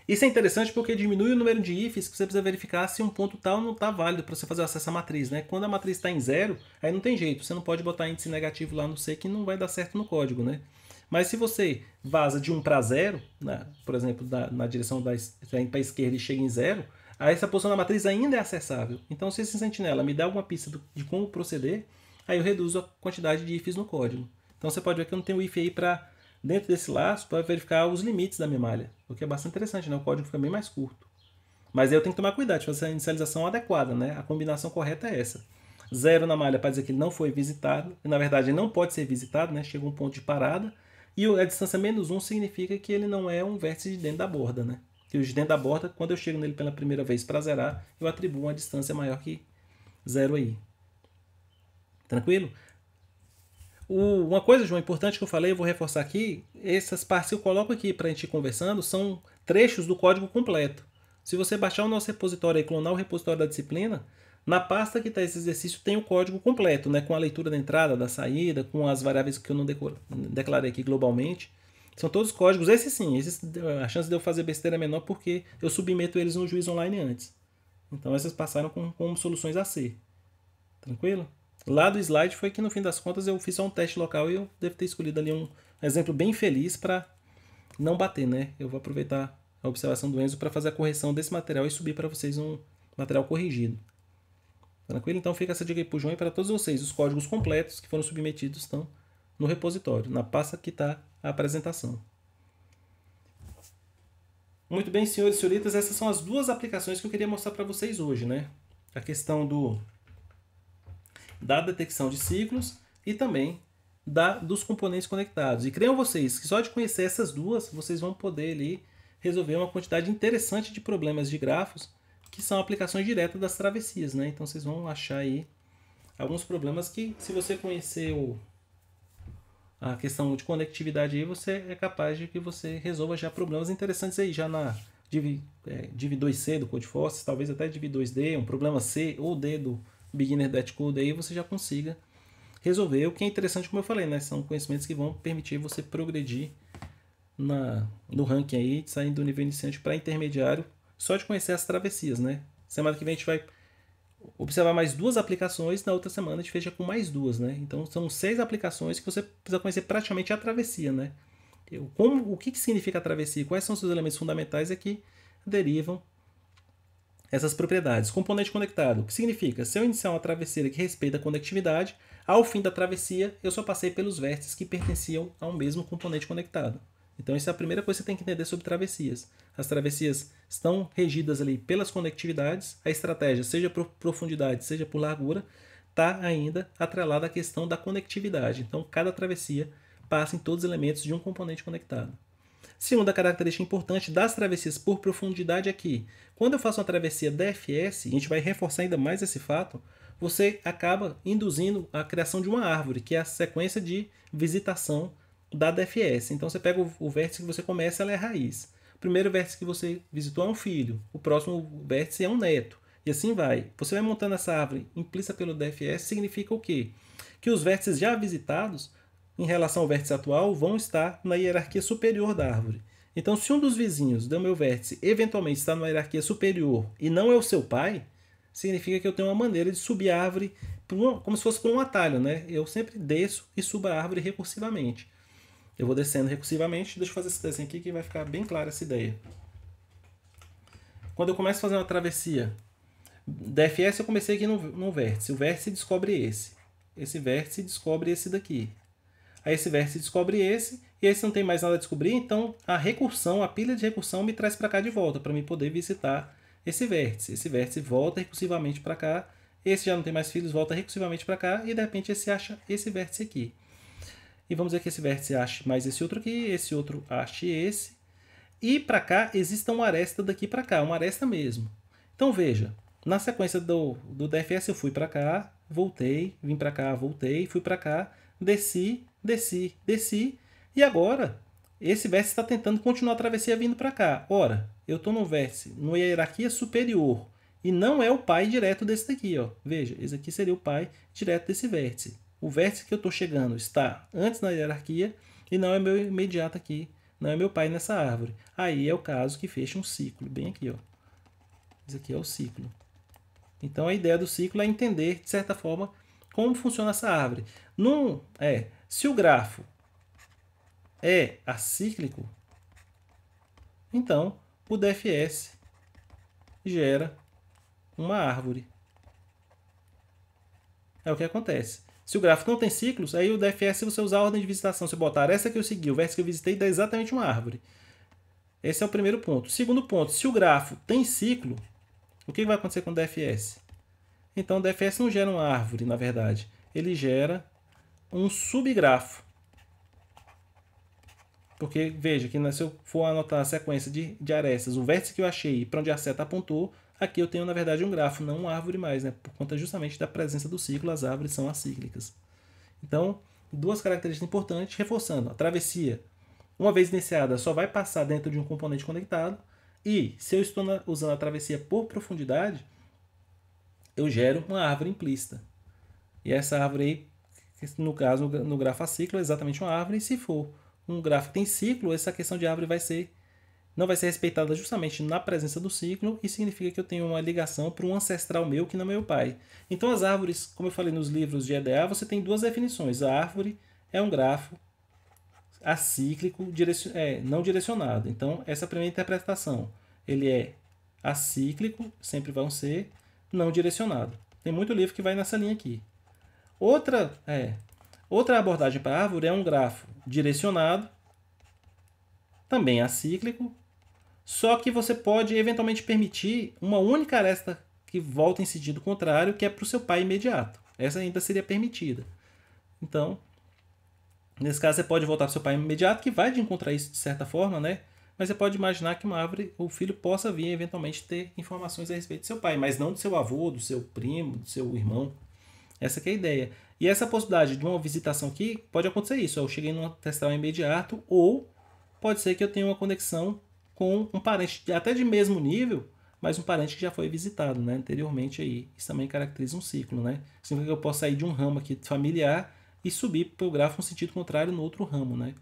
Isso é interessante porque diminui o número de ifs que você precisa verificar se um ponto tal não está válido para você fazer acesso à matriz, né? Quando a matriz está em zero, aí não tem jeito, você não pode botar índice negativo lá no C que não vai dar certo no código, né? Mas se você vaza de 1 para 0, né, por exemplo, da, na direção da, para a esquerda e chega em 0, aí essa posição da matriz ainda é acessável. Então, se esse sentinela me dá alguma pista do, de como proceder, aí eu reduzo a quantidade de ifs no código. Então, você pode ver que eu não tenho if aí para, dentro desse laço, para verificar os limites da minha malha, o que é bastante interessante, né? o código fica bem mais curto. Mas aí eu tenho que tomar cuidado, fazer a inicialização adequada, né? a combinação correta é essa. Zero na malha para dizer que ele não foi visitado, e na verdade ele não pode ser visitado, né? chega um ponto de parada, e a distância menos 1 significa que ele não é um vértice de dentro da borda, né? Que o de dentro da borda, quando eu chego nele pela primeira vez para zerar, eu atribuo uma distância maior que zero aí. Tranquilo? O, uma coisa, João, importante que eu falei, eu vou reforçar aqui, essas partes que eu coloco aqui para a gente ir conversando são trechos do código completo. Se você baixar o nosso repositório e clonar o repositório da disciplina, na pasta que está esse exercício tem o código completo, né, com a leitura da entrada, da saída, com as variáveis que eu não declarei aqui globalmente. São todos códigos, esse sim, esses, a chance de eu fazer besteira é menor porque eu submeto eles no juiz online antes. Então essas passaram com, com soluções a ser. Tranquilo? Lá do slide foi que no fim das contas eu fiz só um teste local e eu devo ter escolhido ali um exemplo bem feliz para não bater, né? Eu vou aproveitar a observação do Enzo para fazer a correção desse material e subir para vocês um material corrigido. Tranquilo? Então fica essa dica aí para João e para todos vocês. Os códigos completos que foram submetidos estão no repositório, na pasta que está a apresentação. Muito bem, senhores e senhoritas, essas são as duas aplicações que eu queria mostrar para vocês hoje, né? A questão do da detecção de ciclos e também da dos componentes conectados. E creiam vocês que só de conhecer essas duas, vocês vão poder ali resolver uma quantidade interessante de problemas de grafos que são aplicações diretas das travessias, né? Então vocês vão achar aí alguns problemas que, se você conhecer o, a questão de conectividade aí, você é capaz de que você resolva já problemas interessantes aí, já na div, é, div 2C do Code Forces, talvez até div 2D, um problema C ou D do Beginner Dead Code aí, você já consiga resolver. O que é interessante, como eu falei, né? São conhecimentos que vão permitir você progredir na, no ranking aí, saindo do nível iniciante para intermediário só de conhecer as travessias, né? Semana que vem a gente vai observar mais duas aplicações, na outra semana a gente fecha com mais duas, né? Então são seis aplicações que você precisa conhecer praticamente a travessia, né? como, o que, que significa a travessia? Quais são os seus elementos fundamentais aqui é que derivam essas propriedades. Componente conectado, O que significa, se eu iniciar uma travessia que respeita a conectividade, ao fim da travessia, eu só passei pelos vértices que pertenciam a um mesmo componente conectado. Então, essa é a primeira coisa que você tem que entender sobre travessias. As travessias estão regidas ali pelas conectividades, a estratégia, seja por profundidade, seja por largura, está ainda atrelada à questão da conectividade. Então, cada travessia passa em todos os elementos de um componente conectado. Segunda característica importante das travessias por profundidade é que, quando eu faço uma travessia DFS, a gente vai reforçar ainda mais esse fato, você acaba induzindo a criação de uma árvore, que é a sequência de visitação da DFS. Então você pega o, o vértice que você começa, ela é a raiz primeiro vértice que você visitou é um filho, o próximo vértice é um neto. E assim vai. Você vai montando essa árvore implícita pelo DFS, significa o quê? Que os vértices já visitados, em relação ao vértice atual, vão estar na hierarquia superior da árvore. Então, se um dos vizinhos do meu vértice eventualmente está na hierarquia superior e não é o seu pai, significa que eu tenho uma maneira de subir a árvore como se fosse por um atalho, né? Eu sempre desço e subo a árvore recursivamente. Eu vou descendo recursivamente, deixa eu fazer esse desenho aqui que vai ficar bem clara essa ideia. Quando eu começo a fazer uma travessia, DFS eu comecei aqui no, no vértice, o vértice descobre esse. Esse vértice descobre esse daqui. Aí esse vértice descobre esse, e esse não tem mais nada a descobrir, então a recursão, a pilha de recursão me traz para cá de volta, para mim poder visitar esse vértice. Esse vértice volta recursivamente para cá, esse já não tem mais filhos, volta recursivamente para cá, e de repente esse acha esse vértice aqui. E vamos ver que esse vértice ache mais esse outro aqui, esse outro ache esse. E para cá exista uma aresta daqui para cá, uma aresta mesmo. Então veja, na sequência do, do DFS eu fui para cá, voltei, vim para cá, voltei, fui para cá, desci, desci, desci. E agora esse vértice está tentando continuar a travessia vindo para cá. Ora, eu estou no vértice, numa hierarquia superior. E não é o pai direto desse daqui. Ó. Veja, esse aqui seria o pai direto desse vértice o vértice que eu estou chegando está antes na hierarquia e não é meu imediato aqui, não é meu pai nessa árvore. Aí é o caso que fecha um ciclo, bem aqui. Ó. Esse aqui é o ciclo. Então, a ideia do ciclo é entender, de certa forma, como funciona essa árvore. Num, é, se o grafo é acíclico, então o DFS gera uma árvore. É o que acontece. Se o gráfico não tem ciclos, aí o DFS, se você usar a ordem de visitação, se botar essa que eu segui, o verso que eu visitei, dá exatamente uma árvore. Esse é o primeiro ponto. Segundo ponto, se o grafo tem ciclo, o que vai acontecer com o DFS? Então, o DFS não gera uma árvore, na verdade. Ele gera um subgrafo. Porque, veja, que né, se eu for anotar a sequência de, de arestas, o vértice que eu achei para onde a seta apontou, Aqui eu tenho, na verdade, um grafo, não uma árvore mais, né? por conta justamente da presença do ciclo, as árvores são acíclicas. Então, duas características importantes, reforçando. A travessia, uma vez iniciada, só vai passar dentro de um componente conectado, e se eu estou na, usando a travessia por profundidade, eu gero uma árvore implícita. E essa árvore aí, no caso, no grafo acíclico, é exatamente uma árvore, e se for um grafo que tem ciclo, essa questão de árvore vai ser não vai ser respeitada justamente na presença do ciclo e significa que eu tenho uma ligação para um ancestral meu que não é meu pai. Então as árvores, como eu falei nos livros de EDA, você tem duas definições. A árvore é um grafo acíclico direcion... é, não direcionado. Então essa é a primeira interpretação. Ele é acíclico, sempre vão ser, não direcionado. Tem muito livro que vai nessa linha aqui. Outra, é, outra abordagem para a árvore é um grafo direcionado, também acíclico, só que você pode eventualmente permitir uma única aresta que volta em sentido contrário, que é para o seu pai imediato. Essa ainda seria permitida. Então, nesse caso, você pode voltar para o seu pai imediato, que vai te encontrar isso de certa forma, né? Mas você pode imaginar que uma árvore, o filho possa vir eventualmente ter informações a respeito do seu pai, mas não do seu avô, do seu primo, do seu irmão. Essa é a ideia. E essa possibilidade de uma visitação aqui pode acontecer isso. Eu cheguei num ancestral imediato, ou pode ser que eu tenha uma conexão com um parente até de mesmo nível, mas um parente que já foi visitado né, anteriormente aí. Isso também caracteriza um ciclo, né? Significa que eu posso sair de um ramo aqui familiar e subir para o grafo no sentido contrário no outro ramo, né?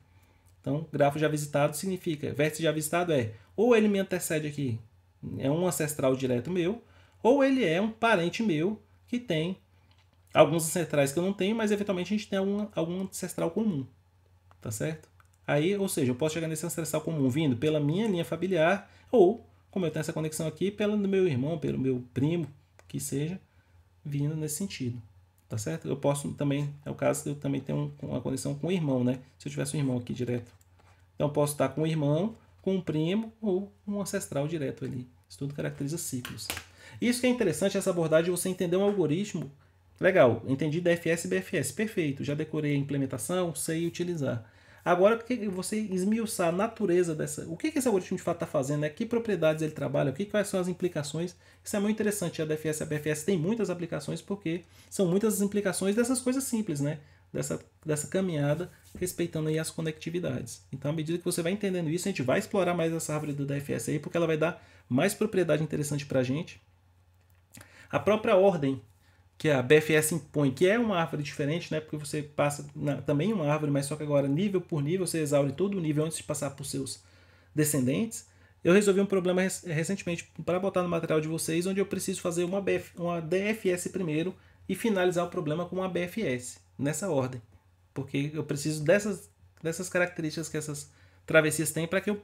Então, grafo já visitado significa, vértice já visitado é, ou ele me antecede aqui, é um ancestral direto meu, ou ele é um parente meu que tem alguns ancestrais que eu não tenho, mas eventualmente a gente tem algum, algum ancestral comum, tá certo? Aí, ou seja, eu posso chegar nesse ancestral comum vindo pela minha linha familiar, ou, como eu tenho essa conexão aqui, pelo meu irmão, pelo meu primo, que seja, vindo nesse sentido. Tá certo? Eu posso também, é o caso eu também tenho uma conexão com o irmão, né? Se eu tivesse um irmão aqui direto. Então, posso estar com o irmão, com um primo ou um ancestral direto ali. Isso tudo caracteriza ciclos. Isso que é interessante, essa abordagem, você entender um algoritmo Legal, entendi DFS e BFS, perfeito. Já decorei a implementação, sei utilizar. Agora que você esmiuçar a natureza dessa, o que, que esse algoritmo de fato está fazendo, né? que propriedades ele trabalha, o que, quais são as implicações, isso é muito interessante. A DFS e a BFS tem muitas aplicações porque são muitas as implicações dessas coisas simples, né? dessa, dessa caminhada, respeitando aí as conectividades. Então, à medida que você vai entendendo isso, a gente vai explorar mais essa árvore do DFS aí, porque ela vai dar mais propriedade interessante para a gente. A própria ordem que a BFS impõe, que é uma árvore diferente, né? Porque você passa na, também uma árvore, mas só que agora nível por nível você exaure todo o nível antes de passar por seus descendentes. Eu resolvi um problema rec recentemente para botar no material de vocês, onde eu preciso fazer uma, BF, uma DFS primeiro e finalizar o problema com uma BFS, nessa ordem. Porque eu preciso dessas, dessas características que essas travessias têm para que eu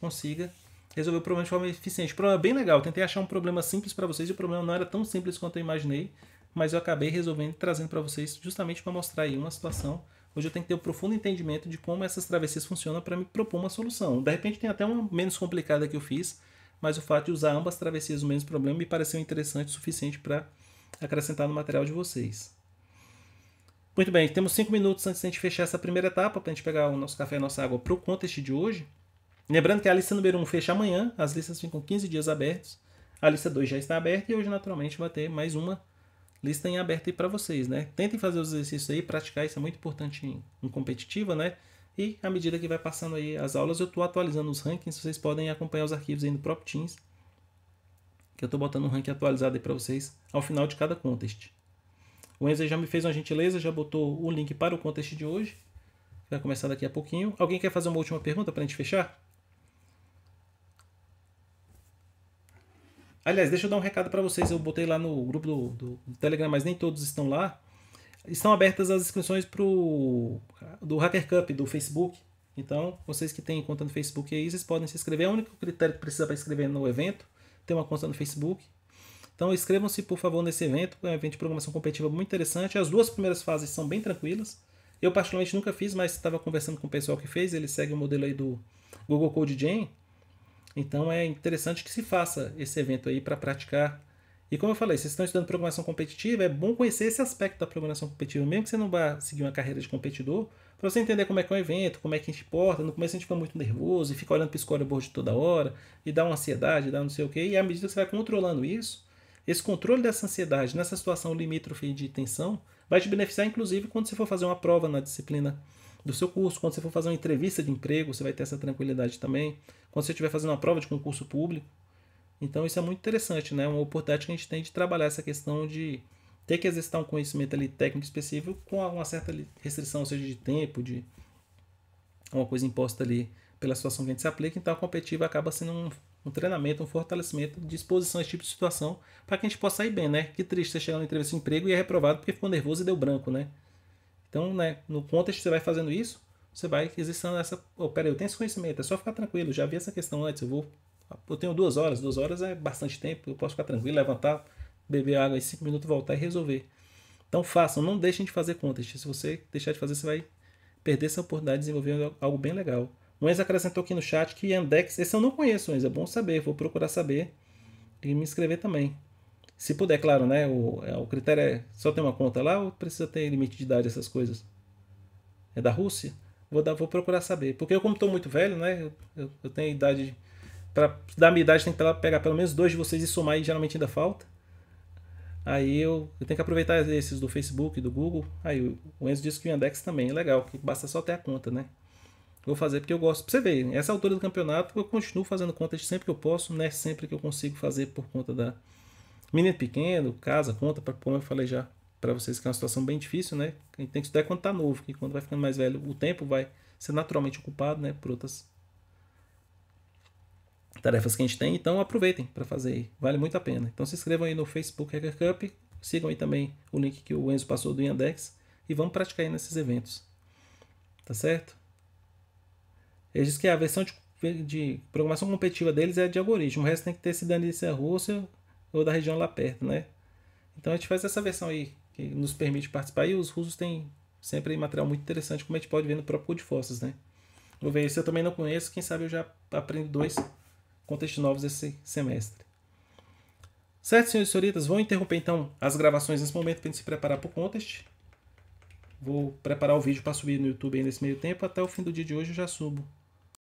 consiga resolver o problema de forma eficiente. O problema é bem legal. Eu tentei achar um problema simples para vocês e o problema não era tão simples quanto eu imaginei mas eu acabei resolvendo trazendo para vocês justamente para mostrar aí uma situação onde eu tenho que ter um profundo entendimento de como essas travessias funcionam para me propor uma solução. De repente tem até uma menos complicada que eu fiz, mas o fato de usar ambas travessias o mesmo problema me pareceu interessante o suficiente para acrescentar no material de vocês. Muito bem, temos cinco minutos antes de a gente fechar essa primeira etapa, para a gente pegar o nosso café e a nossa água para o contest de hoje. Lembrando que a lista número 1 um fecha amanhã, as listas ficam 15 dias abertas. A lista 2 já está aberta e hoje, naturalmente, vai ter mais uma lista em aberto aí para vocês, né? Tentem fazer os exercícios aí, praticar, isso é muito importante em, em competitiva, né? E à medida que vai passando aí as aulas, eu estou atualizando os rankings, vocês podem acompanhar os arquivos aí no próprio Teams, que eu estou botando um ranking atualizado aí para vocês ao final de cada contest. O Enzo já me fez uma gentileza, já botou o link para o contest de hoje, que vai começar daqui a pouquinho. Alguém quer fazer uma última pergunta para a gente fechar? Aliás, deixa eu dar um recado para vocês. Eu botei lá no grupo do, do, do, Telegram, mas nem todos estão lá. Estão abertas as inscrições pro, do Hacker Cup do Facebook. Então, vocês que têm conta no Facebook aí, vocês podem se inscrever. É o único critério que precisa para inscrever no evento, ter uma conta no Facebook. Então, inscrevam-se, por favor, nesse evento. É um evento de programação competitiva muito interessante. As duas primeiras fases são bem tranquilas. Eu, particularmente, nunca fiz, mas estava conversando com o pessoal que fez. Ele segue o modelo aí do Google Code Gen. Então é interessante que se faça esse evento aí para praticar. E como eu falei, se vocês estão estudando programação competitiva, é bom conhecer esse aspecto da programação competitiva, mesmo que você não vá seguir uma carreira de competidor, para você entender como é que é o evento, como é que a gente porta. No começo a gente fica muito nervoso e fica olhando para o scoreboard toda hora, e dá uma ansiedade, dá não sei o quê, e à medida que você vai controlando isso, esse controle dessa ansiedade nessa situação limítrofe de tensão vai te beneficiar, inclusive, quando você for fazer uma prova na disciplina do seu curso. Quando você for fazer uma entrevista de emprego, você vai ter essa tranquilidade também. Quando você estiver fazendo uma prova de concurso público. Então isso é muito interessante, né? É uma oportunidade que a gente tem de trabalhar essa questão de ter que exercitar um conhecimento ali técnico específico com uma certa restrição, seja de tempo, de uma coisa imposta ali pela situação que a gente se aplica, então a competitiva acaba sendo um, um treinamento, um fortalecimento de exposição a esse tipo de situação para que a gente possa sair bem, né? Que triste você chegar na entrevista de emprego e é reprovado porque ficou nervoso e deu branco, né? Então, né, no contexto que você vai fazendo isso, você vai existindo essa. Oh, peraí, eu tenho esse conhecimento, é só ficar tranquilo, já vi essa questão antes, eu vou. Eu tenho duas horas, duas horas é bastante tempo, eu posso ficar tranquilo, levantar, beber água em cinco minutos, voltar e resolver. Então façam, não deixem de fazer contest. Se você deixar de fazer, você vai perder essa oportunidade de desenvolver algo bem legal. O Enzo acrescentou aqui no chat que Yandex, esse eu não conheço, Enzo, é bom saber, vou procurar saber e me inscrever também. Se puder, claro, né? O, é, o critério é só ter uma conta lá ou precisa ter limite de idade, essas coisas? É da Rússia? Vou, dar, vou procurar saber. Porque eu, como estou muito velho, né? Eu, eu tenho idade. Para dar minha idade, tem que pegar pelo menos dois de vocês e somar, e geralmente ainda falta. Aí eu, eu tenho que aproveitar esses do Facebook, do Google. Aí o Enzo disse que o Index também é legal, que basta só ter a conta, né? Vou fazer porque eu gosto. Pra você ver, nessa altura do campeonato, eu continuo fazendo contas sempre que eu posso, né? Sempre que eu consigo fazer por conta da Menino pequeno, casa, conta, para como eu falei já para vocês que é uma situação bem difícil, né? A gente tem que estudar quando tá novo, que quando vai ficando mais velho, o tempo vai ser naturalmente ocupado, né, por outras tarefas que a gente tem. Então aproveitem para fazer aí, vale muito a pena. Então se inscrevam aí no Facebook Hacker Cup, sigam aí também o link que o Enzo passou do Yandex e vamos praticar aí nesses eventos. Tá certo? Ele diz que a versão de, de programação competitiva deles é de algoritmo, o resto tem que ter cidadania Russell ou da região lá perto, né? Então a gente faz essa versão aí, que nos permite participar. E os russos têm sempre material muito interessante, como a gente pode ver no próprio Code Forças, né? Vou ver se eu também não conheço, quem sabe eu já aprendo dois contextos novos esse semestre. Certo, senhores e senhoritas, vou interromper então as gravações nesse momento para a gente se preparar para o contest. Vou preparar o vídeo para subir no YouTube nesse meio tempo. Até o fim do dia de hoje eu já subo